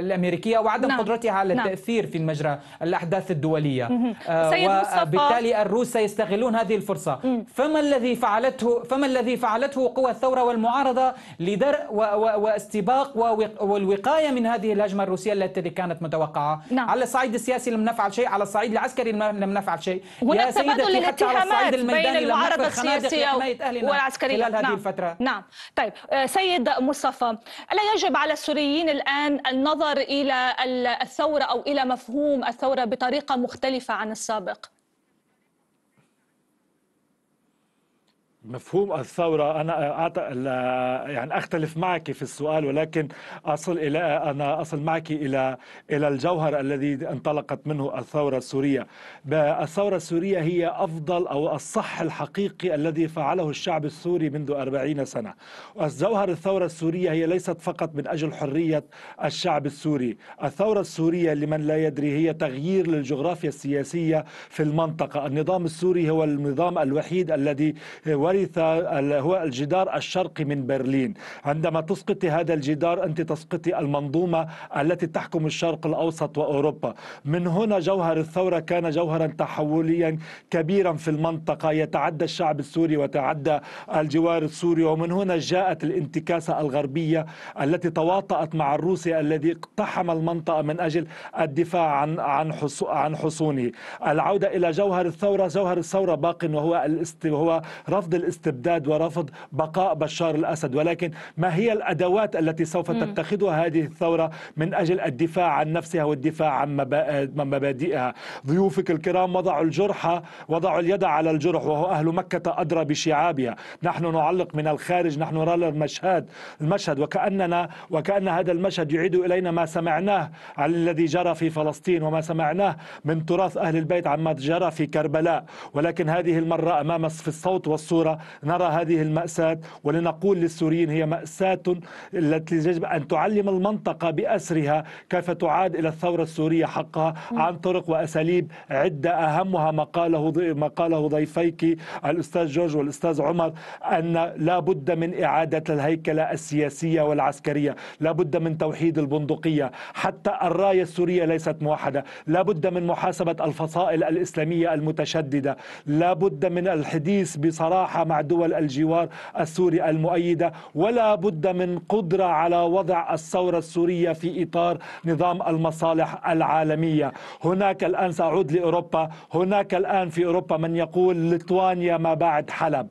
الامريكيه وعدم نعم. قدرتها على على نعم. التاثير في المجرى الاحداث الدوليه آه، سيد مصطفى وبالتالي الروس سيستغلون هذه الفرصه مم. فما الذي فعلته فما الذي فعلته قوى الثوره والمعارضه لدرء و... و... واستباق و... والوقايه من هذه الهجمه الروسيه التي كانت متوقعه نعم. على الصعيد السياسي لم نفعل شيء على الصعيد العسكري لم نفعل شيء هناك تبادل الاتهامات بين المعارضه السياسيه والعسكريه خلال هذه نعم. الفتره نعم طيب آه، سيد مصطفى الا يجب على السوريين الان النظر الى الثوره الثوره او الى مفهوم الثوره بطريقه مختلفه عن السابق مفهوم الثورة أنا أعت... يعني أختلف معك في السؤال ولكن أصل إلى أنا أصل معك إلى إلى الجوهر الذي انطلقت منه الثورة السورية. الثورة السورية هي أفضل أو الصح الحقيقي الذي فعله الشعب السوري منذ أربعين سنة. الجوهر الثورة السورية هي ليست فقط من أجل حرية الشعب السوري. الثورة السورية لمن لا يدري هي تغيير للجغرافيا السياسية في المنطقة. النظام السوري هو النظام الوحيد الذي الثالثة هو الجدار الشرقي من برلين عندما تسقطي هذا الجدار أنت تسقطي المنظومة التي تحكم الشرق الأوسط وأوروبا من هنا جوهر الثورة كان جوهرا تحوليا كبيرا في المنطقة يتعدى الشعب السوري وتعدى الجوار السوري ومن هنا جاءت الانتكاسة الغربية التي تواطأت مع الروسي الذي اقتحم المنطقة من أجل الدفاع عن عن عن حصونه العودة إلى جوهر الثورة جوهر الثورة باق وهو الاست... هو رفض الاستبداد ورفض بقاء بشار الأسد ولكن ما هي الأدوات التي سوف تتخذها هذه الثورة من أجل الدفاع عن نفسها والدفاع عن مبادئها ضيوفك الكرام وضعوا الجرحى وضعوا اليد على الجرح وهو أهل مكة أدرى بشعابها نحن نعلق من الخارج نحن نرى المشهد المشهد وكأننا وكأن هذا المشهد يعيد إلينا ما سمعناه عن الذي جرى في فلسطين وما سمعناه من تراث أهل البيت عما جرى في كربلاء ولكن هذه المرة أمام في الصوت والصورة نرى هذه المأساة ولنقول للسوريين هي مأساة التي يجب أن تعلم المنطقة بأسرها كيف تعاد إلى الثورة السورية حقها عن طرق وأساليب عدة أهمها ما قاله ما قاله ضيفيك الأستاذ جورج والأستاذ عمر أن لا بد من إعادة الهيكلة السياسية والعسكرية لا بد من توحيد البندقية حتى الراية السورية ليست موحدة لا بد من محاسبة الفصائل الإسلامية المتشددة لا بد من الحديث بصراحة مع دول الجوار السوري المؤيدة ولا بد من قدرة على وضع الثورة السورية في إطار نظام المصالح العالمية هناك الآن سأعود لأوروبا هناك الآن في أوروبا من يقول لتوانيا ما بعد حلب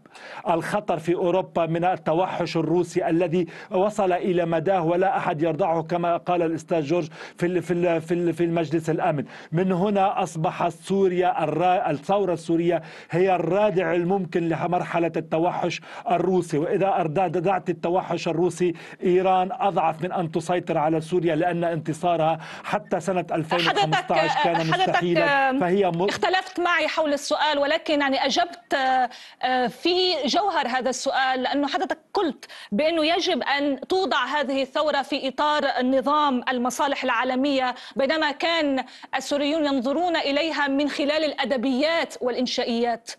الخطر في أوروبا من التوحش الروسي الذي وصل إلى مداه ولا أحد يرضعه كما قال الأستاذ جورج في في في المجلس الأمن من هنا أصبحت سوريا الثورة السورية هي الرادع الممكن لمرحلة مرحلة التوحش الروسي وإذا أردعت التوحش الروسي إيران أضعف من أن تسيطر على سوريا لأن انتصارها حتى سنة 2015 كان مستحيلا فهي م... اختلفت معي حول السؤال ولكن يعني أجبت آه، في جوهر هذا السؤال لأنه حضرتك قلت بأنه يجب أن توضع هذه الثورة في إطار النظام المصالح العالمية بينما كان السوريون ينظرون إليها من خلال الأدبيات والإنشائيات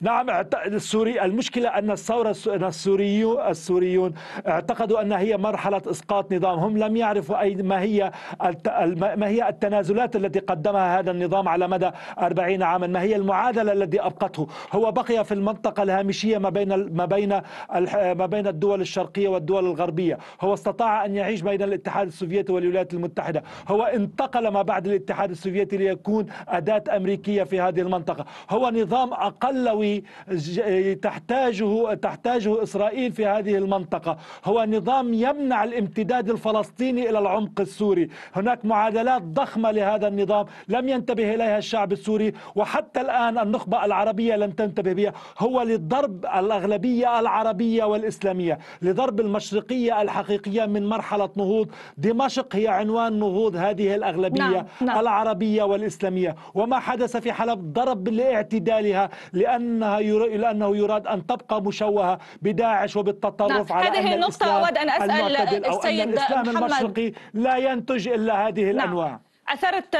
نعم السوري المشكلة أن الثورة السوريون السوريون اعتقدوا أن هي مرحلة إسقاط نظام هم لم يعرفوا أي ما هي ما هي التنازلات التي قدمها هذا النظام على مدى 40 عاما ما هي المعادلة التي أبقته هو بقي في المنطقة الهامشية ما بين ما بين ما بين الدول الشرقية والدول الغربية هو استطاع أن يعيش بين الاتحاد السوفيتي والولايات المتحدة هو انتقل ما بعد الاتحاد السوفيتي ليكون أداة أمريكية في هذه المنطقة هو نظام أقل معنوي تحتاجه تحتاجه اسرائيل في هذه المنطقه، هو نظام يمنع الامتداد الفلسطيني الى العمق السوري، هناك معادلات ضخمه لهذا النظام لم ينتبه اليها الشعب السوري وحتى الان النخبه العربيه لم تنتبه بها، هو لضرب الاغلبيه العربيه والاسلاميه، لضرب المشرقيه الحقيقيه من مرحله نهوض، دمشق هي عنوان نهوض هذه الاغلبيه نعم. نعم. العربيه والاسلاميه، وما حدث في حلب ضرب لاعتدالها لان أنها إلى أنه يراد أن تبقى مشوهة بداعش وبالتطرف نعم. على هذه أن النقطة أود أن أسأل السيد أن الإسلام محمد. المشرقي لا ينتج إلا هذه نعم. الأنواع أثرت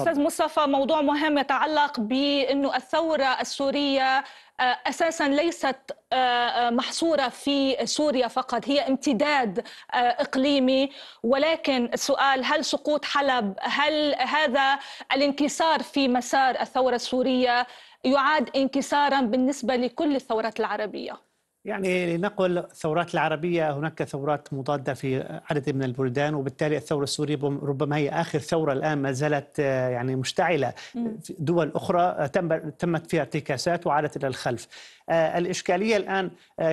أستاذ مصطفى موضوع مهم يتعلق بأنه الثورة السورية آه، اساسا ليست آه، آه، محصوره في سوريا فقط هي امتداد اقليمي ولكن السؤال هل سقوط حلب هل هذا الانكسار في مسار الثوره السوريه يعاد انكسارا بالنسبه لكل الثورات العربيه يعني لنقل الثورات العربية هناك ثورات مضادة في عدد من البلدان وبالتالي الثورة السورية ربما هي آخر ثورة الآن ما زالت آه، يعني مشتعلة في دول أخرى آه، تم تمت فيها ارتكاسات وعادت إلى الخلف آه، الإشكالية الآن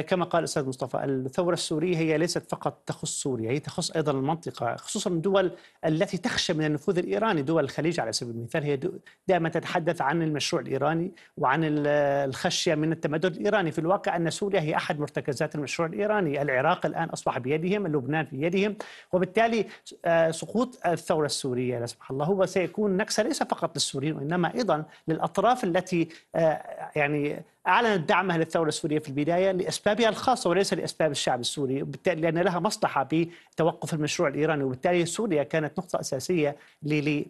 كما قال الأستاذ مصطفى الثورة السورية هي ليست فقط تخص سوريا هي تخص أيضا المنطقة خصوصا الدول التي تخشى من النفوذ الإيراني دول الخليج على سبيل المثال هي دائما تتحدث عن المشروع الإيراني وعن الخشية من التمدد الإيراني في الواقع أن سوريا هي احد مرتكزات المشروع الايراني، العراق الان اصبح بيدهم، لبنان في يدهم، وبالتالي آه، سقوط الثوره السوريه لا سمح الله هو سيكون نكسه ليس فقط للسوريين وانما ايضا للاطراف التي آه، يعني اعلنت دعمها للثوره السوريه في البدايه لاسبابها الخاصه وليس لاسباب الشعب السوري، وبالتالي لان لها مصلحه بتوقف المشروع الايراني، وبالتالي سوريا كانت نقطه اساسيه ل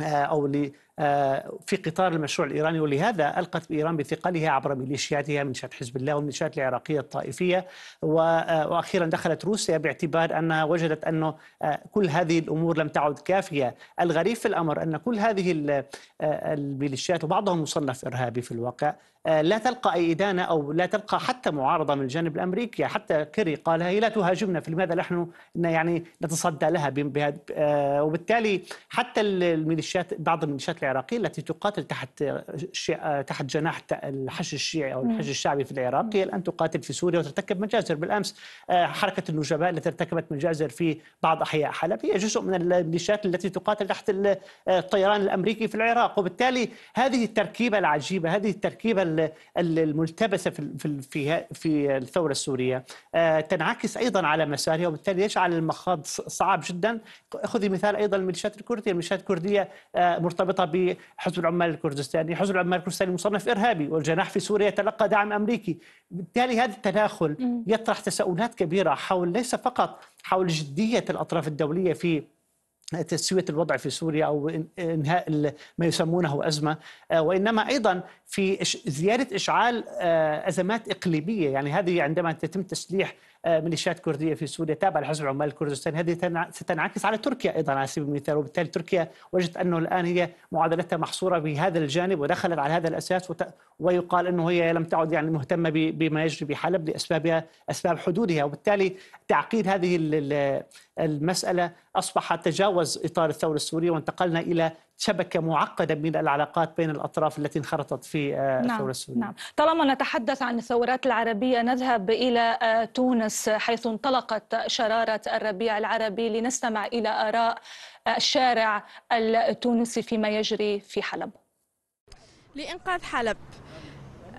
آه، او آه، في قطار المشروع الإيراني ولهذا ألقت بإيران بثقلها عبر ميليشياتها ميليشيات حزب الله والميليشيات العراقية الطائفية آه، وأخيرا دخلت روسيا باعتبار أنها وجدت أنه آه، كل هذه الأمور لم تعد كافية الغريب في الأمر أن كل هذه الميليشيات وبعضهم مصنف إرهابي في الواقع لا تلقى أي إدانة أو لا تلقى حتى معارضة من الجانب الأمريكي حتى كيري قال هي لا تهاجمنا فلماذا نحن يعني نتصدى لها وبالتالي حتى الميليشيات بعض الميليشيات العراقي التي تقاتل تحت تحت جناح الحشد الشيعي او الحشد الشعبي في العراق هي الان تقاتل في سوريا وترتكب مجازر بالامس آه، حركه النجباء التي ارتكبت مجازر في بعض احياء حلب هي جزء من الميليشيات التي تقاتل تحت آه، الطيران الامريكي في العراق وبالتالي هذه التركيبه العجيبه هذه التركيبه الملتبسه في في في الثوره السوريه آه، تنعكس ايضا على مسارها وبالتالي يجعل المخاض صعب جدا خذي مثال ايضا الميليشيات الكرديه الميليشيات الكرديه مرتبطه بحزب العمال الكردستاني حزب العمال الكردستاني مصنف إرهابي والجناح في سوريا تلقى دعم أمريكي بالتالي هذا التداخل يطرح تساؤلات كبيرة حول ليس فقط حول جدية الأطراف الدولية في تسويه الوضع في سوريا او انهاء ما يسمونه ازمه آه، وانما ايضا في زياده اشعال آه، ازمات اقليميه يعني هذه عندما يتم تسليح آه، ميليشيات كرديه في سوريا تابعه لحزب العمال الكردستاني هذه ستنعكس على تركيا ايضا على سبيل المثال وبالتالي تركيا وجدت انه الان هي معادلتها محصوره بهذا الجانب ودخلت على هذا الاساس وت... ويقال انه هي لم تعد يعني مهتمه ب... بما يجري بحلب لاسبابها اسباب حدودها وبالتالي تعقيد هذه المساله اصبح تجاوز اطار الثوره السوريه وانتقلنا الى شبكه معقده من العلاقات بين الاطراف التي انخرطت في آه، الثوره نعم. السوريه نعم طالما نتحدث عن الثورات العربيه نذهب الى آه، تونس حيث انطلقت شراره الربيع العربي لنستمع الى اراء آه، الشارع التونسي فيما يجري في حلب لانقاذ حلب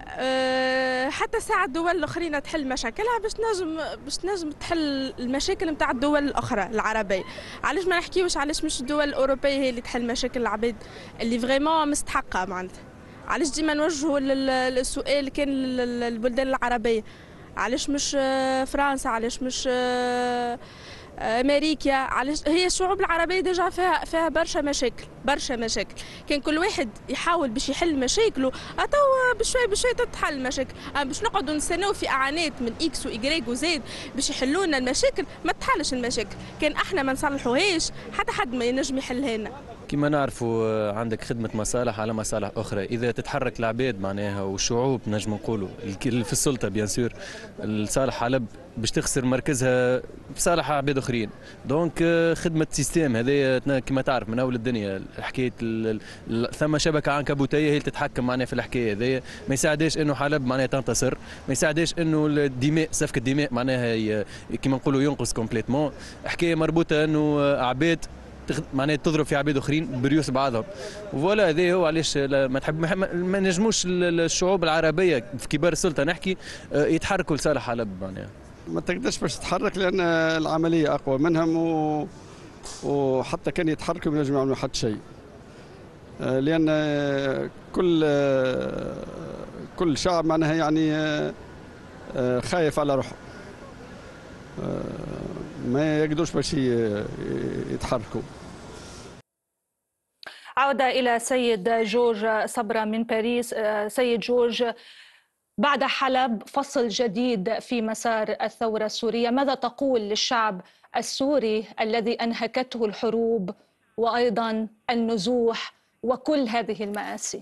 أه، حتى ساعة الدول الأخرين تحل مشاكلها باش تنجم باش تنجم تحل المشاكل نتاع الدول الأخرى العربية علاش ما نحكيوش علاش مش الدول الأوروبية هي اللي تحل مشاكل العباد اللي فريمون مستحقة معناتها علاش ديما نوجهوا السؤال كان للبلدان العربية علاش مش أه، فرنسا علاش مش أه، امريكا هي الشعوب العربيه ديجا فيها فيها برشا مشاكل برشا مشاكل كان كل واحد يحاول باش يحل مشاكله اتوا بشوي بشوي تتحل المشاكل باش نقعدوا نستناو في اعانات من اكس وايغريك وزيد باش يحلوا لنا المشاكل ما تحلش المشاكل كان احنا ما نصلحوهاش حتى حد ما ينجم يحلها لنا كما نعرفوا آه، عندك خدمة مصالح على مصالح أخرى إذا تتحرك العباد معناها والشعوب نجم نقولوا في السلطة بيان سور لصالح حلب باش تخسر مركزها بصالح عباد اخرين دونك آه، خدمه سيستم هذايا كما تعرف من اول الدنيا حكايه ثم شبكه عنكبوتيه هي اللي تتحكم معناها في الحكايه هذايا ما يساعدش انه حلب معناها تنتصر ما يساعدش انه الدماء سفك الدماء معناها كما نقولوا ينقص كومبليتمون حكايه مربوطه انه آه، عباد معناها تضرب في عباد اخرين بريوس بعضهم فوالا هذا هو علاش ما تحب ما نجموش الشعوب العربيه في كبار السلطه نحكي آه، يتحركوا لصالح حلب معناها ما تقدرش باش تتحرك لان العمليه اقوى منهم و... وحتى كان يتحركوا ما ينجموا يعملوا حتى شيء آه، لان كل آه، كل شعب معناها يعني خايف على روحه آه، ما يقدروش باش يتحركوا عودة إلى سيد جورج صبرا من باريس آه، سيد جورج بعد حلب فصل جديد في مسار الثورة السورية ماذا تقول للشعب السوري الذي أنهكته الحروب وأيضا النزوح وكل هذه المآسي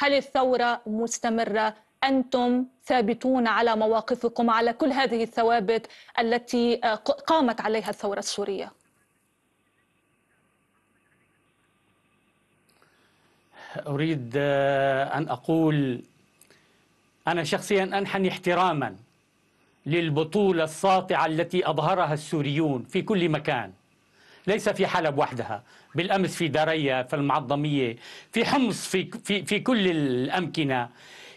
هل الثورة مستمرة أنتم ثابتون على مواقفكم على كل هذه الثوابت التي آه، قامت عليها الثورة السورية أريد آه، أن أقول أنا شخصيا أنحني احتراما للبطولة الساطعة التي أظهرها السوريون في كل مكان ليس في حلب وحدها بالأمس في درية في المعظمية في حمص في, في, في كل الأمكنة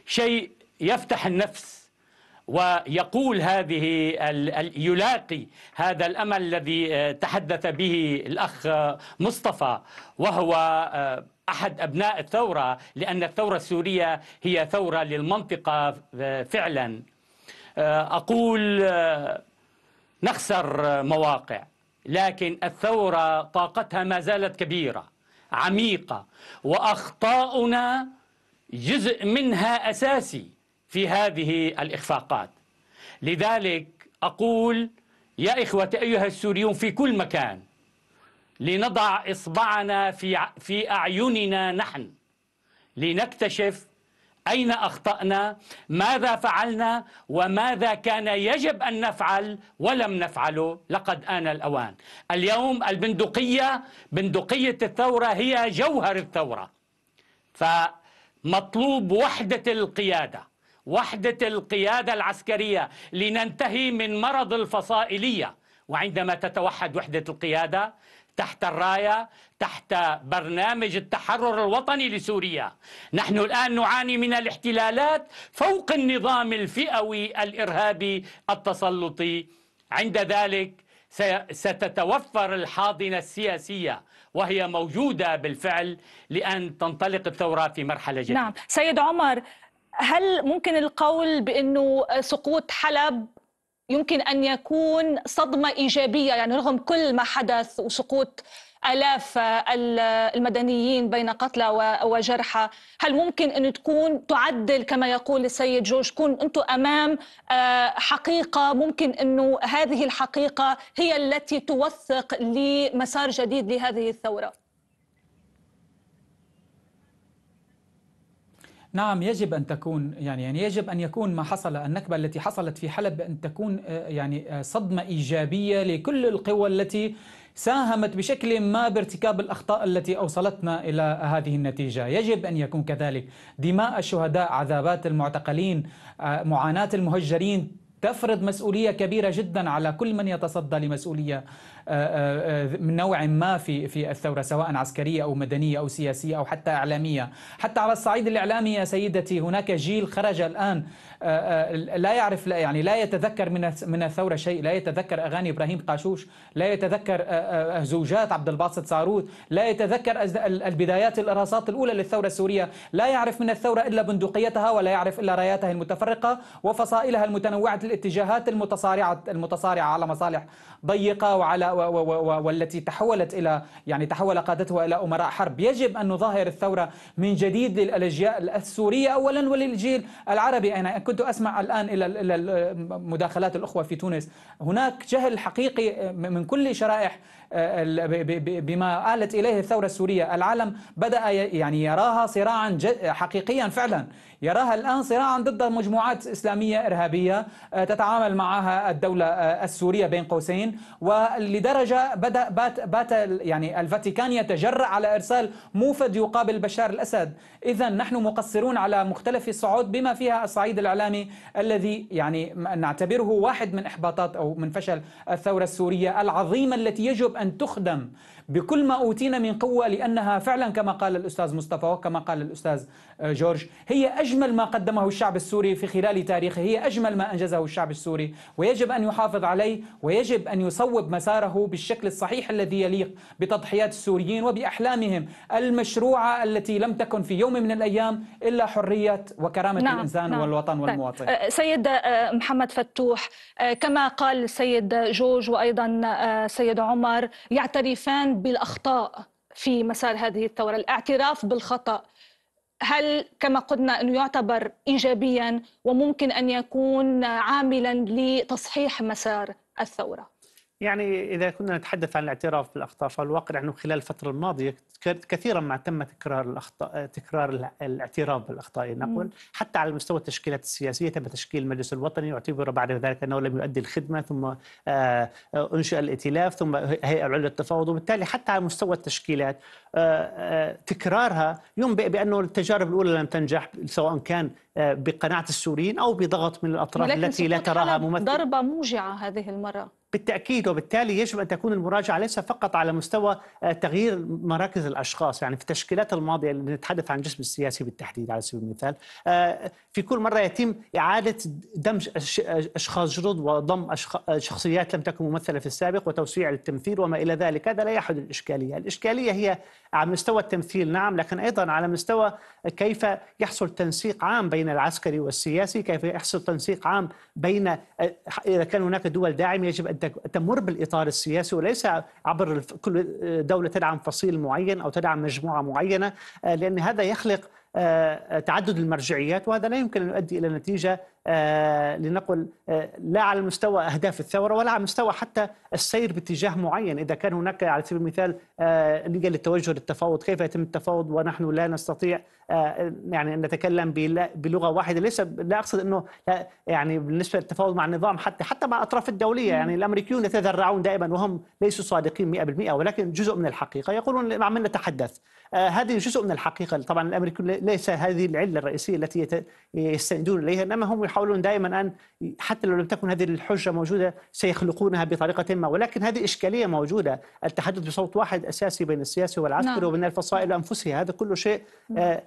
شيء يفتح النفس ويقول هذه يلاقي هذا الامل الذي آه، تحدث به الاخ مصطفى وهو آه، احد ابناء الثوره لان الثوره السوريه هي ثوره للمنطقه آه، فعلا اقول نخسر مواقع لكن الثوره طاقتها ما زالت كبيره عميقه واخطاؤنا جزء منها اساسي في هذه الإخفاقات لذلك أقول يا إخوة أيها السوريون في كل مكان لنضع إصبعنا في, في أعيننا نحن لنكتشف أين أخطأنا ماذا فعلنا وماذا كان يجب أن نفعل ولم نفعله لقد آن الأوان اليوم البندقية بندقية الثورة هي جوهر الثورة فمطلوب وحدة القيادة وحدة القيادة العسكرية لننتهي من مرض الفصائلية وعندما تتوحد وحدة القيادة تحت الراية تحت برنامج التحرر الوطني لسوريا نحن الآن نعاني من الاحتلالات فوق النظام الفئوي الإرهابي التسلطي عند ذلك ستتوفر الحاضنة السياسية وهي موجودة بالفعل لأن تنطلق الثورة في مرحلة جديدة نعم سيد عمر هل ممكن القول بانه سقوط حلب يمكن ان يكون صدمه ايجابيه يعني رغم كل ما حدث وسقوط الاف المدنيين بين قتلى وجرحى، هل ممكن ان تكون تعدل كما يقول السيد جورج كون انتم امام آه، حقيقه ممكن انه هذه الحقيقه هي التي توثق لمسار جديد لهذه الثوره؟ نعم يجب أن تكون يعني يعني يجب أن يكون ما حصل النكبة التي حصلت في حلب أن تكون آه، يعني آه، صدمة إيجابية لكل القوى التي ساهمت بشكل ما بارتكاب الأخطاء التي أوصلتنا إلى هذه النتيجة يجب أن يكون كذلك دماء الشهداء عذابات المعتقلين آه، معاناة المهجرين تفرض مسؤولية كبيرة جدا على كل من يتصدى لمسؤولية آه، آه، آه، من نوع ما في في الثورة سواء عسكرية أو مدنية أو سياسية أو حتى إعلامية حتى على الصعيد الإعلامي يا سيدتي هناك جيل خرج الآن آه، آه، لا يعرف لا يعني لا يتذكر من من الثوره شيء لا يتذكر اغاني ابراهيم قاشوش لا يتذكر آه، زوجات عبد الباسط صاروت، لا يتذكر البدايات الاراصات الاولى للثوره السوريه لا يعرف من الثوره الا بندقيتها ولا يعرف الا راياتها المتفرقه وفصائلها المتنوعه الاتجاهات المتصارعه المتصارعه على مصالح ضيقه وعلى والتي تحولت الى يعني تحول قادتها الى امراء حرب يجب ان نظاهر الثوره من جديد للاجيال السوريه اولا وللجيل العربي انا كنت أسمع الآن إلى مداخلات الأخوة في تونس هناك جهل حقيقي من كل شرائح آه، بما آلت إليه الثورة السورية العالم بدأ يعني يراها صراعا حقيقيا فعلا يراها الآن صراعا ضد مجموعات إسلامية إرهابية آه، تتعامل معها الدولة آه، السورية بين قوسين ولدرجة بدأ بات, بات يعني الفاتيكان يتجرأ على إرسال موفد يقابل بشار الأسد إذا نحن مقصرون على مختلف الصعود بما فيها الصعيد الإعلامي الذي يعني نعتبره واحد من إحباطات أو من فشل الثورة السورية العظيمة التي يجب أن تخدم بكل ما أوتينا من قوة لأنها فعلا كما قال الأستاذ مصطفى وكما قال الأستاذ آه، جورج هي أجمل ما قدمه الشعب السوري في خلال تاريخه هي أجمل ما أنجزه الشعب السوري ويجب أن يحافظ عليه ويجب أن يصوب مساره بالشكل الصحيح الذي يليق بتضحيات السوريين وبأحلامهم المشروعة التي لم تكن في يوم من الأيام إلا حرية وكرامة نعم الإنسان نعم والوطن طيب. والمواطن آه، سيد آه، محمد فتوح كما قال سيد جورج وأيضا سيد عمر يعترفان بالأخطاء في مسار هذه الثورة الاعتراف بالخطأ هل كما قلنا انه يعتبر ايجابيا وممكن ان يكون عاملا لتصحيح مسار الثوره؟ يعني إذا كنا نتحدث عن الاعتراف بالأخطاء فالواقع أنه خلال الفترة الماضية كثيرا ما تم تكرار الأخطاء تكرار الاعتراف بالأخطاء نقول حتى على مستوى التشكيلات السياسية تم تشكيل المجلس الوطني واعتبر بعد ذلك أنه لم يؤدي الخدمة ثم آه، أنشئ الائتلاف ثم هيئة العليا للتفاوض وبالتالي حتى على مستوى التشكيلات آه، آه، تكرارها ينبئ بأنه التجارب الأولى لم تنجح سواء كان بقناعة السوريين أو بضغط من الأطراف التي لا تراها ممثلة ضربة موجعة هذه المرة بالتاكيد وبالتالي يجب ان تكون المراجعه ليس فقط على مستوى آه، تغيير مراكز الاشخاص يعني في التشكيلات الماضيه اللي نتحدث عن الجسم السياسي بالتحديد على سبيل المثال آه، في كل مره يتم اعاده دمج اشخاص جدد وضم شخصيات لم تكن ممثله في السابق وتوسيع التمثيل وما الى ذلك هذا لا يحد الاشكاليه، الاشكاليه هي على مستوى التمثيل نعم لكن ايضا على مستوى كيف يحصل تنسيق عام بين العسكري والسياسي، كيف يحصل تنسيق عام بين آه، اذا كان هناك دول داعمه يجب ان تمر بالاطار السياسي وليس عبر كل دوله تدعم فصيل معين او تدعم مجموعه معينه آه، لان هذا يخلق آه، تعدد المرجعيات وهذا لا يمكن ان يؤدي الى نتيجه آه، لنقل آه، لا على مستوى اهداف الثوره ولا على مستوى حتى السير باتجاه معين، اذا كان هناك على سبيل المثال آه، لجا للتوجه للتفاوض، كيف يتم التفاوض ونحن لا نستطيع يعني ان نتكلم بلغه واحده، ليس لا اقصد انه يعني بالنسبه للتفاوض مع النظام حتى حتى مع الاطراف الدوليه، يعني الامريكيون يتذرعون دائما وهم ليسوا صادقين 100% ولكن جزء من الحقيقه، يقولون من نتحدث، هذه جزء من الحقيقه، طبعا الامريكيون ليس هذه العله الرئيسيه التي يستندون اليها، انما هم يحاولون دائما ان حتى لو لم تكن هذه الحجه موجوده سيخلقونها بطريقه ما ولكن هذه اشكاليه موجوده التحدث بصوت واحد اساسي بين السياسي والعسكري نعم. وبين الفصائل انفسها هذا كله شيء نعم.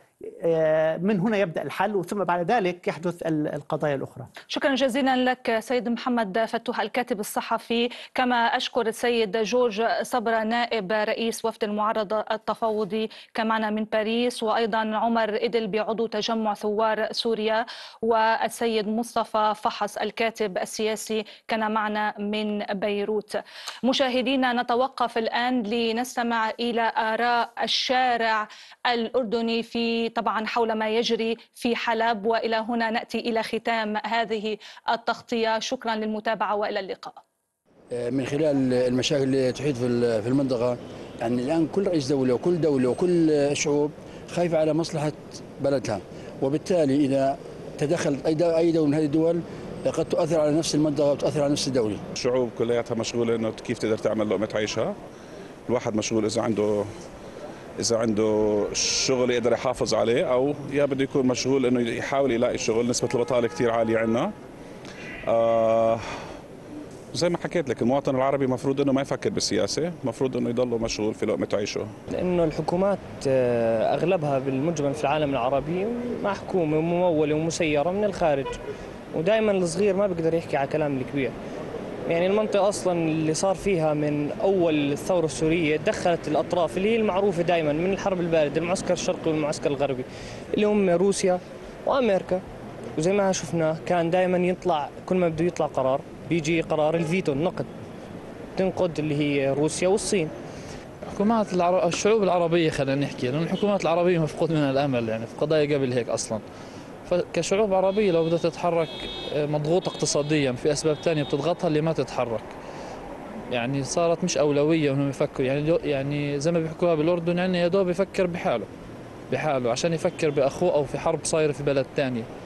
آه، من هنا يبدا الحل ثم بعد ذلك يحدث القضايا الاخرى. شكرا جزيلا لك سيد محمد فتوح الكاتب الصحفي، كما اشكر السيد جورج صبرا نائب رئيس وفد المعارضه التفاوضي كمعنا من باريس وايضا عمر ادلبي عضو تجمع ثوار سوريا والسيد مصطفى فحص الكاتب السياسي كان معنا من بيروت. مشاهدينا نتوقف الان لنستمع الى اراء الشارع الاردني في طبعا حول ما يجري في حلب والى هنا ناتي الى ختام هذه التغطيه شكرا للمتابعه والى اللقاء من خلال المشاكل اللي تحيط في المنطقه يعني الان كل رئيس دوله وكل دوله وكل شعوب خايفه على مصلحه بلدها وبالتالي اذا تدخلت اي اي دوله من هذه الدول قد تؤثر على نفس المنطقه وتؤثر على نفس الدوله. الشعوب كلياتها مشغوله انه كيف تقدر تعمل لقمه عيشها. الواحد مشغول اذا عنده اذا عنده شغل يقدر يحافظ عليه او يا بده يكون مشغول انه يحاول يلاقي شغل نسبه البطاله كثير عاليه عندنا آه زي ما حكيت لك المواطن العربي مفروض انه ما يفكر بالسياسه مفروض انه يضله مشغول في لقمه عيشه لانه الحكومات آه، اغلبها بالمجمل في العالم العربي مع حكومه مموله ومسيره من الخارج ودائما الصغير ما بيقدر يحكي على كلام الكبير يعني المنطقة أصلا اللي صار فيها من أول الثورة السورية دخلت الأطراف اللي هي المعروفة دائما من الحرب الباردة المعسكر الشرقي والمعسكر الغربي اللي هم روسيا وأمريكا وزي ما شفنا كان دائما يطلع كل ما بده يطلع قرار بيجي قرار الفيتو النقد تنقد اللي هي روسيا والصين حكومات العرب... الشعوب العربية خلينا نحكي لأن الحكومات العربية مفقود منها الأمل يعني في قضايا قبل هيك أصلاً فكشعوب عربية لو بدها تتحرك آه، مضغوطة اقتصاديا في أسباب تانية بتضغطها اللي ما تتحرك يعني صارت مش أولوية وهم يفكروا يعني يعني زي ما بيحكوها بالأردن يعني يا دوب يفكر بحاله بحاله عشان يفكر بأخوه أو في حرب صايرة في بلد تانية